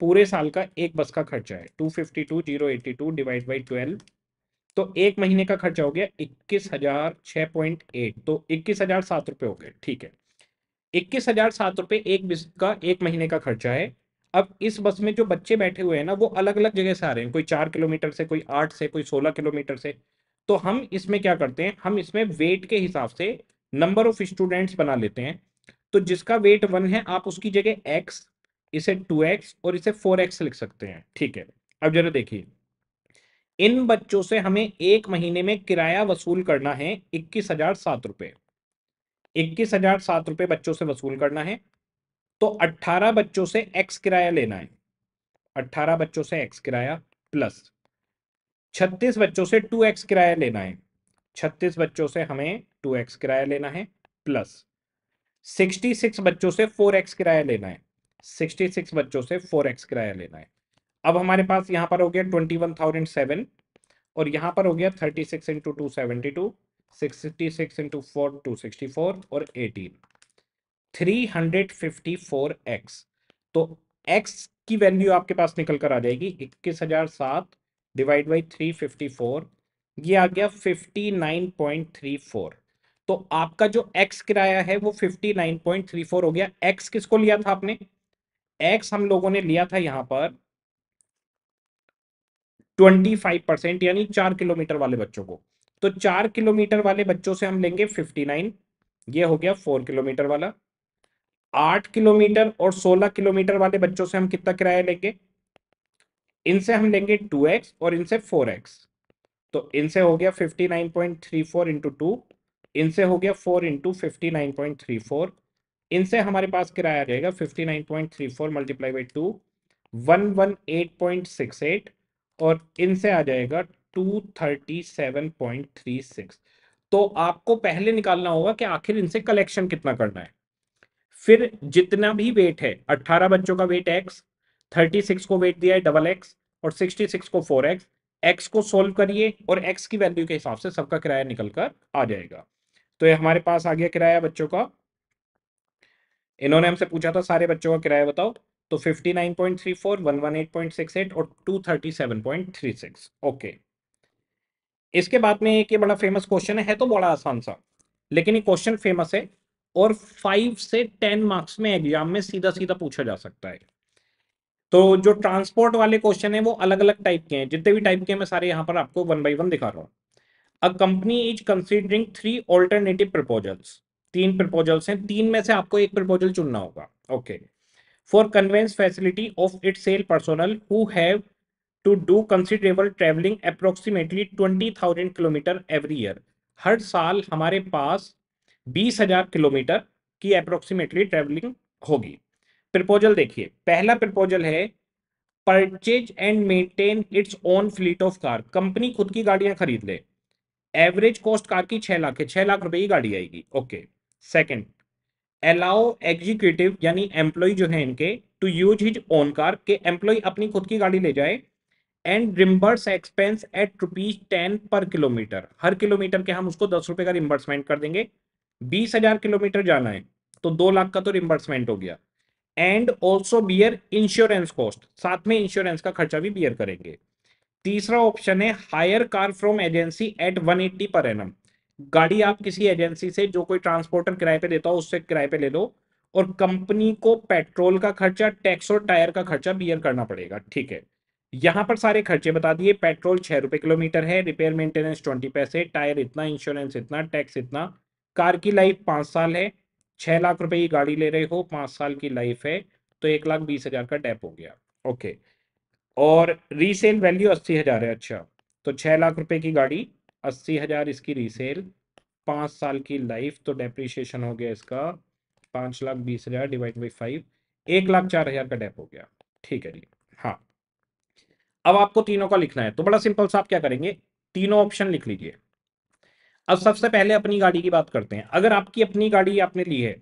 Speaker 1: पूरे साल का एक बस का खर्चा है two fifty two zero eighty two divide by twelve तो एक महीने का खर्चा हो गया इक्कीस हजार छ पॉइंट एट तो इक्कीस हजार सात रुपये हो गए ठीक है इक्कीस हजार सात रुपये एक बस का एक महीने का खर्चा है अब इस बस में जो बच्चे बैठे हुए हैं ना वो अलग अलग जगह से आ रहे हैं कोई चार किलोमीटर से कोई आठ से कोई सोलह किलोमीटर से तो हम इसमें क्या करते हैं हम इसमें वेट के हिसाब से नंबर ऑफ स्टूडेंट्स बना लेते हैं तो जिसका वेट वन है आप उसकी जगह एक्स इसे 2x और इसे 4x लिख सकते हैं ठीक है अब जरा देखिए इन बच्चों से हमें एक महीने में किराया वसूल करना है इक्कीस हजार सात रुपए इक्कीस हजार सात रुपए बच्चों से वसूल करना है तो अट्ठारह बच्चों से एक्स किराया लेना है अट्ठारह बच्चों से एक्स किराया प्लस छत्तीस बच्चों से टू एक्स किराया लेना है छत्तीस बच्चों से हमें टू एक्स किराया लेना है प्लस सिक्सटी सिक्स बच्चों से फोर एक्स किराया लेना है 66 बच्चों से 4x किराया लेना है अब हमारे पास यहाँ पर हो गया 21,007 और यहाँ पर हो गया 36 six into two seventy two sixty और एटीन 354x तो x की वैल्यू आपके पास निकल कर आ जाएगी इक्कीस हजार सात डिवाइड बाई थ्री ये आ गया 59.34 तो आपका जो x किराया है वो 59.34 हो गया x किसको लिया था आपने एक्स हम लोगों ने लिया था यहां पर ट्वेंटी फाइव परसेंट यानी चार किलोमीटर वाले बच्चों को तो चार किलोमीटर वाले बच्चों से हम लेंगे फिफ्टी नाइन ये हो गया फोर किलोमीटर वाला आठ किलोमीटर और सोलह किलोमीटर वाले बच्चों से हम कितना किराया लेंगे इनसे हम लेंगे टू एक्स और इनसे फोर एक्स तो इनसे हो गया fifty nine point three four into two इनसे हो गया four into fifty nine point three four इनसे हमारे पास किराया जाएगा fifty nine point three four multiply by two one one eight point six eight और इनसे आ जाएगा two thirty seven point three six तो आपको पहले निकालना होगा कि आखिर इनसे कलेक्शन कितना करना है फिर जितना भी वेट है अट्ठारह बच्चों का वेट एक्स थर्टी सिक्स को वेट दिया है डबल एक्स और सिक्सटी सिक्स को फोर एक्स एक्स को सोल्व करिए और एक्स की वैल्यू के हिसाब से सबका किराया निकलकर आ जाएगा तो ये हमारे पास आ गया किराया बच्चों का इन्होंने हमसे पूछा था सारे बच्चों का किराया बताओ तो 59.34, 118.68 और 237.36 ओके इसके बाद में एक ये बड़ा फेमस क्वेश्चन है, है तो बड़ा आसान सा लेकिन ये क्वेश्चन फेमस है और फाइव से टेन मार्क्स में एग्जाम में सीधा सीधा पूछा जा सकता है तो जो ट्रांसपोर्ट वाले क्वेश्चन है वो अलग अलग टाइप के हैं जितने भी टाइप के मैं सारे यहाँ पर आपको वन बाई वन दिखा रहा हूँ a company is considering three alternative proposals तीन प्रपोजल्स हैं तीन में से आपको एक प्रपोजल चुनना होगा okay for conveyance facility of its sales personnel who have to do considerable travelling approximately twenty thousand kilometre every year हर साल हमारे पास बीस हजार किलोमीटर की अप्रोक्सीमेटली ट्रेवलिंग होगी प्रपोजल देखिए पहला प्रपोजल है purchase and maintain its own fleet of car company खुद की गाड़ियां खरीद ले एवरेज कॉस्ट कार की छह लाख है छह लाख रुपए की गाड़ी आएगी okay okay. Second allow executive यानी एम्प्लॉय जो है इनके to use his own car के एम्प्लॉय अपनी खुद की गाड़ी ले जाए and reimburse expense at rupees ten per kilometre हर किलोमीटर के हम उसको दस रुपए का रिम्बर्समेंट कर देंगे बीस हजार किलोमीटर जाना है तो दो लाख का तो रिम्बर्समेंट हो गया and also bear insurance cost साथ में इंश्योरेंस का खर्चा भी बियर करेंगे तीसरा ऑप्शन है hire car from agency at 180 per annum गाड़ी आप किसी एजेंसी से जो कोई ट्रांसपोर्टर किराए पे देता हो उससे किराए पे ले लो और कंपनी को पेट्रोल का खर्चा टैक्स और टायर का खर्चा बियर करना पड़ेगा ठीक है यहां पर सारे खर्चे बता दिए पेट्रोल छह रुपए किलोमीटर है रिपेयर मेंटेनेंस ट्वेंटी पैसे टायर इतना इंश्योरेंस इतना टैक्स इतना कार की लाइफ पांच साल है छह लाख रुपए की गाड़ी ले रहे हो पांच साल की लाइफ है तो एक लाख बीस हज़ार का डेप हो गया ओके और रीसेल वैल्यू अस्सी हज़ार है अच्छा तो छह लाख रुपए की गाड़ी अस्सी हज़ार इसकी रीसेल पाँच साल की लाइफ तो डेप्रिशिएशन हो गया इसका पाँच लाख बीस हज़ार डिवाइड बाई फाइव एक लाख चार हज़ार का डेप हो गया ठीक है जी हाँ अब आपको तीनों का लिखना है तो बड़ा सिंपल सा आप क्या करेंगे तीनों ऑप्शन लिख लीजिए अब सबसे पहले अपनी गाड़ी की बात करते हैं अगर आपकी अपनी गाड़ी आपने ली है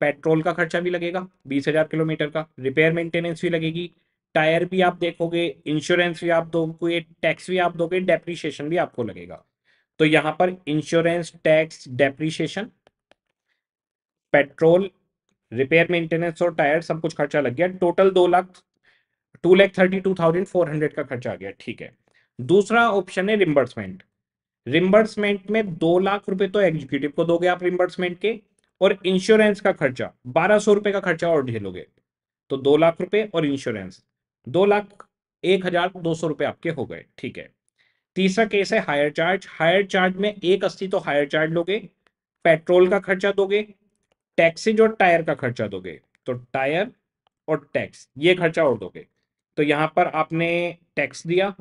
Speaker 1: पेट्रोल का खर्चा भी लगेगा बीस हज़ार किलोमीटर का रिपेयर मेंटेनेंस भी लगेगी टायर भी आप देखोगे इंश्योरेंस भी आप दोगे टैक्स भी आप दोगे डेप्रीशिएशन भी आपको लगेगा तो यहां पर insurance tax depreciation petrol repair maintenance और टायर सब कुछ खर्चा लग गया टोटल दो lakh two lakh thirty two thousand four hundred का खर्चा आ गया ठीक है दूसरा ऑप्शन है रिम्बर्समेंट रिम्बर्समेंट में दो लाख रुपए तो एग्जीक्यूटिव को दोगे आप रिम्बर्समेंट के और इंश्योरेंस का खर्चा बारह सौ रुपए का खर्चा और ढेलोगे तो दो लाख रुपए और इंश्योरेंस दो लाख एक हजार दो सौ रुपए आपके हो गए ठीक है तीसरा केस है हायर चार्ज हायर चार्ज में एक अस्सी तो हायर चार्ज लोगे पेट्रोल का खर्चा दोगे टैक्सेज और टायर का खर्चा दोगे तो टायर और टैक्स ये खर्चा और दोगे तो यहाँ पर आपने टैक्स दिया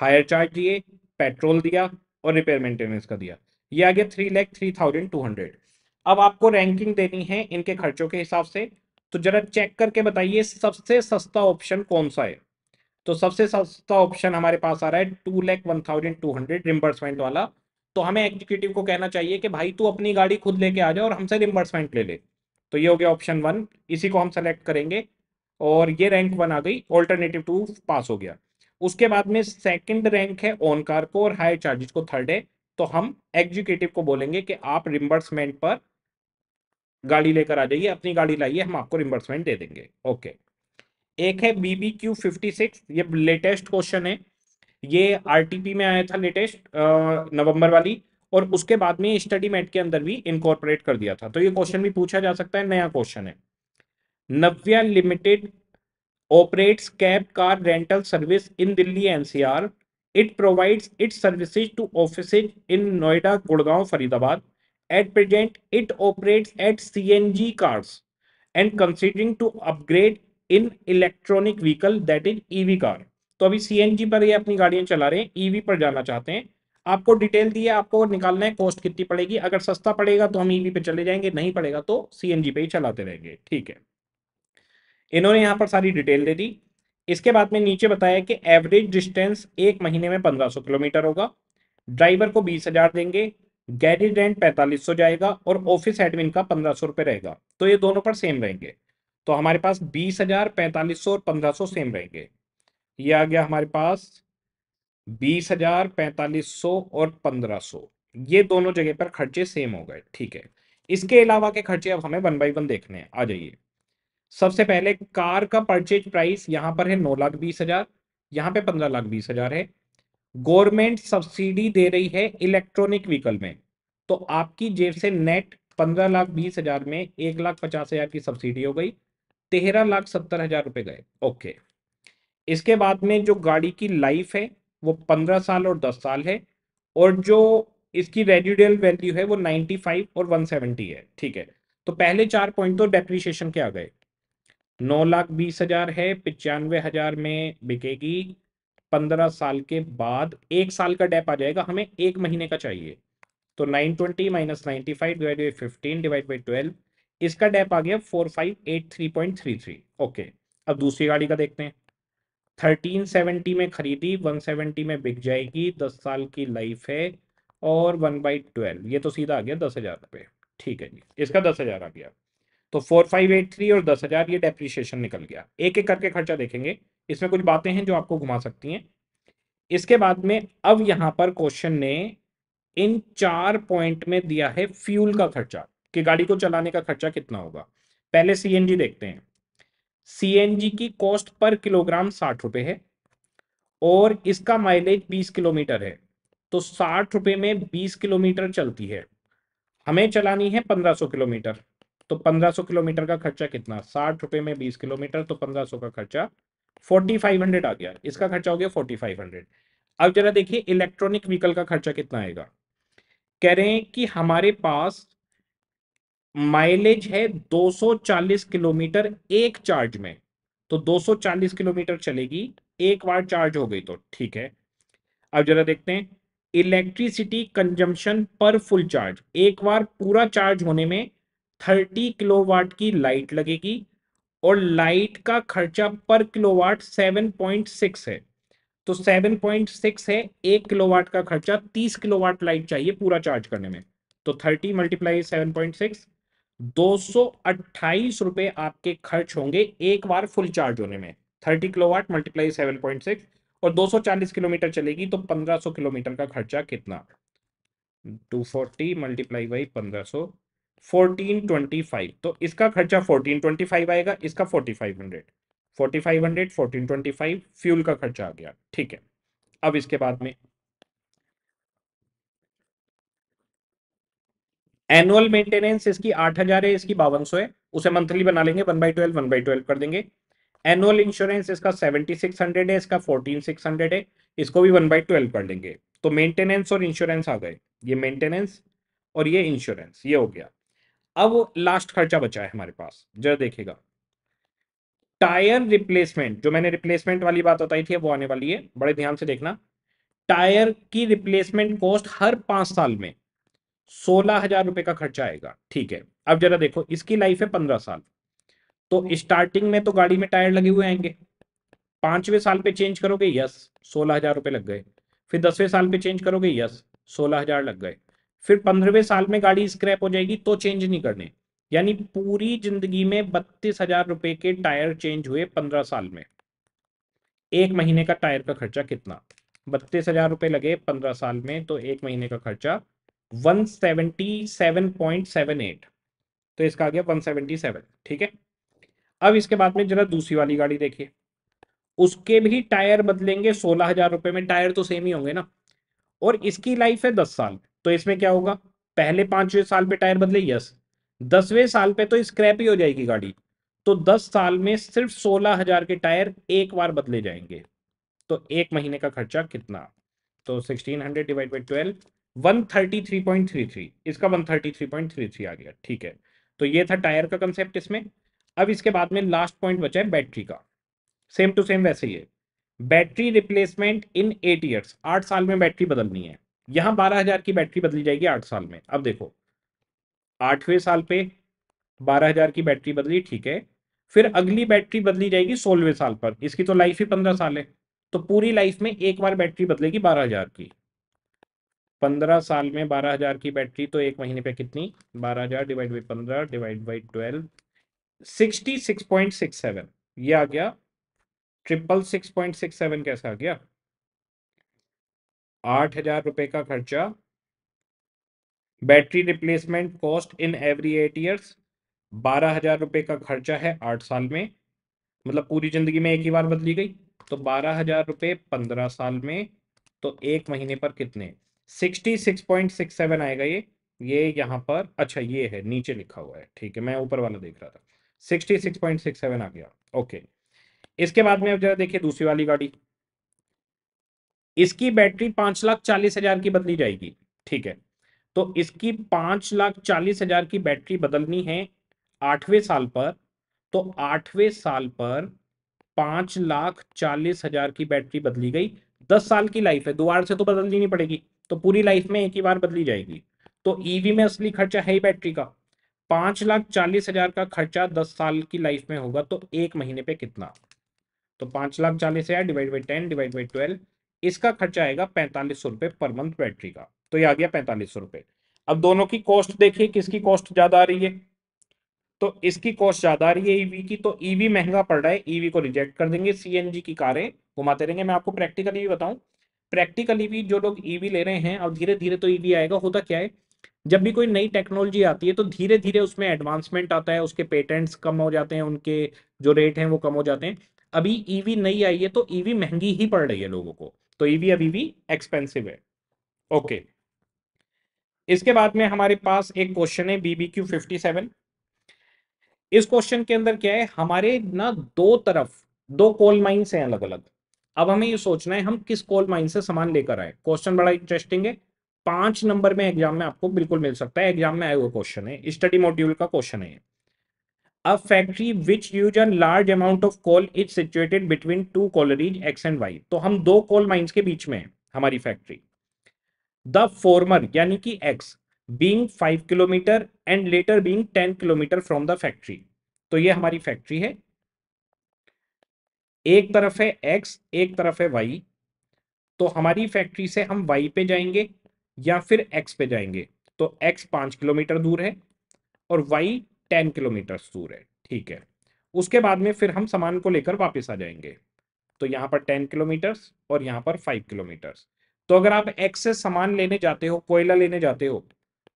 Speaker 1: हायर चार्ज दिए पेट्रोल दिया और रिपेयर मेंटेनेंस का दिया ये आ गया three lakh three thousand two hundred अब आपको रैंकिंग देनी है इनके खर्चों के हिसाब से तो जरा चेक करके बताइए सबसे सस्ता ऑप्शन कौन सा है तो सबसे सस्ता ऑप्शन हमारे पास आ रहा है two lakh one thousand two hundred reimbursement वाला तो हमें एग्जीक्यूटिव को कहना चाहिए कि भाई तू अपनी गाड़ी खुद लेके आ जाओ और हमसे रिम्बर्समेंट ले ले तो ये हो गया ऑप्शन वन इसी को हम सेलेक्ट करेंगे और ये रैंक वन आ गई ऑल्टरनेटिव टू पास हो गया उसके बाद में सेकेंड रैंक है ऑन कार को और हायर चार्जेस को थर्ड है तो हम एग्जीक्यूटिव को बोलेंगे कि आप रिम्बर्समेंट पर गाड़ी लेकर आ जाइए अपनी गाड़ी लाइए हम आपको रिम्बर्समेंट दे देंगे ओके एक है बीबी क्यू फिफ्टी सिक्स ये लेटेस्ट क्वेश्चन है ये आरटीपी में आया था लेटेस्ट नवंबर वाली और उसके बाद में स्टडी मेट के अंदर भी इनकॉर्पोरेट कर दिया था तो ये क्वेश्चन भी पूछा जा सकता है नया क्वेश्चन है Navya limited operates cab car rental service in Delhi NCR it provides it services to office in Noida Gurgaon Faridabad at present it operate at C cars and considering to upgrade in electronic vehicle that is EV car तो अभी CNG पर ये अपनी गाड़ियां चला रहे हैं EV e पर जाना चाहते हैं आपको डिटेल दी है आपको निकालना है कॉस्ट कितनी पड़ेगी अगर सस्ता पड़ेगा तो हम ईवी e पे चले जाएंगे नहीं पड़ेगा तो सीएनजी पे ही चलाते रहेंगे ठीक है इन्होंने यहाँ पर सारी डिटेल दे दी इसके बाद में नीचे बताया कि एवरेज डिस्टेंस एक महीने में पंद्रह सौ किलोमीटर होगा ड्राइवर को बीस हजार देंगे गैरेज रेंट पैंतालीस सौ जाएगा और ऑफिस एडमिन का पंद्रह सौ रुपये रहेगा तो ये दोनों पर सेम रहेंगे तो हमारे पास बीस हजार पैंतालीस सौ और पंद्रह सौ सेम रहेंगे ये आ गया हमारे पास बीस हजार पैंतालीस सौ और पंद्रह सौ ये दोनों जगह पर खर्चे सेम हो गए ठीक है इसके अलावा के खर्चे अब हमें वन बाई वन देखने हैं आ जाइए सबसे पहले कार का परचेज प्राइस यहाँ पर है नौ लाख बीस हजार यहाँ पे पंद्रह लाख बीस हजार है गवर्नमेंट सब्सिडी दे रही है इलेक्ट्रॉनिक व्हीकल में तो आपकी जेब से नेट पंद्रह लाख बीस हजार में एक लाख पचास हजार की सब्सिडी हो गई तेरह लाख सत्तर हजार रुपए गए ओके इसके बाद में जो गाड़ी की लाइफ है वो पंद्रह साल और दस साल है और जो इसकी रेडियल वैल्यू है वो नाइन्टी फाइव और वन सेवेंटी है ठीक है तो पहले चार पॉइंट तो डेप्रीशिएशन के आ गए नौ लाख बीस हजार है पचानवे हजार में बिकेगी पंद्रह साल के बाद एक साल का डेप आ जाएगा हमें एक महीने का चाहिए तो nine twenty minus ninety five divide by fifteen divide by twelve इसका डेप आ गया four five eight three point three three okay अब दूसरी गाड़ी का देखते हैं थर्टीन सेवेंटी में खरीदी वन सेवेंटी में बिक जाएगी दस साल की लाइफ है और वन बाई ट्वेल्व ये तो सीधा आ गया दस हज़ार रुपये ठीक है जी इसका दस हज़ार आ गया तो फोर फाइव एट थ्री और दस हज़ार ये डेप्रिशिएशन निकल गया एक एक करके खर्चा देखेंगे इसमें कुछ बातें हैं जो आपको घुमा सकती हैं इसके बाद में अब यहाँ पर क्वेश्चन ने इन चार पॉइंट में दिया है फ्यूल का खर्चा कि गाड़ी को चलाने का खर्चा कितना होगा पहले सी देखते हैं सी की कॉस्ट पर किलोग्राम साठ रुपए है और इसका माइलेज बीस किलोमीटर है तो साठ रुपए में बीस किलोमीटर चलती है हमें चलानी है पंद्रह सौ किलोमीटर तो पंद्रह सौ किलोमीटर का खर्चा कितना साठ रुपए में बीस किलोमीटर तो पंद्रह सौ का खर्चा फोर्टी फाइव हंड्रेड आ गया इसका खर्चा हो गया फोर्टी फाइव हंड्रेड अब जरा देखिए इलेक्ट्रॉनिक व्हीकल का खर्चा कितना आएगा कह रहे हैं कि हमारे पास माइलेज है 240 किलोमीटर एक चार्ज में तो 240 किलोमीटर चलेगी एक बार चार्ज हो गई तो ठीक है अब जरा देखते हैं electricity consumption per full charge एक बार पूरा चार्ज होने में 30 किलोवाट की लाइट लगेगी और लाइट का खर्चा पर किलोवाट 7.6 है तो 7.6 है एक किलोवाट का खर्चा 30 किलोवाट लाइट चाहिए पूरा चार्ज करने में तो 30 मल्टीप्लाई सेवन पॉइंट सिक्स दो सौ रुपए आपके खर्च होंगे एक बार फुल चार्ज होने में thirty kilowatt multiply seven point six और दो सौ चालीस किलोमीटर चलेगी तो 1500 किलोमीटर का खर्चा कितना टू फोर्टी मल्टीप्लाई बाई पंद्रह सो फोर्टीन ट्वेंटी फाइव तो इसका खर्चा फोर्टीन ट्वेंटी फाइव आएगा इसका forty five hundred forty five hundred fourteen twenty five fuel का खर्चा आ गया ठीक है अब इसके बाद में एनुअल मेंटेनेंस इसकी आठ हजार है इसकी बावन सौ है उसे मंथली बना लेंगे one by twelve one by twelve कर देंगे एनुअल इंश्योरेंस इसका सेवेंटी सिक्स हंड्रेड है इसका फोर्टीन सिक्स हंड्रेड है इसको भी वन बाई ट्वेल्व कर देंगे तो मेंटेनेंस और इंश्योरेंस आ गए ये मेंटेनेंस और ये इंश्योरेंस ये हो गया अब लास्ट खर्चा बचा है हमारे पास जरा देखेगा टायर रिप्लेसमेंट जो मैंने रिप्लेसमेंट वाली बात बताई थी वो आने वाली है बड़े ध्यान से देखना टायर की रिप्लेसमेंट कॉस्ट हर पांच साल में सोलह हजार रुपए का खर्चा आएगा ठीक है अब जरा देखो इसकी लाइफ है पंद्रह साल तो स्टार्टिंग हम्म। में तो गाड़ी में टायर लगे हुए आएंगे पांचवें साल पे चेंज करोगे यस सोलह हजार रुपए लग गए फिर दसवें साल पे चेंज करोगे यस सोलह हजार लग गए फिर पंद्रहवें साल में गाड़ी स्क्रैप हो जाएगी तो चेंज नहीं करने यानी पूरी जिंदगी में बत्तीस हजार रुपए के टायर चेंज हुए पंद्रह साल में एक महीने का टायर का खर्चा कितना बत्तीस हजार रुपये लगे पंद्रह साल में तो एक महीने का खर्चा 177.78 तो इसका आ गया 177 ठीक है अब इसके बाद में जरा दूसरी वाली गाड़ी देखिए उसके भी टायर बदलेंगे सोलह हजार रुपए में टायर तो सेम ही होंगे ना और इसकी लाइफ है दस साल तो इसमें क्या होगा पहले पांचवें साल पे टायर बदले यस दसवें साल पे तो स्क्रैप ही हो जाएगी गाड़ी तो दस साल में सिर्फ सोलह हजार के टायर एक बार बदले जाएंगे तो एक महीने का खर्चा कितना तो sixteen hundred divide by twelve 133.33 इसका 133.33 आ गया ठीक है तो ये था टायर का कंसेप्ट इसमें अब इसके बाद में लास्ट पॉइंट बचा है बैटरी का सेम टू सेम वैसे ही है battery replacement in eight years आठ साल में बैटरी बदलनी है यहां बारह हजार की बैटरी बदली जाएगी आठ साल में अब देखो आठवें साल पे बारह हजार की बैटरी बदली ठीक है फिर अगली बैटरी बदली जाएगी सोलहवें साल पर इसकी तो लाइफ ही पंद्रह साल है तो पूरी लाइफ में एक बार बैटरी बदलेगी बारह हजार की पंद्रह साल में बारह हजार की बैटरी तो एक महीने पे कितनी बारह हजार डिवाइड बाई पंद्रह divide by twelve sixty six point six seven ये आ गया triple six point six seven कैसा आ गया आठ हजार रुपये का खर्चा battery replacement cost in every eight years बारह हजार रुपये का खर्चा है आठ साल में मतलब पूरी जिंदगी में एक ही बार बदली गई तो बारह हजार रुपये पंद्रह साल में तो एक महीने पर कितने sixty six point six seven आएगा ये ये यहाँ पर अच्छा ये है नीचे लिखा हुआ है ठीक है मैं ऊपर वाला देख रहा था sixty six point six seven आ गया ओके इसके बाद में अब जरा देखिए दूसरी वाली गाड़ी इसकी बैटरी पांच लाख चालीस हजार की बदली जाएगी ठीक है तो इसकी पांच लाख चालीस हजार की बैटरी बदलनी है आठवें साल पर तो आठवें साल पर पांच लाख चालीस हजार की बैटरी बदली गई दस साल की लाइफ है दोबारा से तो बदलनी नहीं पड़ेगी तो पूरी लाइफ में एक ही बार बदली जाएगी तो ईवी e में असली खर्चा है ही बैटरी का पांच लाख चालीस हजार का खर्चा दस साल की लाइफ में होगा तो एक महीने पे कितना तो पांच लाख चालीस हजार divide by ten divide by twelve इसका खर्चा आएगा पैंतालीस सौ रुपए पर मंथ बैटरी का तो ये आ गया पैंतालीस सौ रुपए अब दोनों की कॉस्ट देखिए किसकी कॉस्ट ज्यादा आ रही है तो इसकी कॉस्ट ज्यादा आ रही है ईवी e की तो ईवी e महंगा पड़ रहा है ईवी को रिजेक्ट कर देंगे सीएनजी की कारें घुमाते रहेंगे मैं आपको प्रैक्टिकली भी बताऊं प्रैक्टिकली भी जो लोग ईवी e ले रहे हैं और धीरे धीरे तो ईवी e आएगा होता क्या है जब भी कोई नई टेक्नोलॉजी आती है तो धीरे धीरे उसमें एडवांसमेंट आता है उसके पेटेंट्स कम हो जाते हैं उनके जो रेट हैं वो कम हो जाते हैं अभी ईवी e नई आई है तो ईवी महंगी ही पड़ रही है लोगों को तो ईवी अभी भी एक्सपेंसिव है ओके इसके बाद में हमारे पास एक क्वेश्चन है बीबी क्यू फिफ्टी सेवन इस क्वेश्चन के अंदर क्या है हमारे ना दो तरफ दो कोल माइन्स हैं अलग अलग अब हमें ये सोचना है हम किस कोल माइन से सामान लेकर आए क्वेश्चन बड़ा इंटरेस्टिंग है पांच नंबर में एग्जाम में आपको बिल्कुल मिल सकता है एग्जाम में आए हुआ क्वेश्चन है स्टडी मॉड्यूल का क्वेश्चन है a factory which use an large amount of coal is situated between two collieries X and Y तो हम दो कोल माइंस के बीच में है हमारी फैक्ट्री द फॉर्मर यानी कि X being five kilometre and latter being ten kilometre from the factory तो ये हमारी फैक्ट्री है एक तरफ है एक्स एक तरफ है वाई तो हमारी फैक्ट्री से हम वाई पे जाएंगे या फिर एक्स पे जाएंगे तो एक्स पांच किलोमीटर दूर है और वाई टेन किलोमीटर दूर है ठीक है उसके बाद में फिर हम सामान को लेकर वापस आ जाएंगे तो यहां पर टेन किलोमीटर्स और यहां पर फाइव किलोमीटर्स तो अगर आप एक्स से सामान लेने जाते हो कोयला लेने जाते हो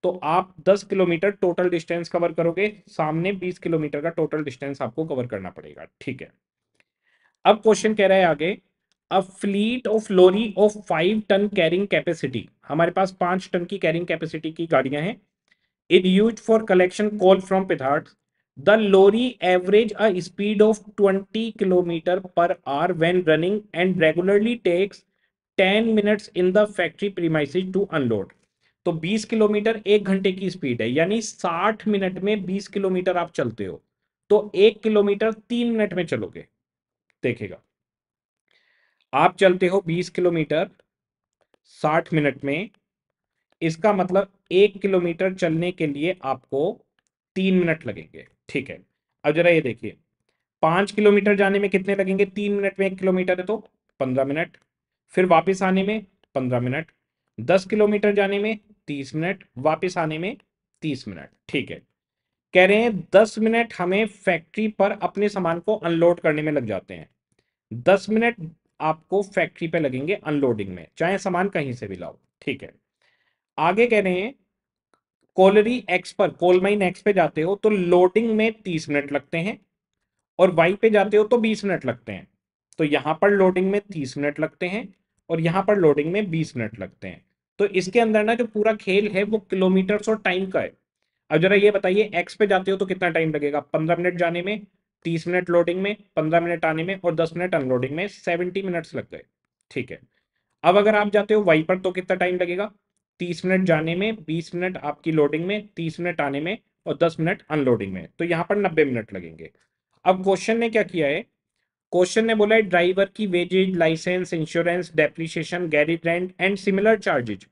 Speaker 1: तो आप दस किलोमीटर टोटल डिस्टेंस कवर करोगे सामने बीस किलोमीटर का टोटल डिस्टेंस आपको कवर करना पड़ेगा ठीक है अब क्वेश्चन कह रहा है आगे a fleet of lorry of five ton carrying capacity हमारे पास पांच टन की कैरिंग कैपेसिटी की गाड़ियां हैं it use for collection coal from pithead the lorry average a speed of twenty kilometre per hour when running and regularly takes ten minutes in the factory premises to unload तो 20 kilometre एक घंटे की speed है यानी 60 minute में 20 kilometre आप चलते हो तो एक किलोमीटर तीन मिनट में चलोगे देखेगा आप चलते हो 20 किलोमीटर 60 मिनट में इसका मतलब एक किलोमीटर चलने के लिए आपको तीन मिनट लगेंगे ठीक है अब जरा ये देखिए पांच किलोमीटर जाने में कितने लगेंगे तीन मिनट में एक किलोमीटर है तो पंद्रह मिनट फिर वापस आने में पंद्रह मिनट दस किलोमीटर जाने में तीस मिनट वापस आने में तीस मिनट ठीक है कह रहे हैं दस मिनट हमें फैक्ट्री पर अपने सामान को अनलोड करने में लग जाते हैं दस मिनट आपको फैक्ट्री पे लगेंगे अनलोडिंग में चाहे सामान कहीं से भी लाओ ठीक है आगे कह रहे हैं कोलरी एक्स पर कोलमाइन एक्स पे जाते हो तो लोडिंग में तीस मिनट लगते हैं और वाई पे जाते हो तो बीस मिनट लगते हैं तो यहां पर लोडिंग में तीस मिनट लगते हैं और यहां पर लोडिंग में बीस मिनट लगते हैं तो इसके अंदर ना जो पूरा खेल है वो किलोमीटर्स और टाइम का है अब जरा ये बताइए एक्स पे जाते हो तो कितना टाइम लगेगा पंद्रह मिनट जाने में तीस मिनट लोडिंग में पंद्रह मिनट आने में और दस मिनट अनलोडिंग में सेवेंटी मिनट्स लग गए ठीक है अब अगर आप जाते हो वाई पर तो कितना टाइम लगेगा तीस मिनट जाने में बीस मिनट आपकी लोडिंग में तीस मिनट आने में और दस मिनट अनलोडिंग में तो यहाँ पर नब्बे मिनट लगेंगे अब क्वेश्चन ने क्या किया है क्वेश्चन ने बोला है ड्राइवर की wages licence insurance depreciation garage rent and similar charges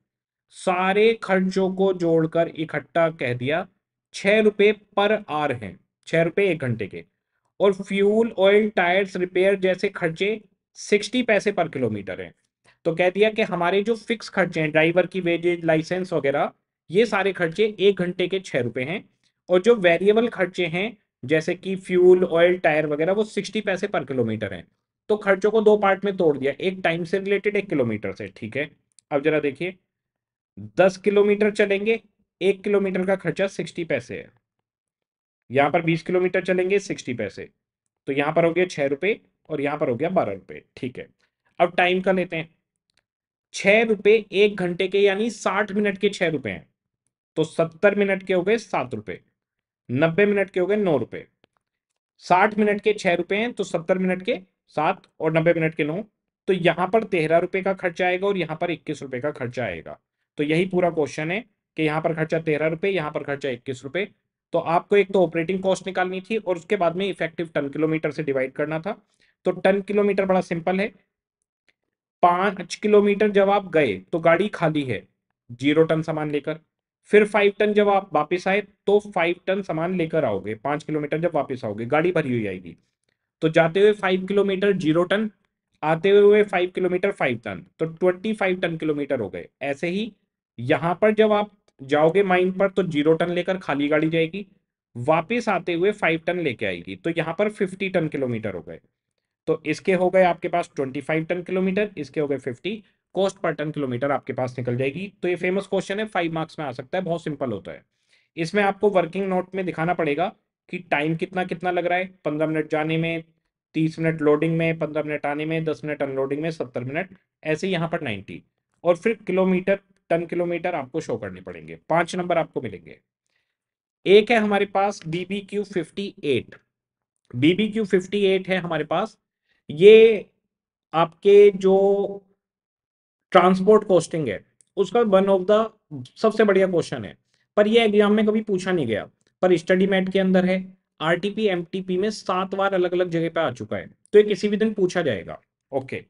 Speaker 1: सारे खर्चों को जोड़कर इकट्ठा कह दिया छह रुपये पर आर है छह रुपये एक घंटे के और फ्यूल ऑयल टायर्स रिपेयर जैसे खर्चे सिक्सटी पैसे पर किलोमीटर हैं तो कह दिया कि हमारे जो फिक्स खर्चे हैं ड्राइवर की वेजेज लाइसेंस वगैरह ये सारे खर्चे एक घंटे के छः रुपये हैं और जो वेरिएबल खर्चे हैं जैसे कि फ्यूल ऑयल टायर वगैरह वो सिक्सटी पैसे पर किलोमीटर हैं तो खर्चों को दो पार्ट में तोड़ दिया एक टाइम से रिलेटेड एक किलोमीटर से ठीक है अब जरा देखिए दस किलोमीटर चलेंगे एक किलोमीटर का खर्चा सिक्सटी पैसे है यहां पर बीस किलोमीटर चलेंगे सिक्सटी पैसे तो यहां पर हो गया छह रुपए और यहां पर हो गया बारह रुपए ठीक है अब टाइम का लेते हैं छह रुपए एक घंटे के यानी साठ मिनट के छह रुपए हैं तो सत्तर मिनट के हो गए सात रुपए नब्बे मिनट के हो गए नौ रुपए साठ मिनट के छह रुपए हैं तो सत्तर मिनट के सात और नब्बे मिनट के नौ तो यहां पर तेरह रुपए का खर्चा आएगा और यहां पर इक्कीस रुपए का खर्चा आएगा तो यही पूरा क्वेश्चन है कि यहाँ पर खर्चा तेरह रुपए यहाँ पर खर्चा इक्कीस रुपए तो आपको एक तो ऑपरेटिंग कॉस्ट निकालनी थी और उसके बाद में इफेक्टिव टन किलोमीटर से डिवाइड करना था तो टन किलोमीटर बड़ा सिंपल है पांच किलोमीटर जब आप गए तो गाड़ी खाली है जीरो टन सामान लेकर फिर फाइव टन जब आप वापस आए तो फाइव टन सामान लेकर आओगे पांच किलोमीटर जब वापस आओगे गाड़ी भरी हुई आएगी तो जाते हुए फाइव किलोमीटर जीरो टन आते हुए फाइव किलोमीटर फाइव टन तो ट्वेंटी फाइव टन किलोमीटर हो गए ऐसे ही यहां पर जब आप जाओगे माइन पर तो जीरो टन लेकर खाली गाड़ी जाएगी वापस आते हुए फाइव टन लेके आएगी तो यहाँ पर फिफ्टी टन किलोमीटर हो गए तो इसके हो गए आपके पास ट्वेंटी फाइव टन किलोमीटर इसके हो गए fifty cost per ton kilometre आपके पास निकल जाएगी तो ये फेमस क्वेश्चन है फाइव मार्क्स में आ सकता है बहुत सिंपल होता है इसमें आपको वर्किंग नोट में दिखाना पड़ेगा कि टाइम कितना कितना लग रहा है पंद्रह मिनट जाने में तीस मिनट लोडिंग में पंद्रह मिनट आने में दस मिनट अनलोडिंग में सत्तर मिनट ऐसे यहाँ पर नाइन्टी और फिर किलोमीटर टन किलोमीटर आपको शो करने पड़ेंगे पांच नंबर आपको मिलेंगे एक है हमारे पास BB Q fifty eight BB fifty eight है हमारे पास ये आपके जो ट्रांसपोर्ट कॉस्टिंग है उसका वन ऑफ द सबसे बढ़िया क्वेश्चन है पर ये एग्जाम में कभी पूछा नहीं गया पर स्टडी मैट के अंदर है आरटीपी एमटीपी में सात बार अलग अलग जगह पे आ चुका है तो ये किसी भी दिन पूछा जाएगा ओके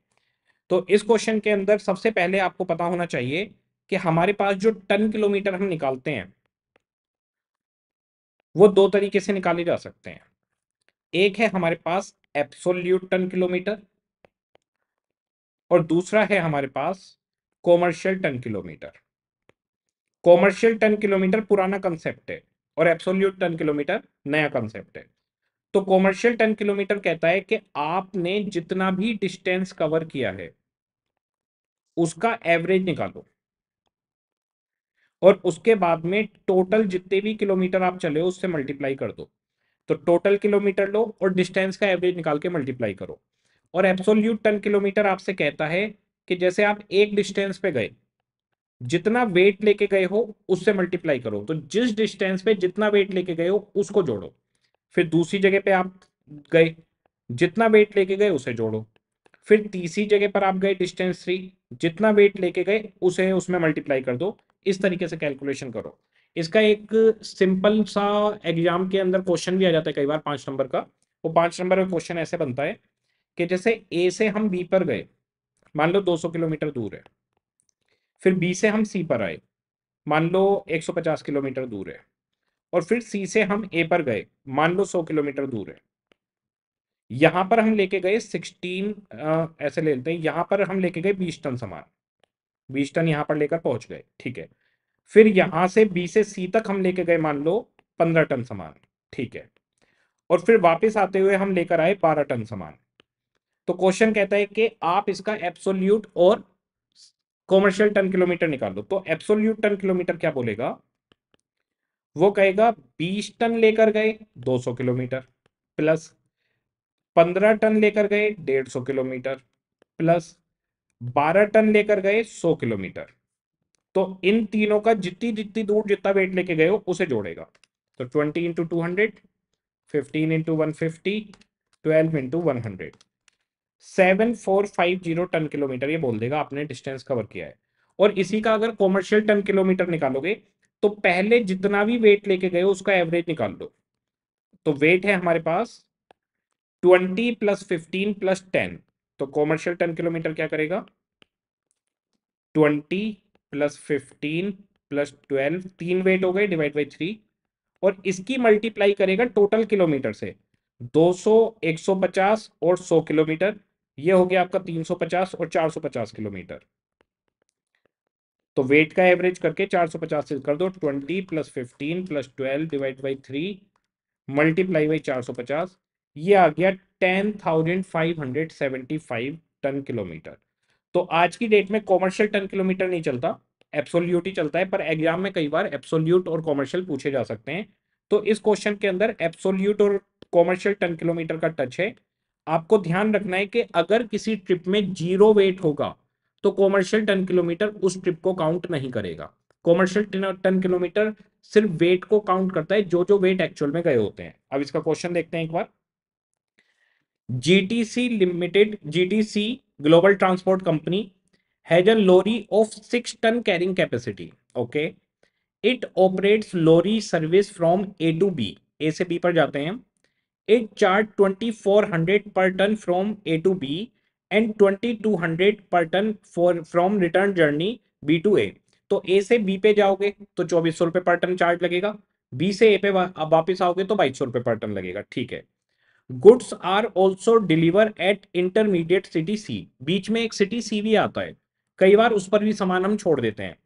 Speaker 1: तो इस क्वेश्चन के अंदर सबसे पहले आपको पता होना चाहिए कि हमारे पास जो टन किलोमीटर हम निकालते हैं वो दो तरीके से निकाले जा सकते हैं एक है हमारे पास एप्सोल्यूट टन किलोमीटर और दूसरा है हमारे पास commercial ton kilometre commercial ton kilometre पुराना कंसेप्ट है और एप्सोल्यूट टन किलोमीटर नया कंसेप्ट है तो कॉमर्शियल टन किलोमीटर कहता है कि आपने जितना भी डिस्टेंस कवर किया है उसका एवरेज निकालो और उसके बाद में टोटल जितने भी किलोमीटर आप चले हो उससे मल्टीप्लाई कर दो तो टोटल किलोमीटर लो और डिस्टेंस का एवरेज निकाल के मल्टीप्लाई करो और एब्सोल्यूट टन किलोमीटर आपसे कहता है कि जैसे आप एक डिस्टेंस पे गए जितना वेट लेके गए हो उससे मल्टीप्लाई करो तो जिस डिस्टेंस पे जितना वेट लेके गए हो उसको जोड़ो फिर दूसरी जगह पे आप गए जितना वेट लेके गए उसे जोड़ो फिर तीसरी जगह पर आप गए डिस्टेंस थ्री जितना वेट लेके गए उसे उसमें मल्टीप्लाई कर दो इस तरीके से कैलकुलेशन करो इसका एक सिंपल सा एग्जाम के अंदर क्वेश्चन भी आ जाता है कई बार पांच नंबर का वो पांच नंबर का क्वेश्चन ऐसे बनता है कि जैसे ए से हम बी पर गए मान लो 200 किलोमीटर दूर है फिर बी से हम सी पर आए मान लो 150 किलोमीटर दूर है और फिर सी से हम ए पर गए मान लो 100 किलोमीटर दूर है यहां पर हम लेके गए 16 आ, ऐसे ले लेते हैं यहां पर हम लेके गए 20 टन सामान बीस टन यहां पर लेकर पहुंच गए ठीक है फिर यहां से बी से सी तक हम लेके गए मान लो पंद्रह टन सामान ठीक है और फिर वापस आते हुए हम लेकर आए बारह टन सामान तो क्वेश्चन कहता है कि आप इसका एप्सोल्यूट और कॉमर्शियल टन किलोमीटर निकाल दो तो एप्सोल्यूट टन किलोमीटर क्या बोलेगा वो कहेगा बीस टन लेकर गए दो सौ किलोमीटर प्लस पंद्रह टन लेकर गए डेढ़ सौ किलोमीटर प्लस बारह टन लेकर गए सौ किलोमीटर तो इन तीनों का जितनी जितनी दूर जितना वेट लेके गए हो उसे जोड़ेगा तो twenty into two hundred fifteen into one fifty twelve into one hundred seven four five zero ton kilometre ये बोल देगा आपने डिस्टेंस कवर किया है और इसी का अगर कॉमर्शियल टन किलोमीटर निकालोगे तो पहले जितना भी वेट लेके गए उसका एवरेज निकाल दो तो वेट है हमारे पास twenty plus fifteen plus ten तो कॉमर्शियल टेन किलोमीटर क्या करेगा twenty plus fifteen plus twelve तीन वेट हो गए डिवाइड बाई थ्री और इसकी मल्टीप्लाई करेगा टोटल किलोमीटर से 200, 150 और 100 किलोमीटर ये हो गया आपका 350 और 450 किलोमीटर तो वेट का एवरेज करके 450 से कर दो 20 plus fifteen plus twelve divide by three multiply by 450 ये आ गया ten thousand five hundred seventy five ton kilometre तो आज की डेट में कॉमर्शियल टन किलोमीटर नहीं चलता एप्सोल्यूट ही चलता है पर एग्जाम में कई बार एप्सोल्यूट और कॉमर्शियल पूछे जा सकते हैं तो इस क्वेश्चन के अंदर एप्सोल्यूट और कॉमर्शियल टन किलोमीटर का टच है आपको ध्यान रखना है कि अगर किसी ट्रिप में जीरो वेट होगा तो कॉमर्शियल टन किलोमीटर उस ट्रिप को काउंट नहीं करेगा कॉमर्शियल टन किलोमीटर सिर्फ वेट को काउंट करता है जो जो वेट एक्चुअल में गए होते हैं अब इसका क्वेश्चन देखते हैं एक बार GTC limited GTC global transport company has a lorry of six ton carrying capacity okay it operates lorry service from A to B A से बी पर जाते हैं it charge twenty four hundred per ton from A to B and twenty two hundred per ton for from return journey B to A तो A से B पे जाओगे तो चौबीस सौ रुपए पर टन चार्ज लगेगा बी से ए पे वापिस आओगे तो बाईस सौ रुपए पर टन लगेगा ठीक है goods are also deliver at intermediate city C बीच में एक सिटी सी भी आता है कई बार उस पर भी सामान हम छोड़ देते हैं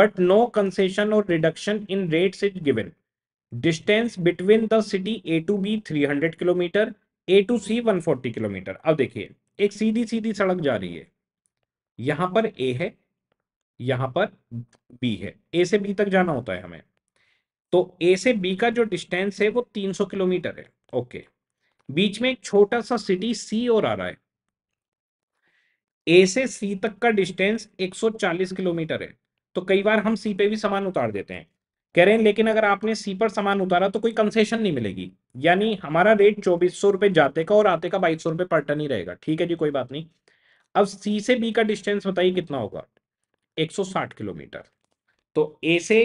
Speaker 1: बट नो कंसेशन और reduction in rate is given distance between the city A to B three hundred kilometre A to C one forty kilometre अब देखिए एक सीधी सीधी सड़क जा रही है यहां पर ए है यहां पर बी है ए से बी तक जाना होता है हमें तो ए से बी का जो डिस्टेंस है वो तीन सौ किलोमीटर है ओके okay. बीच में एक छोटा सा सिटी सी और आ रहा है ए से सी तक का डिस्टेंस 140 किलोमीटर है तो कई बार हम सी पे भी सामान उतार देते हैं कह रहे हैं लेकिन अगर आपने सी पर सामान उतारा तो कोई कंसेशन नहीं मिलेगी यानी हमारा रेट चौबीस सौ रुपए जाते का और आते का बाईस सौ रुपए पर टन ही रहेगा ठीक है जी कोई बात नहीं अब सी से बी का डिस्टेंस बताइए कितना होगा 160 किलोमीटर तो ए से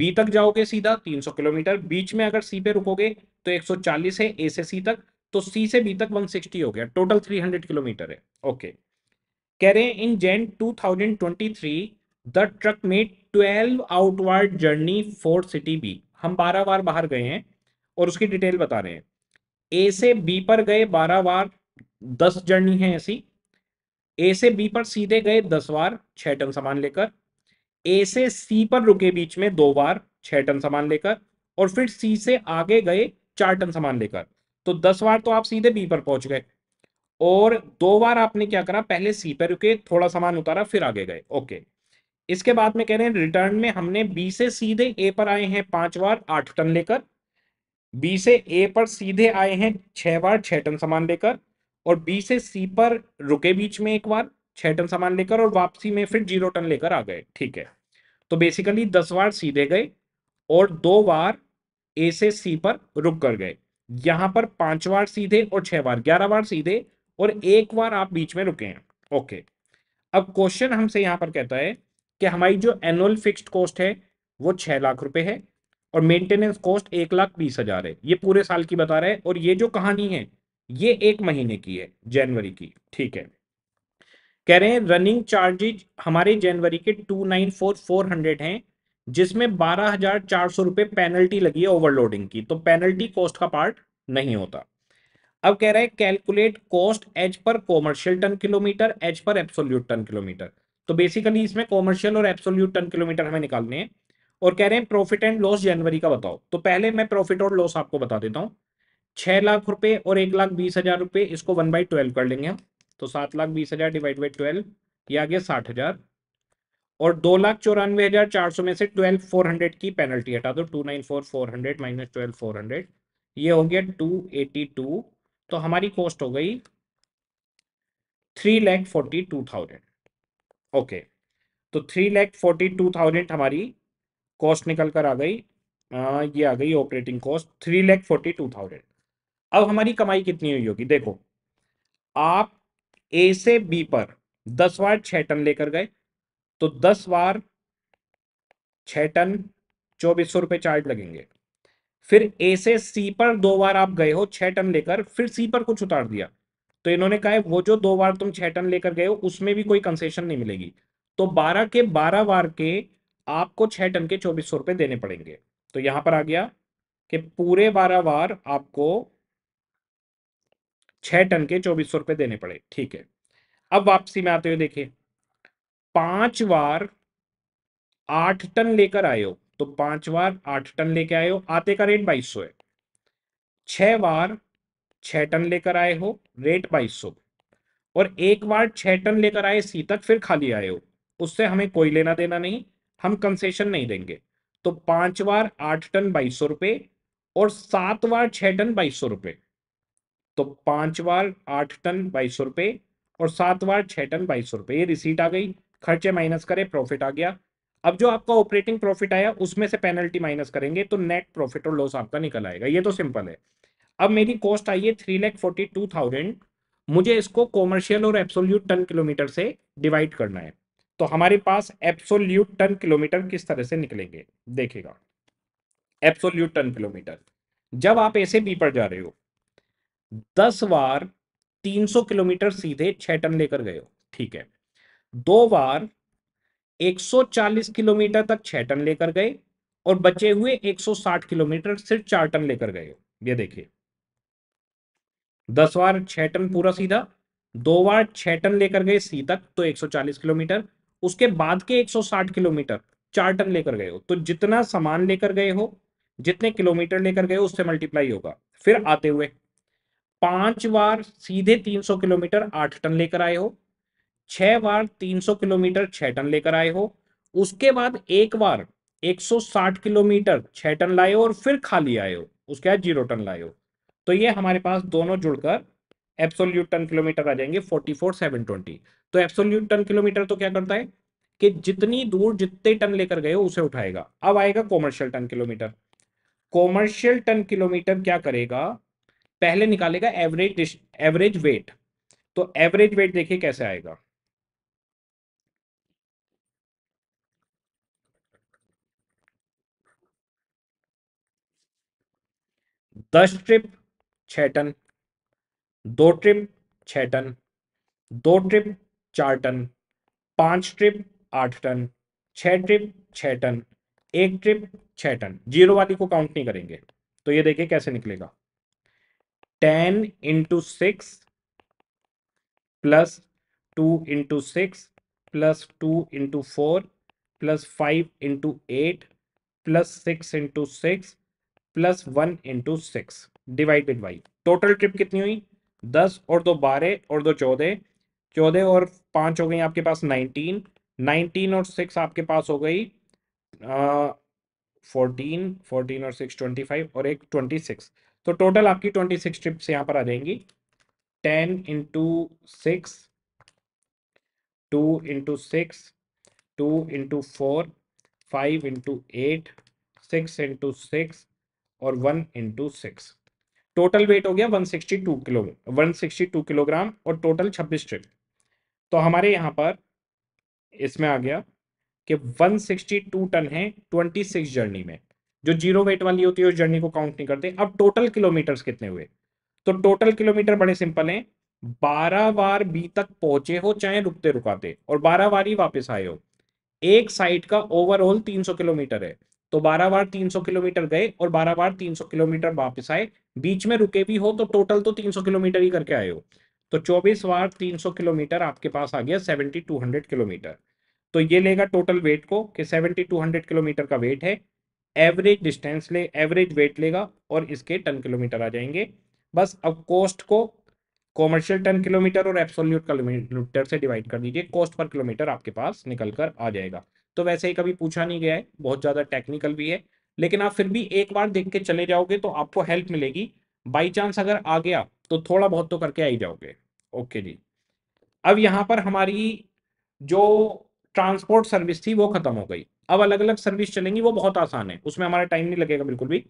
Speaker 1: बी तक जाओगे सीधा 300 किलोमीटर बीच में अगर सी पे रुकोगे तो 140 है ए से सी तक तो सी से बी तक 160 हो गया टोटल 300 किलोमीटर है ओके कह रहे हैं in Jan 2023 the truck made 12 outward journey for city B हम 12 बार बाहर गए हैं और उसकी डिटेल बता रहे हैं ए से बी पर गए 12 बार 10 जर्नी है ऐसी ए से बी पर सीधे गए 10 बार 6 टन सामान लेकर ए से सी पर रुके बीच में दो बार 6 टन सामान लेकर और फिर सी से आगे गए 4 टन सामान लेकर तो दस बार तो आप सीधे बी पर पहुंच गए और दो बार आपने क्या करा पहले सी पर रुके थोड़ा सामान उतारा फिर आगे गए ओके इसके बाद में कह रहे हैं रिटर्न में हमने बी से सीधे ए पर आए हैं पांच बार आठ टन लेकर बी से ए पर सीधे आए हैं छह बार छह टन सामान लेकर और बी से सी पर रुके बीच में एक बार छह टन सामान लेकर और वापसी में फिर जीरो टन लेकर आ गए ठीक है तो बेसिकली दस बार सीधे गए और दो बार ए से सी पर रुक कर गए यहां पर पांच बार सीधे और छह बार ग्यारह बार सीधे और एक बार आप बीच में रुके हैं ओके अब क्वेश्चन हमसे यहां पर कहता है कि हमारी जो एनुअल फिक्स्ड कॉस्ट है वो छह लाख रुपए है और मेंटेनेंस कॉस्ट एक लाख बीस हजार है ये पूरे साल की बता रहा है और ये जो कहानी है ये एक महीने की है जनवरी की ठीक है कह रहे हैं रनिंग चार्जेज हमारे जनवरी के two nine four four hundred हैं जिसमें बारह हजार चार सौ रुपए पेनल्टी लगी है ओवरलोडिंग की तो पेनल्टी कॉस्ट का पार्ट नहीं होता अब कह रहा है calculate cost each per commercial ton kilometre each per absolute ton kilometre तो बेसिकली इसमें कॉमर्शियल और एब्सोल्यूट टन किलोमीटर हमें निकालने हैं और कह रहे हैं प्रॉफिट एंड लॉस जनवरी का बताओ तो पहले मैं प्रॉफिट और लॉस आपको बता देता हूं छह लाख रुपए और एक लाख बीस हजार रुपए इसको वन बाई ट्वेल्व कर लेंगे हम तो सात लाख बीस हजार डिवाइड बाई ट्वेल्व या गया साठ हजार और दो लाख चौरानवे हजार चार सौ में से ट्वेल्व फोर हंड्रेड की पेनल्टी हटा दो two nine four four hundred minus twelve four hundred ये हो गया टू एटी टू तो हमारी कॉस्ट हो गई three lakh forty two thousand okay तो three lakh forty two thousand हमारी कॉस्ट निकल कर आ गई आ, ये आ गई operating cost three lakh forty two thousand अब हमारी कमाई कितनी हुई होगी देखो आप ए से बी पर दस बार छह टन लेकर गए तो दस बार छः टन चौबीस सौ रुपये चार्ज लगेंगे फिर ए से सी पर दो बार आप गए हो छः टन लेकर फिर सी पर कुछ उतार दिया तो इन्होंने कहा वो जो दो बार तुम छह टन लेकर गए हो उसमें भी कोई कंसेशन नहीं मिलेगी तो बारह के बारह बार के आपको छः टन के चौबीस सौ रुपए देने पड़ेंगे तो यहां पर आ गया कि पूरे बारह बार आपको छः टन के चौबीस सौ रुपए देने पड़े ठीक है अब वापसी में आते हुए देखिए पांच बार आठ टन लेकर आए हो तो पांच बार आठ टन लेकर आए हो आते का रेट बाईस सौ है छह बार छह टन लेकर आए हो रेट बाईस सौ और एक बार छह टन लेकर आए सी तक फिर खाली आए हो उससे हमें कोई लेना देना नहीं हम कंसेशन नहीं देंगे तो पांच बार आठ टन बाईस सौ रुपये और सात बार छह टन बाईस सौ रुपये तो पांच बार आठ टन बाईस सौ और सात बार छह टन बाईस सौ रुपये ये रिसीट आ गई खर्चे माइनस करें प्रॉफिट आ गया अब जो आपका ऑपरेटिंग प्रॉफिट आया उसमें से पेनल्टी माइनस करेंगे तो नेट प्रॉफिट और लॉस आपका निकल आएगा ये तो सिंपल है अब मेरी कॉस्ट आई है three lakh forty two thousand मुझे इसको कॉमर्शियल और एप्सोल्यूट टन किलोमीटर से डिवाइड करना है तो हमारे पास एप्सोल्यूट टन किलोमीटर किस तरह से निकलेंगे देखेगा एप्सोल्यूट टन किलोमीटर जब आप ऐसे बी पर जा रहे हो दस बार सौ किलोमीटर सीधे छह टन लेकर गए हो ठीक है दो बार 140 किलोमीटर तक छह टन लेकर गए और बचे हुए 160 किलोमीटर सिर्फ चार टन लेकर गए ये देखिए दस बार छह टन पूरा सीधा दो बार छह टन लेकर गए सी तक तो 140 किलोमीटर उसके बाद के 160 किलोमीटर चार टन लेकर गए हो तो जितना सामान लेकर गए हो जितने किलोमीटर लेकर गए हो उससे मल्टीप्लाई होगा फिर आते हुए पांच बार सीधे 300 किलोमीटर आठ टन लेकर आए हो छह बार 300 किलोमीटर छह टन लेकर आए हो उसके बाद एक बार 160 किलोमीटर छह टन लाए हो और फिर खाली आए हो उसके बाद जीरो टन लाए हो तो ये हमारे पास दोनों जुड़कर एप्सोल्यूट टन किलोमीटर आ जाएंगे फोर्टी फोर सेवन ट्वेंटी तो एप्सोल्यूट टन किलोमीटर तो क्या करता है कि जितनी दूर जितने टन लेकर गए हो उसे उठाएगा अब आएगा commercial ton kilometre commercial ton kilometre क्या करेगा पहले निकालेगा एवरेज एवरेज वेट तो एवरेज वेट देखिए कैसे आएगा दस ट्रिप छ टन दो ट्रिप छ टन दो ट्रिप चार टन पांच ट्रिप आठ टन छ ट्रिप छ टन एक ट्रिप छ टन जीरो वाली को काउंट नहीं करेंगे तो ये देखिए कैसे निकलेगा ten into six plus two into six plus two into four plus five into eight plus six into six plus one into six divided by total trip कितनी हुई दस और दो बारह और दो चौदह चौदह और पाँच हो गई आपके पास नाइनटीन नाइनटीन और सिक्स आपके पास हो गई फोर्टीन फोर्टीन और सिक्स ट्वेंटी फाइव और एक ट्वेंटी सिक्स तो टोटल आपकी ट्वेंटी सिक्स ट्रिप्स यहाँ पर आ जाएंगी ten into six two into six two into four five into eight six into six और one into six total weight हो गया 162 किलो 162 किलोग्राम और टोटल 26 ट्रिप तो हमारे यहाँ पर इसमें आ गया कि 162 टन है 26 जर्नी में जो जीरो वेट वाली होती है उस जर्नी को काउंट नहीं करते अब टोटल किलोमीटर्स कितने हुए तो टोटल किलोमीटर बड़े सिंपल हैं बारह बार बी तक पहुंचे हो चाहे रुकते रुकाते और बारह बार ही वापस आए हो एक साइड का ओवरऑल 300 किलोमीटर है तो बारह बार तीन सौ किलोमीटर गए और बारह बार तीन सौ किलोमीटर वापस आए बीच में रुके भी हो तो टोटल तो तीन सौ किलोमीटर ही करके आए हो तो चौबीस बार तीन सौ किलोमीटर आपके पास आ गया सेवेंटी टू हंड्रेड किलोमीटर तो ये लेगा टोटल वेट को कि सेवेंटी टू हंड्रेड किलोमीटर का वेट है एवरेज डिस्टेंस ले एवरेज वेट लेगा और इसके टन किलोमीटर आ जाएंगे बस अब कॉस्ट को कॉमर्शियल टन किलोमीटर और एब्सोल्यूट किलोमीटर से डिवाइड कर दीजिए कॉस्ट पर किलोमीटर आपके पास निकल कर आ जाएगा तो वैसे ही कभी पूछा नहीं गया है बहुत ज़्यादा टेक्निकल भी है लेकिन आप फिर भी एक बार देख के चले जाओगे तो आपको हेल्प मिलेगी बाई चांस अगर आ गया तो थोड़ा बहुत तो करके आई जाओगे ओके जी अब यहाँ पर हमारी जो ट्रांसपोर्ट सर्विस थी वो खत्म हो गई अब अलग अलग सर्विस चलेंगी वो बहुत आसान है उसमें हमारा टाइम नहीं लगेगा बिल्कुल भी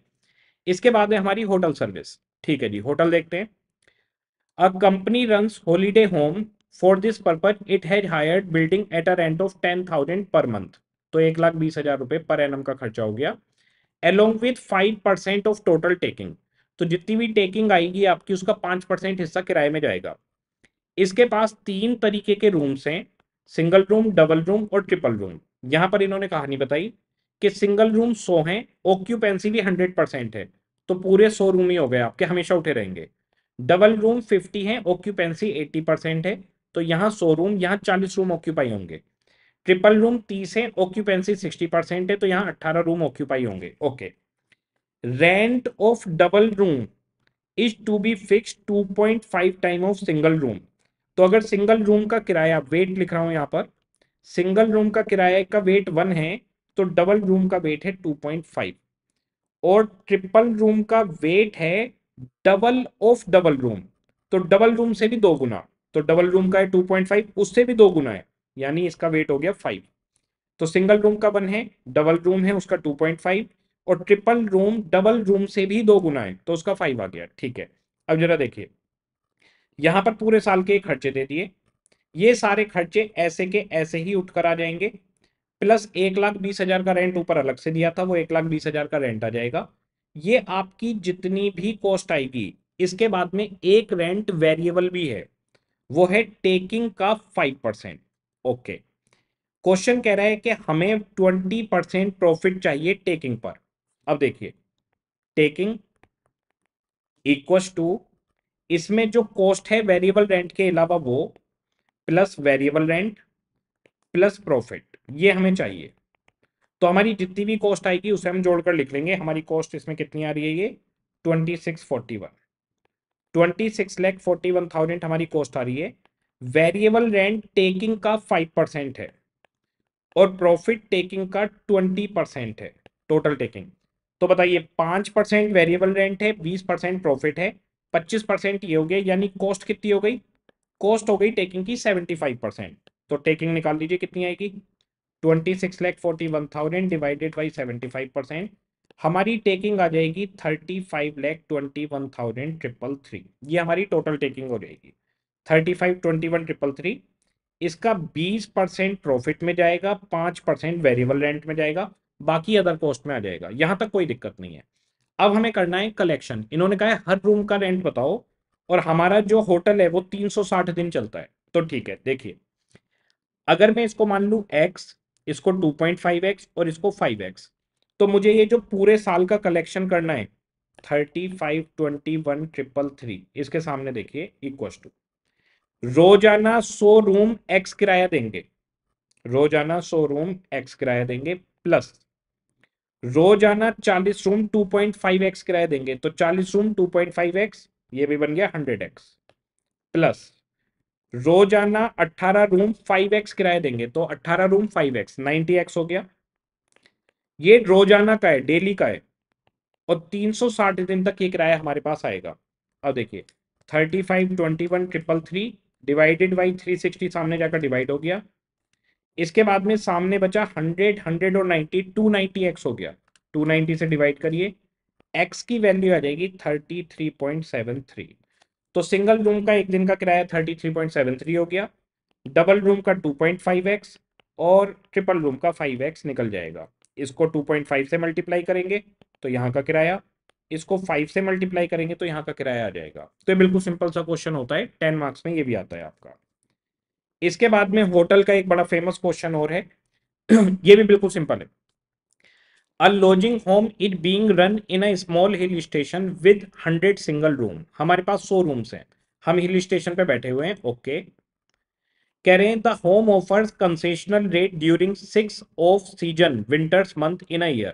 Speaker 1: इसके बाद है हमारी होटल सर्विस ठीक है जी होटल देखते हैं a company runs holiday home for this purpose it has hired building at a rent of ten thousand per month तो एक लाख बीस हजार रुपए पर एन का खर्चा हो गया along with five percent of total taking तो जितनी भी टेकिंग आएगी आपकी उसका पांच परसेंट हिस्सा किराए में जाएगा इसके पास तीन तरीके के रूम्स हैं सिंगल रूम डबल रूम और ट्रिपल रूम यहाँ पर इन्होंने कहानी बताई कि सिंगल रूम सो हैं ऑक्यूपेंसी भी हंड्रेड परसेंट है तो पूरे सो रूम ही हो गए आपके हमेशा उठे रहेंगे डबल रूम फिफ्टी है ऑक्यूपेंसी एट्टी परसेंट है तो यहाँ सौ रूम यहाँ चालीस रूम ऑक्यूपाई होंगे ट्रिपल रूम तीस है ऑक्यूपेंसी सिक्सटी परसेंट है तो यहाँ अट्ठारह रूम ऑक्यूपाई होंगे okay rent of double room is to be fix two point five time of single room तो अगर सिंगल रूम का किराया वेट लिख रहा हूँ यहाँ पर सिंगल रूम का किराया का वेट वन है तो डबल रूम का वेट है टू पॉइंट फाइव और ट्रिपल रूम का वेट है डबल ऑफ डबल रूम तो डबल रूम से भी दो गुना तो डबल रूम का है टू पॉइंट फाइव उससे भी दो गुना है यानी इसका वेट हो गया फाइव तो सिंगल रूम का वन है डबल रूम है उसका टू पॉइंट फाइव और ट्रिपल रूम डबल रूम से भी दो गुना है तो उसका फाइव आ गया ठीक है अब जरा देखिए यहां पर पूरे साल के खर्चे दे दिए ये सारे खर्चे ऐसे के ऐसे ही उठकर आ जाएंगे प्लस एक लाख बीस हजार का रेंट ऊपर अलग से दिया था वो एक लाख बीस हजार का रेंट आ जाएगा ये आपकी जितनी भी कॉस्ट आएगी इसके बाद में एक रेंट वेरिएबल भी है वो है टेकिंग का फाइव परसेंट ओके क्वेश्चन कह रहा है कि हमें ट्वेंटी परसेंट प्रॉफिट चाहिए टेकिंग पर अब देखिए टेकिंग इक्वस टू इसमें जो कॉस्ट है वेरिएबल रेंट के अलावा वो plus variable rent plus profit ये हमें चाहिए तो हमारी जितनी भी कॉस्ट आएगी उसे हम जोड़कर लिख लेंगे हमारी कॉस्ट इसमें कितनी आ रही है ये twenty six forty one twenty six lakh forty one thousand हमारी कॉस्ट आ रही है वेरिएबल रेंट टेकिंग का फाइव परसेंट है और प्रॉफिट टेकिंग का ट्वेंटी परसेंट है टोटल टेकिंग तो बताइए पांच परसेंट वेरिएबल रेंट है बीस परसेंट प्रॉफिट है पच्चीस परसेंट ये हो गया यानी कॉस्ट कितनी हो गई कॉस्ट हो गई टेकिंग की सेवेंटी फाइव परसेंट तो टेकिंग निकाल लीजिए कितनी आएगी twenty six lakh forty one thousand divided by seventy five percent हमारी टेकिंग आ जाएगी thirty five lakh twenty one thousand triple three ये हमारी टोटल टेकिंग हो जाएगी thirty five twenty one triple three इसका बीस परसेंट प्रॉफिट में जाएगा पाँच परसेंट वेरिएबल रेंट में जाएगा बाकी अदर कॉस्ट में आ जाएगा यहाँ तक कोई दिक्कत नहीं है अब हमें करना है कलेक्शन इन्होंने कहा है हर रूम का रेंट बताओ और हमारा जो होटल है वो साठ दिन चलता है तो ठीक है देखिए अगर मैं इसको मान लूँ एक्स इसको एक्स और इसको एक्स तो मुझे ये जो पूरे साल का कलेक्शन करना है thirty five twenty one triple three इसके सामने देखिए इक्व टू रोजाना सो रूम एक्स किराया देंगे रोजाना सो रूम एक्स किराया देंगे प्लस रोजाना चालीस room two point five X किराया देंगे तो चालीस room two point five X ये भी बन गया हंड्रेड एक्स प्लस रोजाना अट्ठारह रूम फाइव एक्स किराया देंगे तो अट्ठारह room five X ninety X हो गया ये रोजाना का है डेली का है और 360 दिन तक ये किराया हमारे पास आएगा अब देखिए 35 21 ट्रिपल थ्री डिवाइडेड बाई 360 सामने जाकर डिवाइड हो गया इसके बाद में सामने बचा 100 100 और 90 290 एक्स हो गया 290 से डिवाइड करिए एक्स की वैल्यू आ जाएगी 33.73 तो सिंगल रूम का एक दिन का किराया 33.73 हो गया डबल रूम का 2.5x और ट्रिपल रूम का 5x निकल जाएगा इसको 2.5 से मल्टीप्लाई करेंगे तो यहाँ का किराया इसको 5 से मल्टीप्लाई करेंगे तो यहाँ का किराया आ जाएगा तो ये बिल्कुल सिंपल सा क्वेश्चन होता है टेन मार्क्स में ये भी आता है आपका इसके बाद में होटल का एक बड़ा फेमस क्वेश्चन और है *clears throat* ये भी बिल्कुल सिंपल है a lodging home it being run in a small hill station with hundred single room हमारे पास सौ रूम्स हैं हम हिल स्टेशन पे बैठे हुए हैं ओके okay. कह रहे हैं the home offers concessional rate during six off season winters month in a year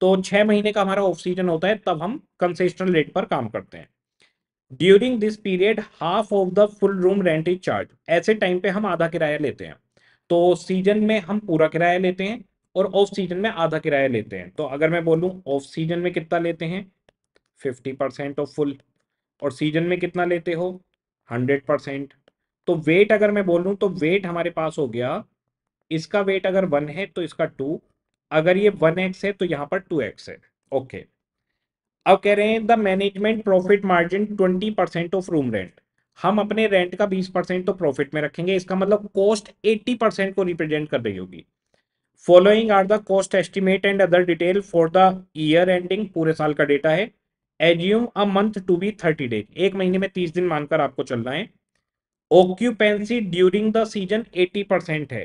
Speaker 1: तो छह महीने का हमारा ऑफ सीजन होता है तब हम कंसेशनल रेट पर काम करते हैं during this period half of the full room rent is charge ऐसे टाइम पे हम आधा किराया लेते हैं तो सीजन में हम पूरा किराया लेते हैं और ऑफ सीजन में आधा किराया लेते हैं तो अगर मैं बोलूँ ऑफ सीजन में कितना लेते हैं फिफ्टी परसेंट ऑफ फुल और सीजन में कितना लेते हो हंड्रेड परसेंट तो वेट अगर मैं बोलूं तो वेट हमारे पास हो गया इसका वेट अगर वन है तो इसका टू अगर ये वन एक्स है तो यहां पर टू एक्स है ओके अब कह रहे हैं the management profit margin twenty percent of room rent हम अपने रेंट का बीस परसेंट तो प्रॉफिट में रखेंगे इसका मतलब कॉस्ट एट्टी परसेंट को रिप्रेजेंट कर रही होगी following are the cost estimate and other detail for the year ending पूरे साल का डेटा है assume a month to be thirty days एक महीने में तीस दिन मानकर आपको चलना है occupancy during the season 80 percent है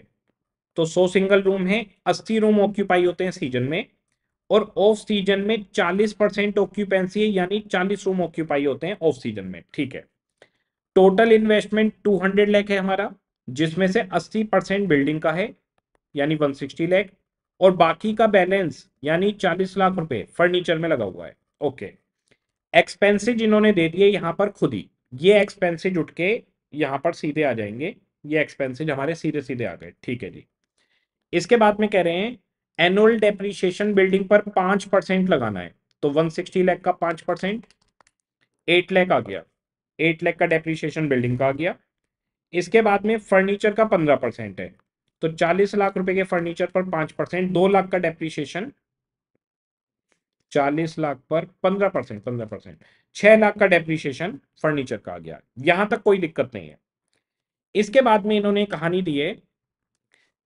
Speaker 1: तो 100 सिंगल रूम है 80 रूम ऑक्यूपाई होते हैं सीजन में और ऑफ सीजन में 40 परसेंट ऑक्यूपेंसी है यानी 40 रूम ऑक्यूपाई होते हैं ऑफ सीजन में ठीक है टोटल इन्वेस्टमेंट 200 लैख है हमारा जिसमें से 80 परसेंट बिल्डिंग का है यानी 160 लैख और बाकी का बैलेंस यानी 40 लाख रुपए फर्नीचर में लगा हुआ है ओके एक्सपेंसिज इन्होंने दे दिए यहां पर खुद ही ये एक्सपेंसिज उठ के यहाँ पर सीधे आ जाएंगे ये एक्सपेंसेज हमारे सीधे सीधे आ गए ठीक है जी इसके बाद में कह रहे हैं एनुअल डेप्रिशिएशन बिल्डिंग पर पांच परसेंट लगाना है तो वन सिक्सटी लैख का पांच परसेंट एट लैख आ गया एट लैख का डेप्रिशिएशन बिल्डिंग का आ गया इसके बाद में फर्नीचर का पंद्रह परसेंट है तो चालीस लाख रुपए के फर्नीचर पर पांच परसेंट दो लाख का डेप्रिशिएशन चालीस लाख पर पंद्रह परसेंट पंद्रह परसेंट छह लाख का डेप्रिशिएशन फर्नीचर का आ गया यहां तक कोई दिक्कत नहीं है इसके बाद में इन्होंने कहानी दी है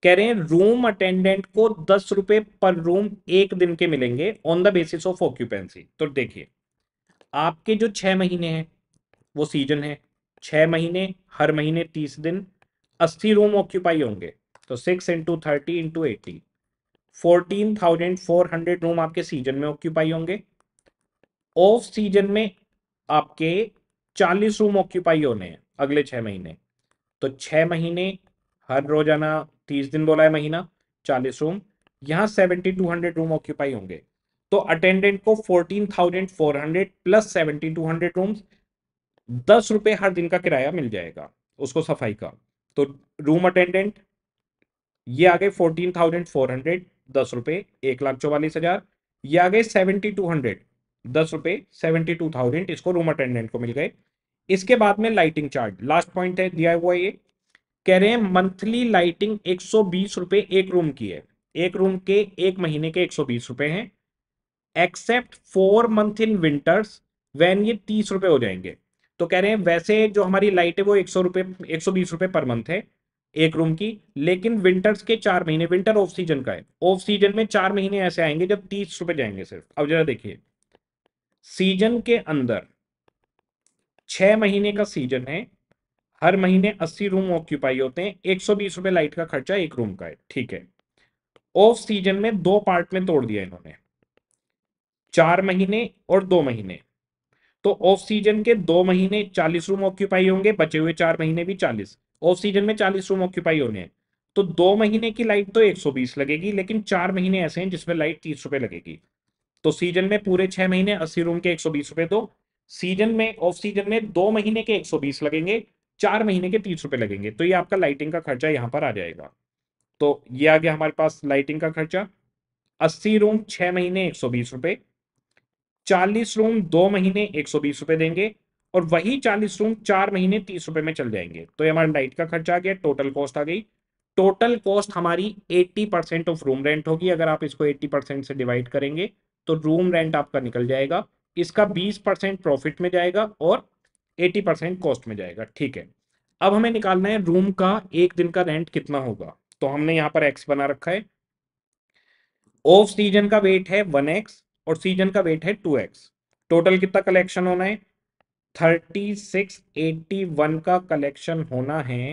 Speaker 1: कह रहे हैं रूम अटेंडेंट को दस रुपए पर रूम एक दिन के मिलेंगे on the basis of occupancy तो देखिए आपके जो छह महीने हैं वो सीजन है छह महीने हर महीने तीस दिन अस्सी रूम ऑक्यूपाई होंगे तो six into thirty into eighty 14,400 room आपके सीजन में ऑक्यूपाई होंगे ऑफ सीजन में आपके 40 रूम ऑक्यूपाई होने हैं अगले छह महीने तो छह महीने हर रोजाना तीस दिन बोला है महीना चालीस रूम यहाँ seventy two hundred room occupy होंगे तो अटेंडेंट को fourteen thousand four hundred plus seventy two hundred room दस रुपए हर दिन का किराया मिल जाएगा उसको सफाई का तो रूम अटेंडेंट ये आ गए फोर्टीन थाउजेंड फोर हंड्रेड दस रुपए एक लाख चौवालीस हजार ये आ गए सेवेंटी टू हंड्रेड दस रुपए सेवेंटी टू थाउजेंड इसको रूम अटेंडेंट को मिल गए इसके बाद में लाइटिंग चार्ज लास्ट पॉइंट है दिया हुआ ये कह रहे हैं मंथली लाइटिंग एक सौ बीस रुपए एक रूम की है एक रूम के एक महीने के एक सौ बीस रुपए हैं except four month in winters when ये तीस रुपए हो जाएंगे तो कह रहे हैं वैसे जो हमारी लाइट है वो एक सौ रुपए एक सौ बीस रुपए पर मंथ है एक रूम की लेकिन विंटर्स के चार महीने विंटर ऑफ सीजन का है ऑफ सीजन में चार महीने ऐसे आएंगे जब तीस रुपए जाएंगे सिर्फ अब जरा देखिए सीजन के अंदर छह महीने का सीजन है हर महीने अस्सी रूम ऑक्यूपाई होते हैं एक सौ बीस रुपए लाइट का खर्चा एक रूम का है ठीक है ऑफ सीजन में दो पार्ट में तोड़ दिया इन्होंने चार महीने और दो महीने तो ऑफ सीजन के दो महीने चालीस रूम ऑक्यूपाई होंगे बचे हुए चार महीने भी चालीस ऑफ सीजन में चालीस रूम ऑक्यूपाई होने हैं तो दो महीने की लाइट तो 120 लगेगी लेकिन चार महीने ऐसे हैं जिसमें लाइट तीस रुपए लगेगी तो सीजन में पूरे छह महीने अस्सी रूम के एक सौ बीस रुपये दो सीजन में ऑफ सीजन में दो महीने के एक सौ बीस लगेंगे चार महीने के तीस रुपए लगेंगे तो ये आपका लाइटिंग का खर्चा यहाँ पर आ जाएगा तो ये आ गया हमारे पास लाइटिंग का खर्चा अस्सी रूम छह महीने एक सौ बीस रुपए चालीस रूम दो महीने एक सौ बीस रुपए देंगे और वही चालीस रूम चार महीने तीस रुपए में चल जाएंगे तो ये हमारा नाइट का खर्चा आ गया टोटल कॉस्ट आ गई टोटल कॉस्ट हमारी eighty percent of room rent होगी अगर आप इसको एट्टी परसेंट से डिवाइड करेंगे तो रूम रेंट आपका निकल जाएगा इसका बीस परसेंट प्रॉफिट में जाएगा और एट्टी परसेंट कॉस्ट में जाएगा ठीक है अब हमें निकालना है रूम का एक दिन का रेंट कितना होगा तो हमने यहाँ पर एक्स बना रखा है ऑफ सीजन का वेट है वन एक्स और सीजन का वेट है टू एक्स टोटल कितना कलेक्शन होना है थर्टी सिक्स एट्टी वन का कलेक्शन होना है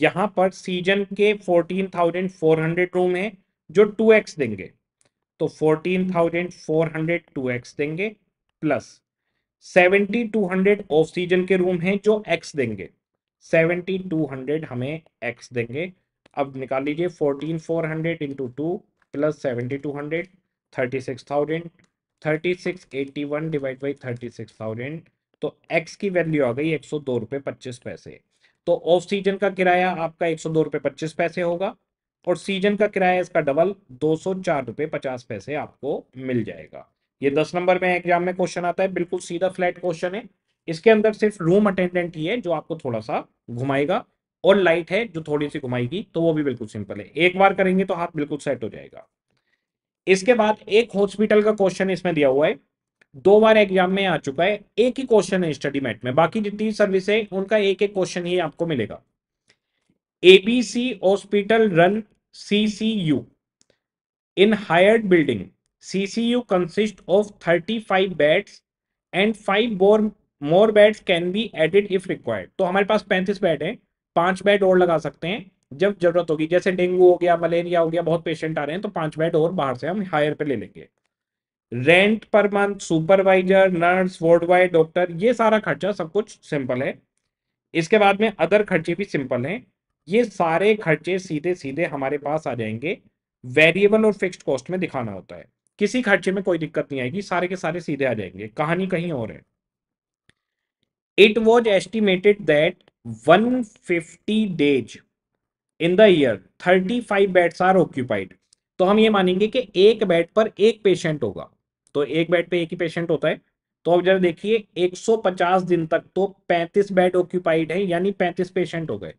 Speaker 1: यहाँ पर सीजन के fourteen thousand four hundred room है जो टू एक्स देंगे तो fourteen thousand four hundred two X देंगे plus seventy two hundred off season के रूम हैं जो एक्स देंगे सेवेंटी टू हंड्रेड हमें एक्स देंगे अब निकाल लीजिए fourteen four hundred into two plus seventy two hundred thirty six thousand thirty six eighty one divide by thirty six thousand तो एक्स की वैल्यू आ गई एक सौ दो रुपए पच्चीस पैसे तो ऑफ सीजन का किराया आपका एक सौ दो रुपए पच्चीस पैसे होगा और सीजन का किराया इसका डबल दो सौ चार रुपए पचास पैसे आपको मिल जाएगा ये दस नंबर में एग्जाम में क्वेश्चन आता है बिल्कुल सीधा फ्लैट क्वेश्चन है इसके अंदर सिर्फ रूम अटेंडेंट ही है जो आपको थोड़ा सा घुमाएगा और लाइट है जो थोड़ी सी घुमाएगी तो वो भी बिल्कुल सिंपल है एक बार करेंगे तो हाथ बिल्कुल सेट हो जाएगा इसके बाद एक हॉस्पिटल का क्वेश्चन इसमें दिया हुआ है दो बार एग्जाम में आ चुका है एक ही क्वेश्चन है स्टडी मैट में बाकी जितनी सर्विस है उनका एक एक क्वेश्चन ही आपको मिलेगा ABC hospital run CCU in hired building CCU consist of five beds and five more more beds can be added if required तो हमारे पास पैंतीस बेड है पांच बेड और लगा सकते हैं जब जरूरत होगी जैसे डेंगू हो गया मलेरिया हो गया बहुत पेशेंट आ रहे हैं तो पांच बेड और बाहर से हम हायर पे ले लेंगे रेंट पर month supervisor nurse ward boy doctor ये सारा खर्चा सब कुछ सिंपल है इसके बाद में अदर खर्चे भी सिंपल हैं ये सारे खर्चे सीधे सीधे हमारे पास आ जाएंगे वेरिएबल और फिक्स्ड कॉस्ट में दिखाना होता है किसी खर्चे में कोई दिक्कत नहीं आएगी सारे के सारे सीधे आ जाएंगे कहानी कहीं और है it was estimated that fifty days in the year five beds are occupied तो हम ये मानेंगे कि एक बेड पर एक पेशेंट होगा तो एक बेड पे एक ही पेशेंट होता है तो अब जरा देखिए 150 दिन तक तो 35 बेड ऑक्यूपाइड है यानी 35 पेशेंट हो गए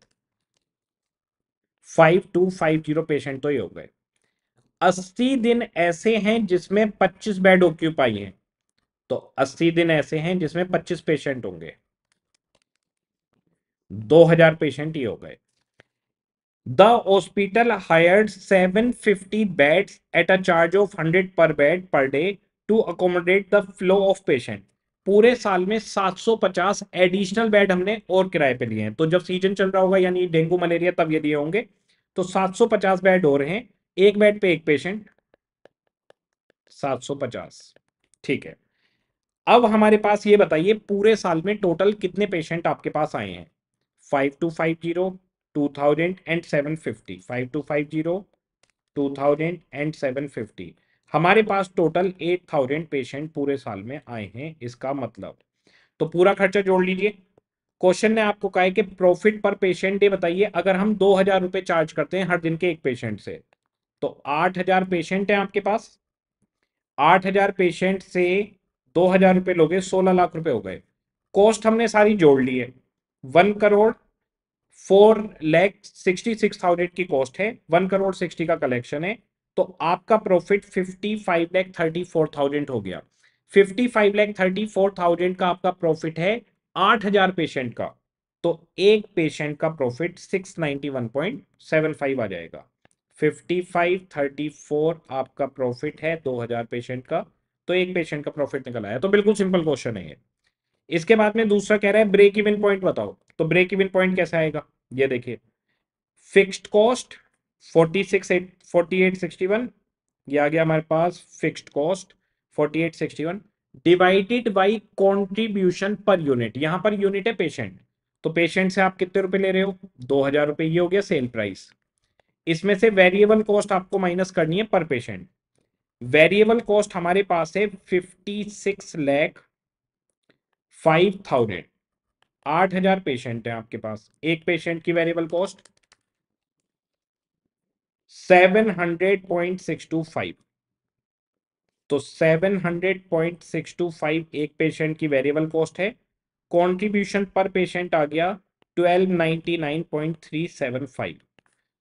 Speaker 1: फाइव पेशेंट तो ये हो गए 80 दिन ऐसे हैं जिसमें 25 बेड ऑक्यूपाई हैं तो 80 दिन ऐसे हैं जिसमें 25 पेशेंट होंगे 2000 पेशेंट ये हो गए the hospital hired 750 beds at a charge of 100 per bed per day to accommodate the flow of patient पूरे साल में 750 एडिशनल बेड हमने और किराए पे लिए हैं तो जब सीजन चल रहा होगा यानी डेंगू मलेरिया तब ये दिए होंगे तो 750 बेड हो रहे हैं एक बेड पे एक पेशेंट 750 ठीक है अब हमारे पास ये बताइए पूरे साल में टोटल कितने पेशेंट आपके पास आए हैं five two five zero two thousand and seven fifty five two five zero two thousand and seven fifty हमारे पास टोटल एट थाउजेंड पेशेंट पूरे साल में आए हैं इसका मतलब तो पूरा खर्चा जोड़ लीजिए क्वेश्चन ने आपको कहा है कि प्रॉफिट पर पेशेंट ये बताइए अगर हम दो हजार रुपए चार्ज करते हैं हर दिन के एक पेशेंट से तो आठ हजार पेशेंट है आपके पास आठ हजार पेशेंट से दो हजार रुपए लोगे सोलह लाख रुपए हो गए कॉस्ट हमने सारी जोड़ ली है one crore four lakh sixty six thousand की कॉस्ट है वन करोड़ सिक्सटी का कलेक्शन है तो आपका profit fifty five lakh thirty four thousand हो गया fifty five lakh thirty four thousand का आपका प्रॉफिट है आठ हजार पेशेंट का तो एक पेशेंट का profit six ninety one point seven five आ जाएगा फिफ्टी फाइव थर्टी फोर आपका प्रॉफिट है दो हजार पेशेंट का तो एक पेशेंट का प्रॉफिट निकल आया तो बिल्कुल सिंपल क्वेश्चन है ये इसके बाद में दूसरा कह रहा है ब्रेक इवन पॉइंट बताओ तो ब्रेक इवन पॉइंट कैसा आएगा ये देखिए fixed cost forty six eight forty eight sixty one ये आ गया हमारे पास fixed cost forty eight sixty one divided by contribution per unit यहां पर यूनिट है पेशेंट तो पेशेंट से आप कितने रुपए ले रहे हो दो हजार रुपए ये हो गया सेल प्राइस इसमें से वेरिएबल कॉस्ट आपको माइनस करनी है पर पेशेंट वेरिएबल कॉस्ट हमारे पास है fifty six lakh five thousand आठ हजार पेशेंट है आपके पास एक पेशेंट की variable cost seven hundred point six two five तो seven hundred point six two five एक पेशेंट की वेरिएबल कॉस्ट है कंट्रीब्यूशन पर पेशेंट आ गया twelve ninety nine point three seven five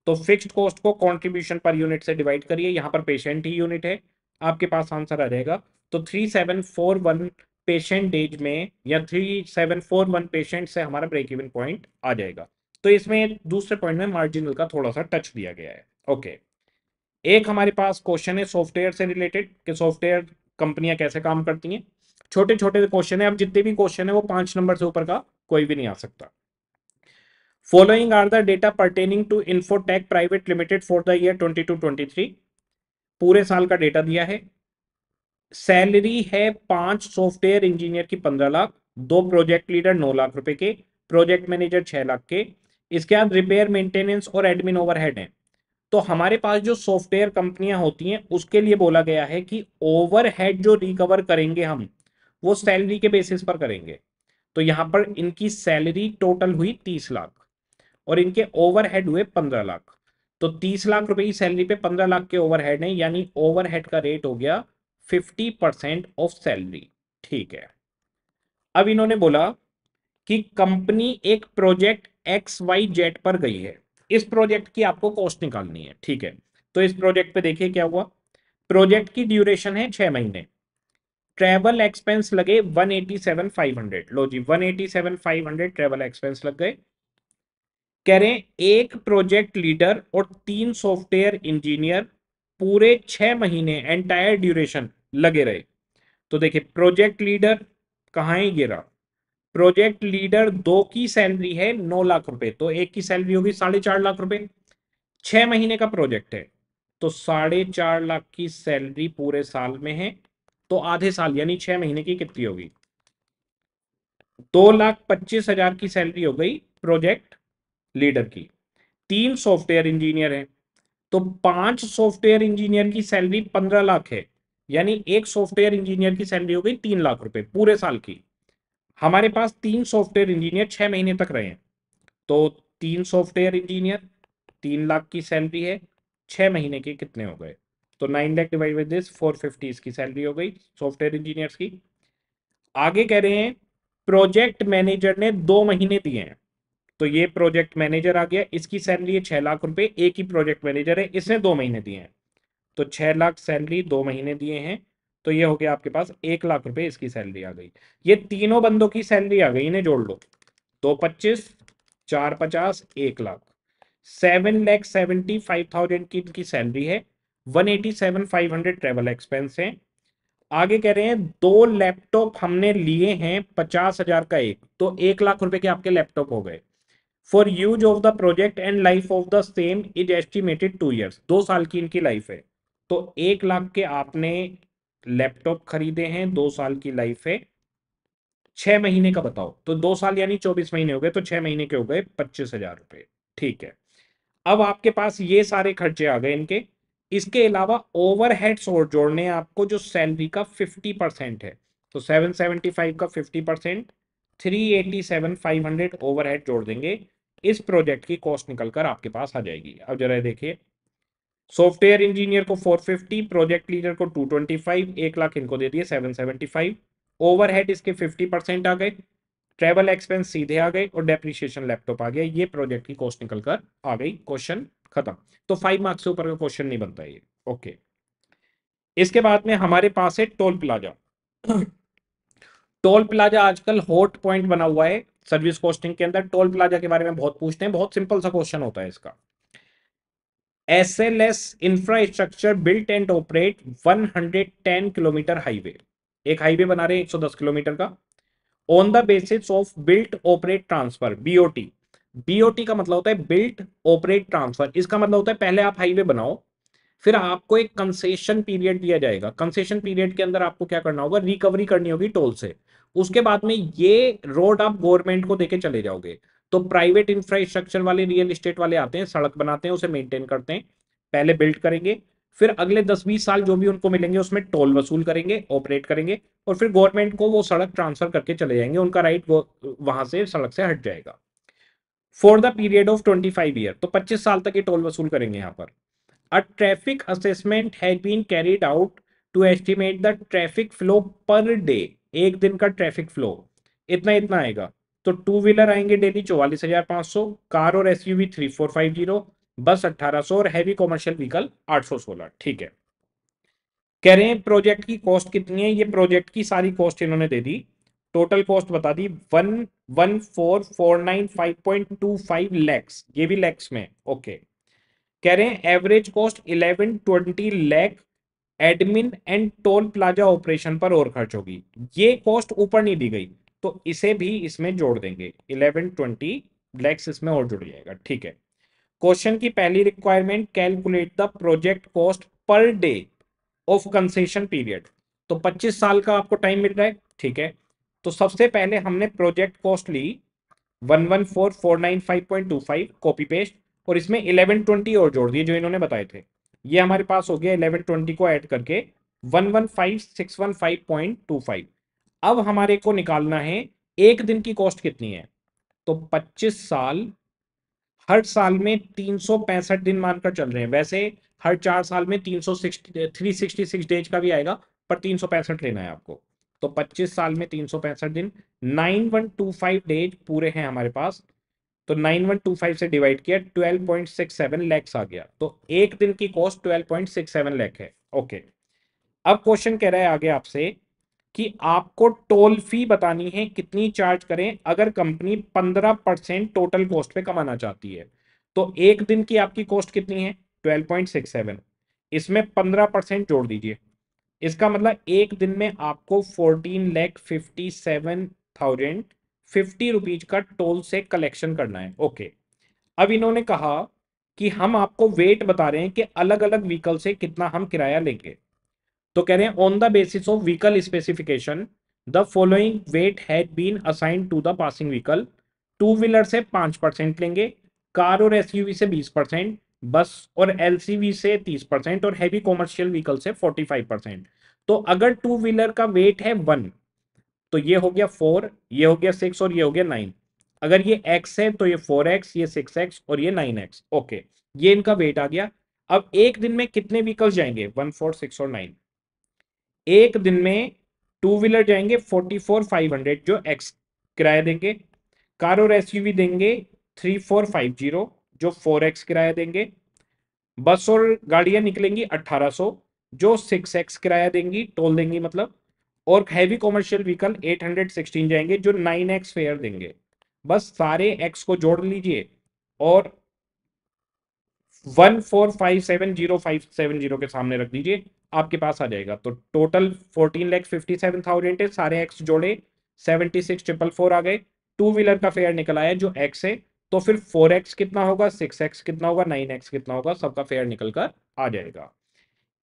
Speaker 1: तो फिक्स्ड कॉस्ट को कंट्रीब्यूशन पर यूनिट से divide करिए यहाँ पर पेशेंट ही यूनिट है आपके पास आंसर आ जाएगा तो three seven four one patient days में या three seven four one patient से हमारा ब्रेक इवन पॉइंट आ जाएगा तो इसमें दूसरे पॉइंट में मार्जिनल का थोड़ा सा टच दिया गया है ओके एक हमारे पास क्वेश्चन है सॉफ्टवेयर से रिलेटेड कि सॉफ्टवेयर कंपनियां कैसे काम करती हैं छोटे छोटे क्वेश्चन है अब जितने भी क्वेश्चन है वो पांच नंबर से ऊपर का कोई भी नहीं आ सकता following are the data pertaining to Infotech private limited for the year twenty two twenty three पूरे साल का डेटा दिया है सैलरी है पांच सॉफ्टवेयर इंजीनियर की पंद्रह लाख दो प्रोजेक्ट लीडर नौ लाख रुपए के प्रोजेक्ट मैनेजर छह लाख के इसके बाद रिपेयर मेंटेनेंस और एडमिन ओवरहेड है तो हमारे पास जो सॉफ्टवेयर कंपनियां होती हैं उसके लिए बोला गया है कि ओवरहेड जो रिकवर करेंगे हम वो सैलरी के बेसिस पर करेंगे तो यहां पर इनकी सैलरी टोटल हुई तीस लाख और इनके ओवरहेड हुए पंद्रह लाख तो तीस लाख रुपए की सैलरी पे पंद्रह लाख के ओवरहेड हैं यानी ओवरहेड का रेट हो गया फिफ्टी परसेंट ऑफ सैलरी ठीक है अब इन्होंने बोला कि कंपनी एक प्रोजेक्ट एक्स वाई जेड पर गई है इस प्रोजेक्ट की आपको कॉस्ट निकालनी है ठीक है तो इस प्रोजेक्ट पे देखिए क्या हुआ प्रोजेक्ट की ड्यूरेशन है छह महीने ट्रेवल एक्सपेंस लगे one eighty seven five hundred लो जी one eighty seven five hundred travel expense लग गए कह रहे हैं एक प्रोजेक्ट लीडर और तीन सॉफ्टवेयर इंजीनियर पूरे छह महीने एंटायर ड्यूरेशन लगे रहे तो देखिए प्रोजेक्ट लीडर कहा गिरा प्रोजेक्ट लीडर दो की सैलरी है नौ लाख रुपए तो एक की सैलरी होगी साढ़े चार लाख रुपए छह महीने का प्रोजेक्ट है तो साढ़े चार लाख की सैलरी पूरे साल में है तो आधे साल यानी छह महीने की कितनी होगी दो लाख पच्चीस हजार की सैलरी हो गई प्रोजेक्ट लीडर की तीन सॉफ्टवेयर इंजीनियर है तो पांच सॉफ्टवेयर इंजीनियर की सैलरी पंद्रह लाख है यानी एक सॉफ्टवेयर इंजीनियर की सैलरी हो गई तीन लाख रुपए पूरे साल की हमारे पास तीन सॉफ्टवेयर इंजीनियर छह महीने तक रहे हैं तो तीन सॉफ्टवेयर इंजीनियर तीन लाख की सैलरी है छह महीने के कितने हो गए तो nine lakh divide by this four fifty इसकी सैलरी हो गई सॉफ्टवेयर इंजीनियर की आगे कह रहे हैं प्रोजेक्ट मैनेजर ने दो महीने दिए हैं तो ये प्रोजेक्ट मैनेजर आ गया इसकी सैलरी है छह लाख रुपए एक ही प्रोजेक्ट मैनेजर है इसने दो महीने दिए हैं तो छह लाख सैलरी दो महीने दिए हैं तो ये हो गया आपके पास एक लाख रुपए इसकी सैलरी आ गई ये तीनों बंदों की सैलरी आ गई इन्हें जोड़ लो दो पच्चीस चार पचास एक lakh seven lakh seventy five thousand की इनकी सैलरी है one eighty seven five hundred travel expense है आगे कह रहे हैं दो लैपटॉप हमने लिए हैं पचास हजार का एक तो एक लाख रुपए के आपके लैपटॉप हो गए for use of the project and life of the same is estimated two years दो साल की इनकी लाइफ है तो एक लाख के आपने लैपटॉप खरीदे हैं दो साल की लाइफ है छह महीने का बताओ तो दो साल यानी चौबीस महीने हो गए तो छह महीने के हो गए पच्चीस हजार रुपए ठीक है अब आपके पास ये सारे खर्चे आ गए इनके इसके अलावा ओवरहेड्स और जोड़ने हैं आपको जो सैलरी का फिफ्टी परसेंट है तो सेवन सेवेंटी फाइव का fifty percent three eighty seven five hundred overhead जोड़ देंगे इस प्रोजेक्ट की कॉस्ट निकलकर आपके पास आ जाएगी अब जरा देखिए सॉफ्टवेयर इंजीनियर को 450 प्रोजेक्ट लीडर को 225 एक लाख इनको दे दिए 775 ओवरहेड इसके 50 परसेंट आ गए ट्रेवल एक्सपेंस सीधे आ गए और डेप्रिशिएशन लैपटॉप आ गया ये प्रोजेक्ट की कॉस्ट निकल कर आ गई क्वेश्चन खत्म तो फाइव मार्क्स से ऊपर का क्वेश्चन नहीं बनता ये ओके इसके बाद में हमारे पास है टोल प्लाजा टोल प्लाजा आजकल हॉट पॉइंट बना हुआ है सर्विस कॉस्टिंग के अंदर टोल प्लाजा के बारे में बहुत पूछते हैं बहुत सिंपल सा क्वेश्चन होता है इसका SLS infrastructure built and operate 110 kilometre highway एक हाईवे बना रहे हैं 110 किलोमीटर का on the basis of built operate transfer BOT BOT का मतलब होता है बिल्ट ऑपरेट ट्रांसफर इसका मतलब होता है पहले आप हाईवे बनाओ फिर आपको एक कंसेशन पीरियड दिया जाएगा कंसेशन पीरियड के अंदर आपको क्या करना होगा रिकवरी करनी होगी टोल से उसके बाद में ये रोड आप गवर्नमेंट को देके चले जाओगे तो प्राइवेट इंफ्रास्ट्रक्चर वाले रियल इस्टेट वाले आते हैं सड़क बनाते हैं उसे मेंटेन करते हैं पहले बिल्ड करेंगे फिर अगले दस बीस साल जो भी उनको मिलेंगे उसमें टोल वसूल करेंगे ऑपरेट करेंगे और फिर गवर्नमेंट को वो सड़क ट्रांसफर करके चले जाएंगे उनका राइट वहां से सड़क से हट जाएगा for the period of twenty five year तो पच्चीस साल तक ये टोल वसूल करेंगे यहाँ पर a traffic assessment has been carried out to estimate the traffic flow per day एक दिन का ट्रैफिक फ्लो इतना इतना आएगा तो टू व्हीलर आएंगे डेली चौवालीस हजार पांच सौ कार और SUV three four five zero bus अट्ठारह सौ और हैवी कॉमर्शियल व्हीकल आठ सौ सोलह ठीक है कह रहे हैं प्रोजेक्ट की कॉस्ट कितनी है ये प्रोजेक्ट की सारी कॉस्ट इन्होंने दे दी टोटल कॉस्ट बता दी one one four four nine five point two five lakhs ये भी लैक्स में ओके कह रहे हैं average cost eleven twenty lakh admin and toll plaza operation पर और खर्च होगी ये कॉस्ट ऊपर नहीं दी गई तो इसे भी इसमें जोड़ देंगे इलेवन ट्वेंटी ब्लैक्स इसमें और जुड़ जाएगा ठीक है क्वेश्चन की पहली requirement calculate the project cost per day of concession period तो 25 साल का आपको टाइम मिल रहा है ठीक है तो सबसे पहले हमने प्रोजेक्ट कॉस्ट ली 114495.25 कॉपी पेस्ट और इसमें 1120 और जोड़ दिए जो इन्होंने बताए थे ये हमारे पास हो गया 1120 को ऐड करके 115615.25 अब हमारे को निकालना है एक दिन की कॉस्ट कितनी है तो 25 साल हर साल में तीन दिन मानकर चल रहे हैं वैसे हर चार साल में तीन सौ डेज का भी आएगा पर तीन लेना है आपको तो 25 साल में तीन सौ दिन 9125 डेज पूरे हैं हमारे पास तो 9125 से डिवाइड किया 12.67 लैक्स आ गया तो एक दिन की कॉस्ट 12.67 लैक है ओके अब क्वेश्चन कह रहा है आगे आपसे कि आपको टोल फी बतानी है कितनी चार्ज करें अगर कंपनी पंद्रह परसेंट टोटल कॉस्ट पे कमाना चाहती है तो एक दिन की आपकी कॉस्ट कितनी है ट्वेल्व पॉइंट सिक्स सेवन इसमें पंद्रह परसेंट जोड़ दीजिए इसका मतलब एक दिन में आपको fourteen lakh fifty seven thousand fifty rupees का टोल से कलेक्शन करना है ओके अब इन्होंने कहा कि हम आपको वेट बता रहे हैं कि अलग अलग व्हीकल से कितना हम किराया लेंगे तो कह रहे हैं on the basis of vehicle specification the following weight had been assigned to the passing vehicle two wheeler से पांच परसेंट लेंगे कार और एसयूवी से बीस परसेंट बस और एलसीवी से तीस परसेंट और हैवी कॉमर्शियल व्हीकल से फोर्टी फाइव परसेंट तो अगर टू व्हीलर का वेट है वन तो ये हो गया फोर ये हो गया सिक्स और ये हो गया नाइन अगर ये एक्स है तो ये फोर एक्स ये सिक्स एक्स और ये नाइन एक्स ओके ये इनका वेट आ गया अब एक दिन में कितने व्हीकल्स जाएंगे वन फोर सिक्स और नाइन एक दिन में टू व्हीलर जाएंगे फोर्टी फोर फाइव हंड्रेड जो एक्स किराया देंगे कार और एसयूवी देंगे थ्री फोर फाइव जीरो जो फोर एक्स किराया देंगे बस और गाड़ियां निकलेंगी अट्ठारह सौ जो सिक्स एक्स किराया देंगी टोल देंगी मतलब और heavy commercial vehicle eight hundred sixteen जाएंगे जो नाइन एक्स फेयर देंगे बस सारे एक्स को जोड़ लीजिए और one four five seven zero five seven zero के सामने रख दीजिए आपके पास आ जाएगा तो total fourteen lakh fifty seven thousand है सारे एक्स जोड़े सेवेंटी सिक्स ट्रिपल फोर आ गए टू व्हीलर का फेयर निकल आया जो एक्स है तो फिर फोर एक्स कितना होगा सिक्स एक्स कितना होगा नाइन एक्स कितना होगा सबका फेयर निकल कर आ जाएगा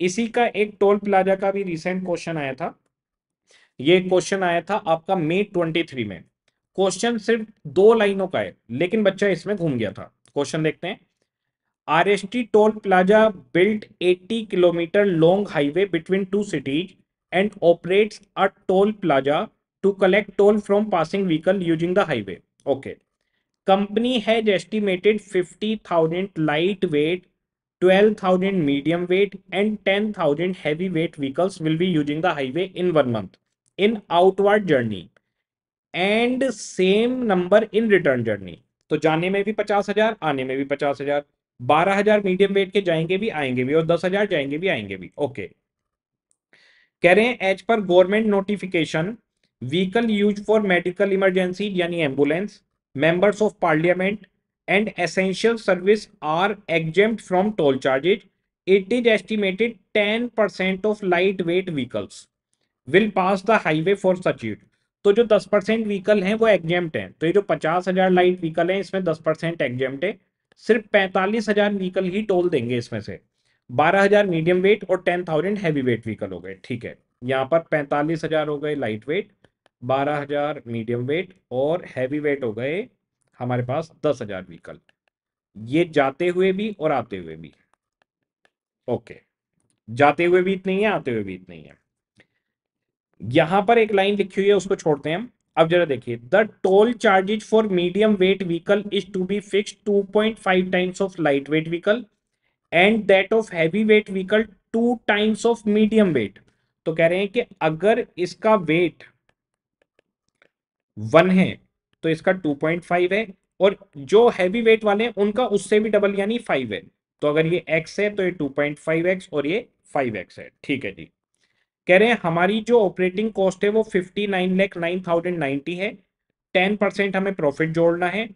Speaker 1: इसी का एक टोल प्लाजा का भी रिसेंट क्वेश्चन आया था ये क्वेश्चन आया था आपका मे ट्वेंटी थ्री में क्वेश्चन सिर्फ दो लाइनों का है लेकिन बच्चा इसमें घूम गया था क्वेश्चन देखते हैं RST toll plaza built 80 kilometre long highway between two cities and operates a toll plaza to collect toll from passing vehicle using the highway okay company has estimated 50,000 light weight 12,000 medium weight and 10,000 heavy weight vehicles will be using the highway in one month in outward journey and same number in return journey तो जाने में भी पचास हजार आने में भी पचास हजार बारह हजार मीडियम वेट के जाएंगे भी आएंगे भी और दस हजार जाएंगे भी आएंगे भी ओके कह रहे हैं as per government notification vehicle use for medical emergency यानी ambulance members of parliament and essential service are exempt from toll charges estimated ten percent of light weight vehicles will pass the highway for such use तो जो 10% vehicle है वो exempt हैं तो ये जो 50,000 light vehicle हैं इसमें 10% एग्जेम्प्ट है सिर्फ पैंतालीस हजार व्हीकल ही टोल देंगे इसमें से बारह हजार मीडियम वेट और ten thousand heavy weight vehicle हो गए ठीक है यहाँ पर पैंतालीस हजार हो गए लाइट वेट बारह हजार मीडियम वेट और हैवी वेट हो गए हमारे पास दस हजार व्हीकल ये जाते हुए भी और आते हुए भी ओके जाते हुए भी इतनी है आते हुए भी इतनी है यहां पर एक लाइन लिखी हुई है उसको छोड़ते हैं हम अब जरा देखिए the toll charges for medium weight vehicle is to be fix 2.5 times of light weight vehicle and that of heavy weight vehicle two times of medium weight तो कह रहे हैं कि अगर इसका वेट वन है तो इसका 2.5 है और जो हैवी वेट वाले हैं उनका उससे भी डबल यानी फाइव है तो अगर ये एक्स है तो ये 2.5x और ये 5x है ठीक है जी कह रहे हैं हमारी जो ऑपरेटिंग कॉस्ट है वो fifty nine lakh nine thousand ninety है टेन परसेंट हमें प्रॉफिट जोड़ना है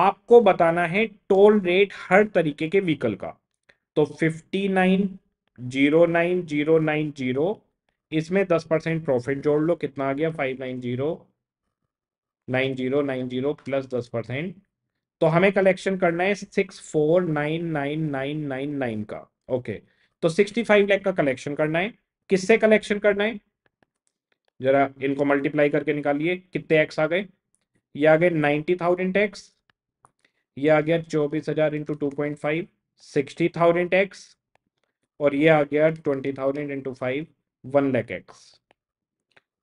Speaker 1: आपको बताना है टोल रेट हर तरीके के व्हीकल का तो fifty nine zero nine zero nine zero इसमें दस परसेंट प्रॉफिट जोड़ लो कितना आ गया five nine zero nine zero nine zero plus दस परसेंट तो हमें कलेक्शन करना है six four nine nine nine nine nine का ओके तो सिक्सटी फाइव लैख का कलेक्शन करना है किससे कनेक्शन करना है जरा इनको मल्टीप्लाई करके निकालिए कितने एक्स आ गए ये आ गए नाइनटी थाउजेंड एक्स ये आ गया चौबीस हजार into two point five sixty thousand X और ये आ गया twenty thousand into five one lakh X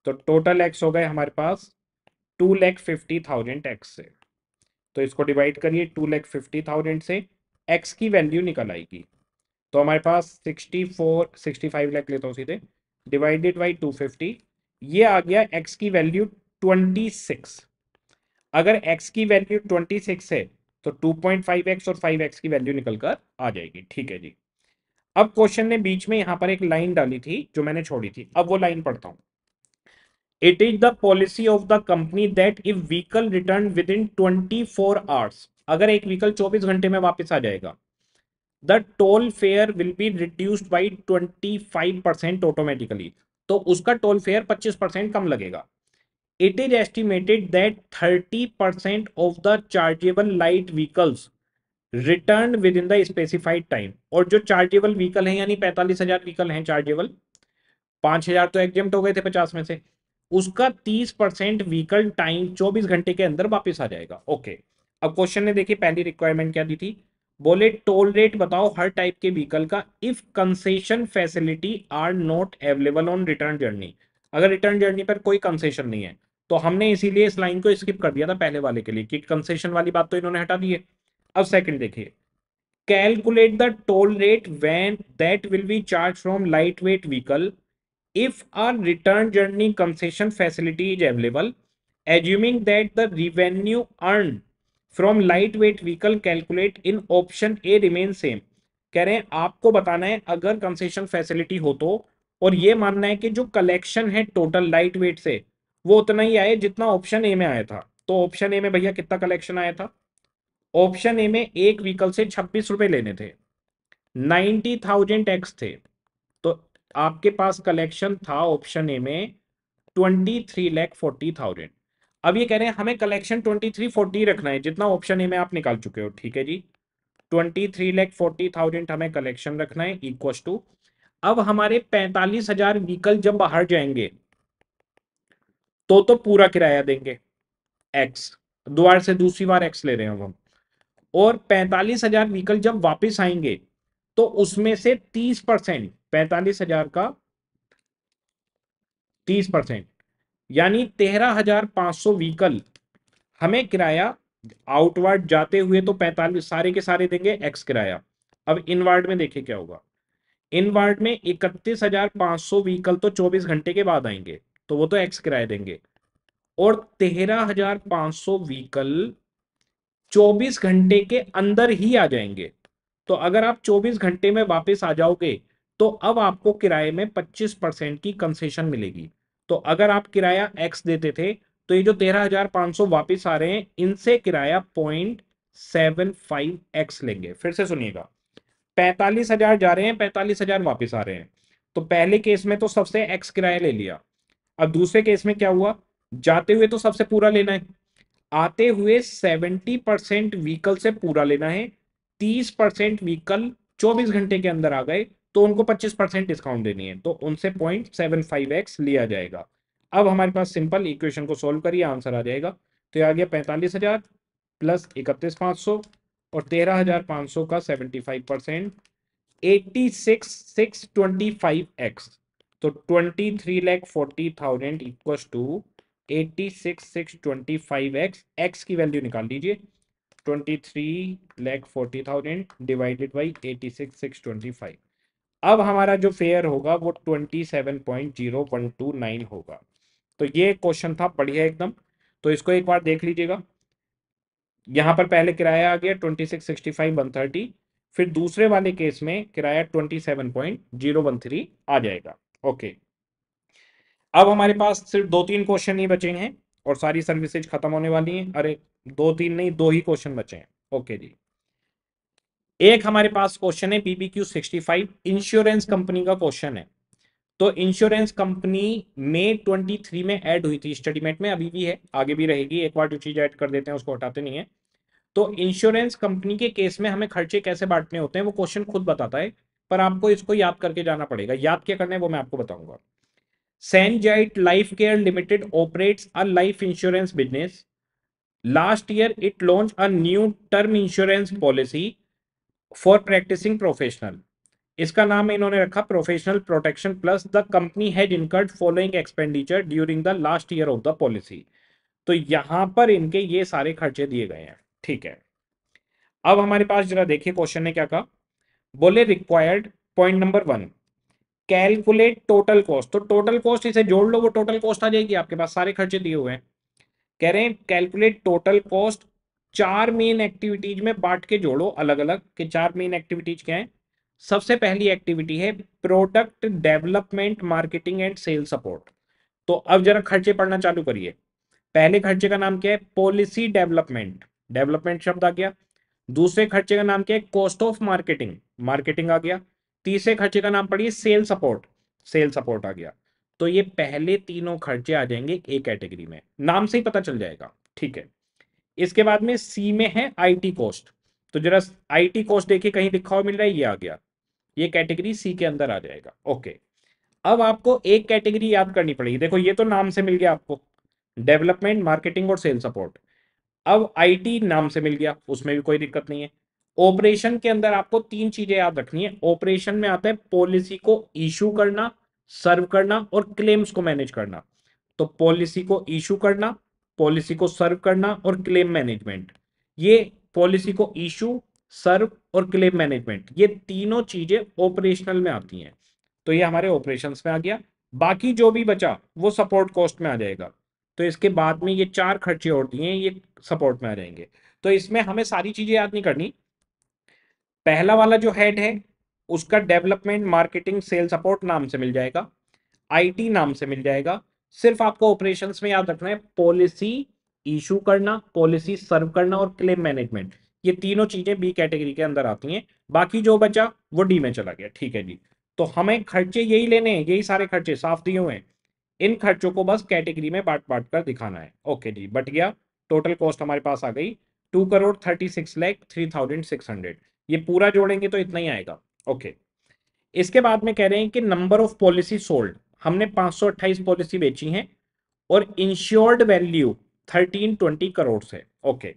Speaker 1: तो टोटल एक्स हो गए हमारे पास two lakh fifty thousand X से तो इसको डिवाइड करिए टू लैख फिफ्टी थाउजेंड से एक्स की वैल्यू निकल आएगी तो हमारे पास sixty four sixty five lakh लेता हूँ सीधे डिवाइडेड बाई टू फिफ्टी ये आ गया एक्स की वैल्यू ट्वेंटी सिक्स अगर एक्स की वैल्यू ट्वेंटी सिक्स है तो टू पॉइंट फाइव एक्स और फाइव एक्स की वैल्यू निकल कर आ जाएगी ठीक है जी अब क्वेश्चन ने बीच में यहाँ पर एक लाइन डाली थी जो मैंने छोड़ी थी अब वो लाइन पढ़ता हूँ it is the policy of the company that if vehicle return within twenty four hours अगर एक व्हीकल चौबीस घंटे में वापस आ जाएगा the toll fare will be reduced by 25% automatically तो उसका टोल फेयर 25% कम लगेगा it is estimated that 30% percent of the chargeable light vehicles return within the specified time और जो चार्जेबल व्हीकल है यानी पैंतालीस हजार व्हीकल है चार्जेबल पांच हजार तो एग्जेप्ट हो गए थे पचास में से उसका तीस परसेंट व्हीकल टाइम चौबीस घंटे के अंदर वापस आ जाएगा ओके अब क्वेश्चन ने देखिए पहली रिक्वायरमेंट क्या दी थी बोले टोल रेट बताओ हर टाइप के व्हीकल का if concession facility are not available on return journey अगर रिटर्न जर्नी पर कोई कंसेशन नहीं है तो हमने इसीलिए इस लाइन को स्किप कर दिया था पहले वाले के लिए कि कंसेशन वाली बात तो इन्होंने हटा दी है अब सेकंड देखिए calculate the toll rate when that will be charge from light weight vehicle if are return journey concession facility is available assuming that the revenue earn from light weight vehicle calculate in option A remain same कह रहे हैं आपको बताना है अगर concession facility हो तो और ये मानना है कि जो कलेक्शन है टोटल लाइट वेट से वो उतना ही आए जितना ऑप्शन ए में आया था तो ऑप्शन ए में भैया कितना कलेक्शन आया था ऑप्शन ए में एक व्हीकल से छब्बीस रुपए लेने थे नाइन्टी थाउजेंड टैक्स थे तो आपके पास कलेक्शन था ऑप्शन ए में twenty three lakh forty thousand अब ये कह रहे हैं हमें कलेक्शन ट्वेंटी थ्री फोर्टी रखना है जितना ऑप्शन ए में आप निकाल चुके हो ठीक है जी twenty three lakh forty thousand हमें कलेक्शन रखना है इक्वस टू अब हमारे पैंतालीस हजार व्हीकल जब बाहर जाएंगे तो तो पूरा किराया देंगे एक्स दोबारा से दूसरी बार एक्स ले रहे हैं हम और पैंतालीस हजार व्हीकल जब वापस आएंगे तो उसमें से तीस परसेंट पैंतालीस हजार का तीस परसेंट यानी तेरह हजार पांच सौ व्हीकल हमें किराया आउटवर्ड जाते हुए तो पैंतालीस सारे के सारे देंगे एक्स किराया अब इनवर्ड में देखे क्या होगा इनवर्ड में इकतीस हजार पांच सौ व्हीकल तो चौबीस घंटे के बाद आएंगे तो वो तो एक्स किराया देंगे और तेरह हजार पांच सौ व्हीकल चौबीस घंटे के अंदर ही आ जाएंगे तो अगर आप चौबीस घंटे में वापस आ जाओगे तो अब आपको किराए में पच्चीस परसेंट की कंसेशन मिलेगी तो अगर आप किराया एक्स देते थे तो ये जो तेरह हजार पांच सौ वापिस आ रहे हैं इनसे किराया पॉइंट सेवन फाइव एक्स लेंगे फिर से सुनिएगा पैंतालीस हजार जा रहे हैं पैंतालीस हजार वापिस आ रहे हैं तो पहले केस में तो सबसे एक्स किराया ले लिया अब दूसरे केस में क्या हुआ जाते हुए तो सबसे पूरा लेना है आते हुए सेवेंटी परसेंट व्हीकल से पूरा लेना है तीस परसेंट व्हीकल चौबीस घंटे के अंदर आ गए तो उनको 25 परसेंट डिस्काउंट देनी है तो उनसे पॉइंट सेवन फाइव एक्स लिया जाएगा अब हमारे पास सिंपल इक्वेशन को सोल्व करिए आंसर आ जाएगा तो ये आ गया पैंतालीस हज़ार प्लस इकतीस पांच सौ और तेरह हज़ार पांच सौ का seventy five percent eighty six six twenty five x तो twenty three lakh forty thousand equal to eighty six six twenty five x x की वैल्यू निकाल लीजिए twenty three lakh forty thousand divided by eighty six six twenty five अब हमारा जो fare होगा वो twenty seven point zero one two nine होगा तो ये क्वेश्चन था बढ़िया एकदम तो इसको एक बार देख लीजिएगा यहाँ पर पहले किराया आ गया twenty six sixty five one thirty फिर दूसरे वाले केस में किराया twenty seven point zero one three आ जाएगा ओके अब हमारे पास सिर्फ दो तीन क्वेश्चन ही बचे हैं और सारी सर्विसेज खत्म होने वाली हैं अरे दो तीन नहीं दो ही क्वेश्चन बचे हैं ओके जी एक हमारे पास क्वेश्चन है पीबीक्यू 65 इंश्योरेंस कंपनी का क्वेश्चन है तो इंश्योरेंस कंपनी ट्वेंटी 23 में ऐड हुई थी स्टडीमेट में अभी भी है आगे भी रहेगी एक बार जो चीज ऐड कर देते हैं उसको हटाते नहीं है तो इंश्योरेंस कंपनी के केस में हमें खर्चे कैसे बांटने होते हैं वो क्वेश्चन खुद बताता है पर आपको इसको याद करके जाना पड़ेगा याद क्या करना है वो मैं आपको बताऊंगा Zyte life care limited operates a life insurance business last year it launch a new term insurance policy for practising professional इसका नाम इन्होंने रखा professional protection plus the company had incurred following expenditure during the last year of the policy तो यहां पर इनके ये सारे खर्चे दिए गए हैं ठीक है अब हमारे पास जरा देखिए क्वेश्चन ने क्या कहा बोले required point number one calculate total cost तो टोटल कॉस्ट इसे जोड़ लो वो टोटल कॉस्ट आ जाएगी आपके पास सारे खर्चे दिए हुए हैं कह रहे हैं कैलकुलेट टोटल कॉस्ट चार मेन एक्टिविटीज में बांट के जोड़ो अलग अलग के चार मेन एक्टिविटीज क्या है सबसे पहली एक्टिविटी है product development marketing and sale support तो अब जरा खर्चे पढ़ना चालू करिए पहले खर्चे का नाम क्या है पॉलिसी डेवलपमेंट डेवलपमेंट शब्द आ गया दूसरे खर्चे का नाम क्या है कॉस्ट ऑफ मार्केटिंग मार्केटिंग आ गया तीसरे खर्चे का नाम पढ़िए सेल सपोर्ट सेल सपोर्ट आ गया तो ये पहले तीनों खर्चे आ जाएंगे ए कैटेगरी में नाम से ही पता चल जाएगा ठीक है इसके बाद में सी में है आईटी कोस्ट तो जरा आईटी कोस्ट देखिए कहीं दिखा हुआ मिल रहा है ये आ गया ये कैटेगरी सी के अंदर आ जाएगा ओके अब आपको एक कैटेगरी याद करनी पड़ेगी देखो ये तो नाम से मिल गया आपको डेवलपमेंट मार्केटिंग और सेल सपोर्ट अब आईटी नाम से मिल गया उसमें भी कोई दिक्कत नहीं है ऑपरेशन के अंदर आपको तीन चीजें याद रखनी है ऑपरेशन में आता है पॉलिसी को इशू करना सर्व करना और क्लेम्स को मैनेज करना तो पॉलिसी को इशू करना पॉलिसी को सर्व करना और क्लेम मैनेजमेंट ये पॉलिसी को इशू सर्व और क्लेम मैनेजमेंट ये तीनों चीजें ऑपरेशनल में आती हैं तो ये हमारे ऑपरेशन में आ गया बाकी जो भी बचा वो सपोर्ट कॉस्ट में आ जाएगा तो इसके बाद में ये चार खर्चे और दिए ये सपोर्ट में आ जाएंगे तो इसमें हमें सारी चीजें याद नहीं करनी पहला वाला जो हेड है उसका डेवलपमेंट मार्केटिंग सेल सपोर्ट नाम से मिल जाएगा आईटी नाम से मिल जाएगा सिर्फ आपको ऑपरेशंस में याद रखना है पॉलिसी इशू करना पॉलिसी सर्व करना और क्लेम मैनेजमेंट ये तीनों चीजें बी कैटेगरी के अंदर आती हैं बाकी जो बचा वो डी में चला गया ठीक है जी तो हमें खर्चे यही लेने हैं यही सारे खर्चे साफ दिए हुए हैं इन खर्चों को बस कैटेगरी में बांट बांट कर दिखाना है ओके जी बट गया टोटल कॉस्ट हमारे पास आ गई two crore thirty six lakh three thousand six hundred ये पूरा जोड़ेंगे तो इतना ही आएगा ओके इसके बाद में कह रहे हैं कि नंबर ऑफ पॉलिसी सोल्ड हमने 528 पॉलिसी बेची हैं और इंश्योर्ड वैल्यू 1320 करोड़ है ओके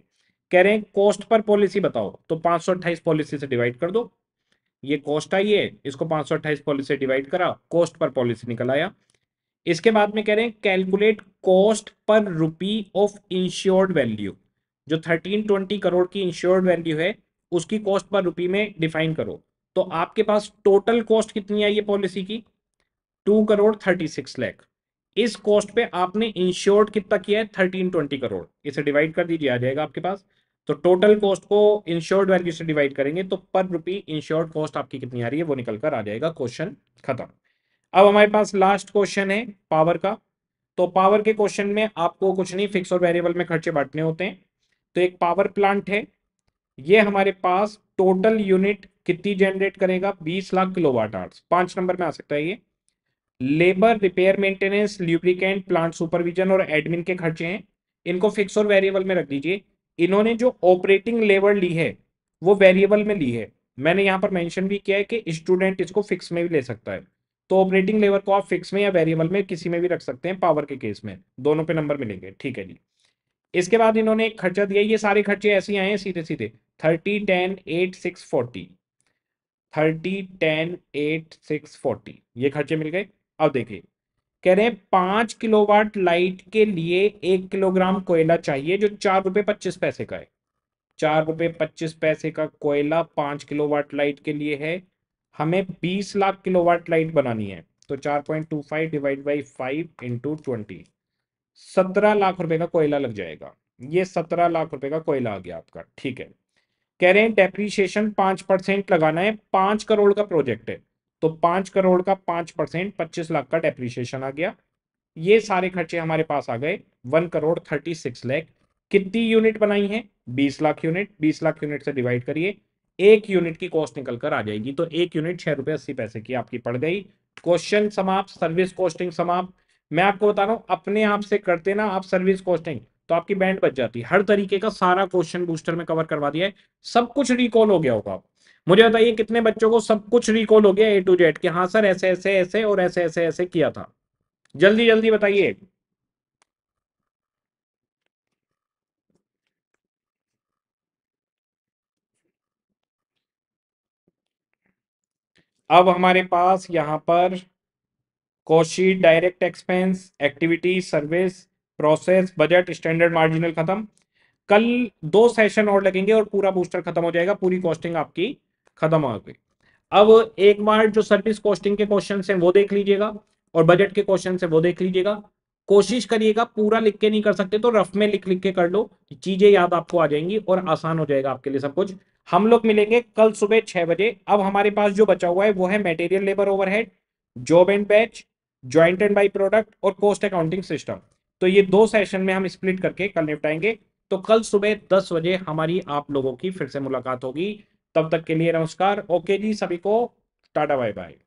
Speaker 1: कह रहे हैं कॉस्ट पर पॉलिसी बताओ तो 528 पॉलिसी से डिवाइड कर दो ये कॉस्ट आई है इसको 528 पॉलिसी से डिवाइड करा कॉस्ट पर पॉलिसी निकल आया इसके बाद में कह रहे हैं calculate cost per rupee of insured value जो 1320 करोड़ की इंश्योर्ड वैल्यू है उसकी कॉस्ट पर रुपी में डिफाइन करो तो आपके पास टोटल कॉस्ट कितनी आई है पॉलिसी की two crore thirty six lakh इस कॉस्ट पे आपने इंश्योर्ड कितना किया है थर्टीन ट्वेंटी करोड़ इसे डिवाइड कर दीजिए आ जाएगा आपके पास तो टोटल कॉस्ट को इंश्योर्ड वैल्यू से डिवाइड करेंगे तो पर रुपी इंश्योर्ड कॉस्ट आपकी कितनी आ रही है वो निकल कर आ जाएगा क्वेश्चन खत्म अब हमारे पास लास्ट क्वेश्चन है पावर का तो पावर के क्वेश्चन में आपको कुछ नहीं फिक्स और वेरिएबल में खर्चे बांटने होते हैं तो एक पावर प्लांट है ये हमारे पास टोटल यूनिट कितनी जनरेट करेगा 20 लाख किलोवाट आवर्स पांच नंबर में आ सकता है ये labour repair maintenance lubricant plant supervision और एडमिन के खर्चे हैं इनको फिक्स और वेरिएबल में रख दीजिए इन्होंने जो ऑपरेटिंग लेबर ली है वो वेरिएबल में ली है मैंने यहाँ पर मेंशन भी किया है कि स्टूडेंट इसको फिक्स में भी ले सकता है तो ऑपरेटिंग लेबर को आप फिक्स में या वेरिएबल में किसी में भी रख सकते हैं पावर के केस में दोनों पे नंबर मिलेंगे ठीक है जी इसके बाद इन्होंने एक खर्चा दिया ये सारे खर्चे ऐसे ही आए हैं सीधे सीधे thirty ten eight six forty thirty ten eight six forty ये खर्चे मिल गए अब देखिए कह रहे हैं पांच किलोवाट लाइट के लिए एक किलोग्राम कोयला चाहिए जो चार रुपए पच्चीस पैसे का है चार रुपए पच्चीस पैसे का कोयला पांच किलोवाट लाइट के लिए है हमें बीस लाख किलोवाट लाइट बनानी है तो चार point two five divide by five into twenty सत्रह लाख रुपए का कोयला लग जाएगा ये सत्रह लाख रुपए का कोयला आ गया आपका ठीक है कह रहे हैं डेप्रीशिएशन पांच परसेंट लगाना है पांच करोड़ का प्रोजेक्ट है तो पांच करोड़ का पांच परसेंट पच्चीस लाख का डेप्रिशिएशन आ गया ये सारे खर्चे हमारे पास आ गए one crore thirty six lakh कितनी यूनिट बनाई है बीस लाख यूनिट बीस लाख यूनिट से डिवाइड करिए एक यूनिट की कॉस्ट निकल कर आ जाएगी तो एक यूनिट छह रुपए अस्सी पैसे की आपकी पड़ गई क्वेश्चन समाप्त सर्विस कॉस्टिंग समाप्त मैं आपको बता रहा हूं अपने आप से करते ना आप सर्विस कॉस्टिंग तो आपकी बैंड बच जाती है हर तरीके का सारा क्वेश्चन बूस्टर में कवर करवा दिया है सब कुछ रिकॉल हो गया होगा आप मुझे बताइए कितने बच्चों को सब कुछ रिकॉल हो गया ए टू जेड कि हाँ सर ऐसे ऐसे ऐसे और ऐसे ऐसे ऐसे किया था जल्दी जल्दी बताइए अब हमारे पास यहां पर कोशी direct expense activity service process budget standard marginal खत्म कल दो सेशन और लगेंगे और पूरा बूस्टर खत्म हो जाएगा पूरी कॉस्टिंग आपकी खत्म हो गई अब एक बार जो सर्विस कॉस्टिंग के क्वेश्चन है वो देख लीजिएगा और बजट के क्वेश्चन है वो देख लीजिएगा कोशिश करिएगा पूरा लिख के नहीं कर सकते तो रफ में लिख लिख के कर लो चीजें याद आपको आ जाएंगी और आसान हो जाएगा आपके लिए सब कुछ हम लोग मिलेंगे कल सुबह छह बजे अब हमारे पास जो बचा हुआ है वो है material labour overhead job and batch joint and by product और कोस्ट अकाउंटिंग सिस्टम तो ये दो सेशन में हम स्प्लिट करके कल निपटाएंगे तो कल सुबह दस बजे हमारी आप लोगों की फिर से मुलाकात होगी तब तक के लिए नमस्कार ओके जी सभी को टाटा बाय बाय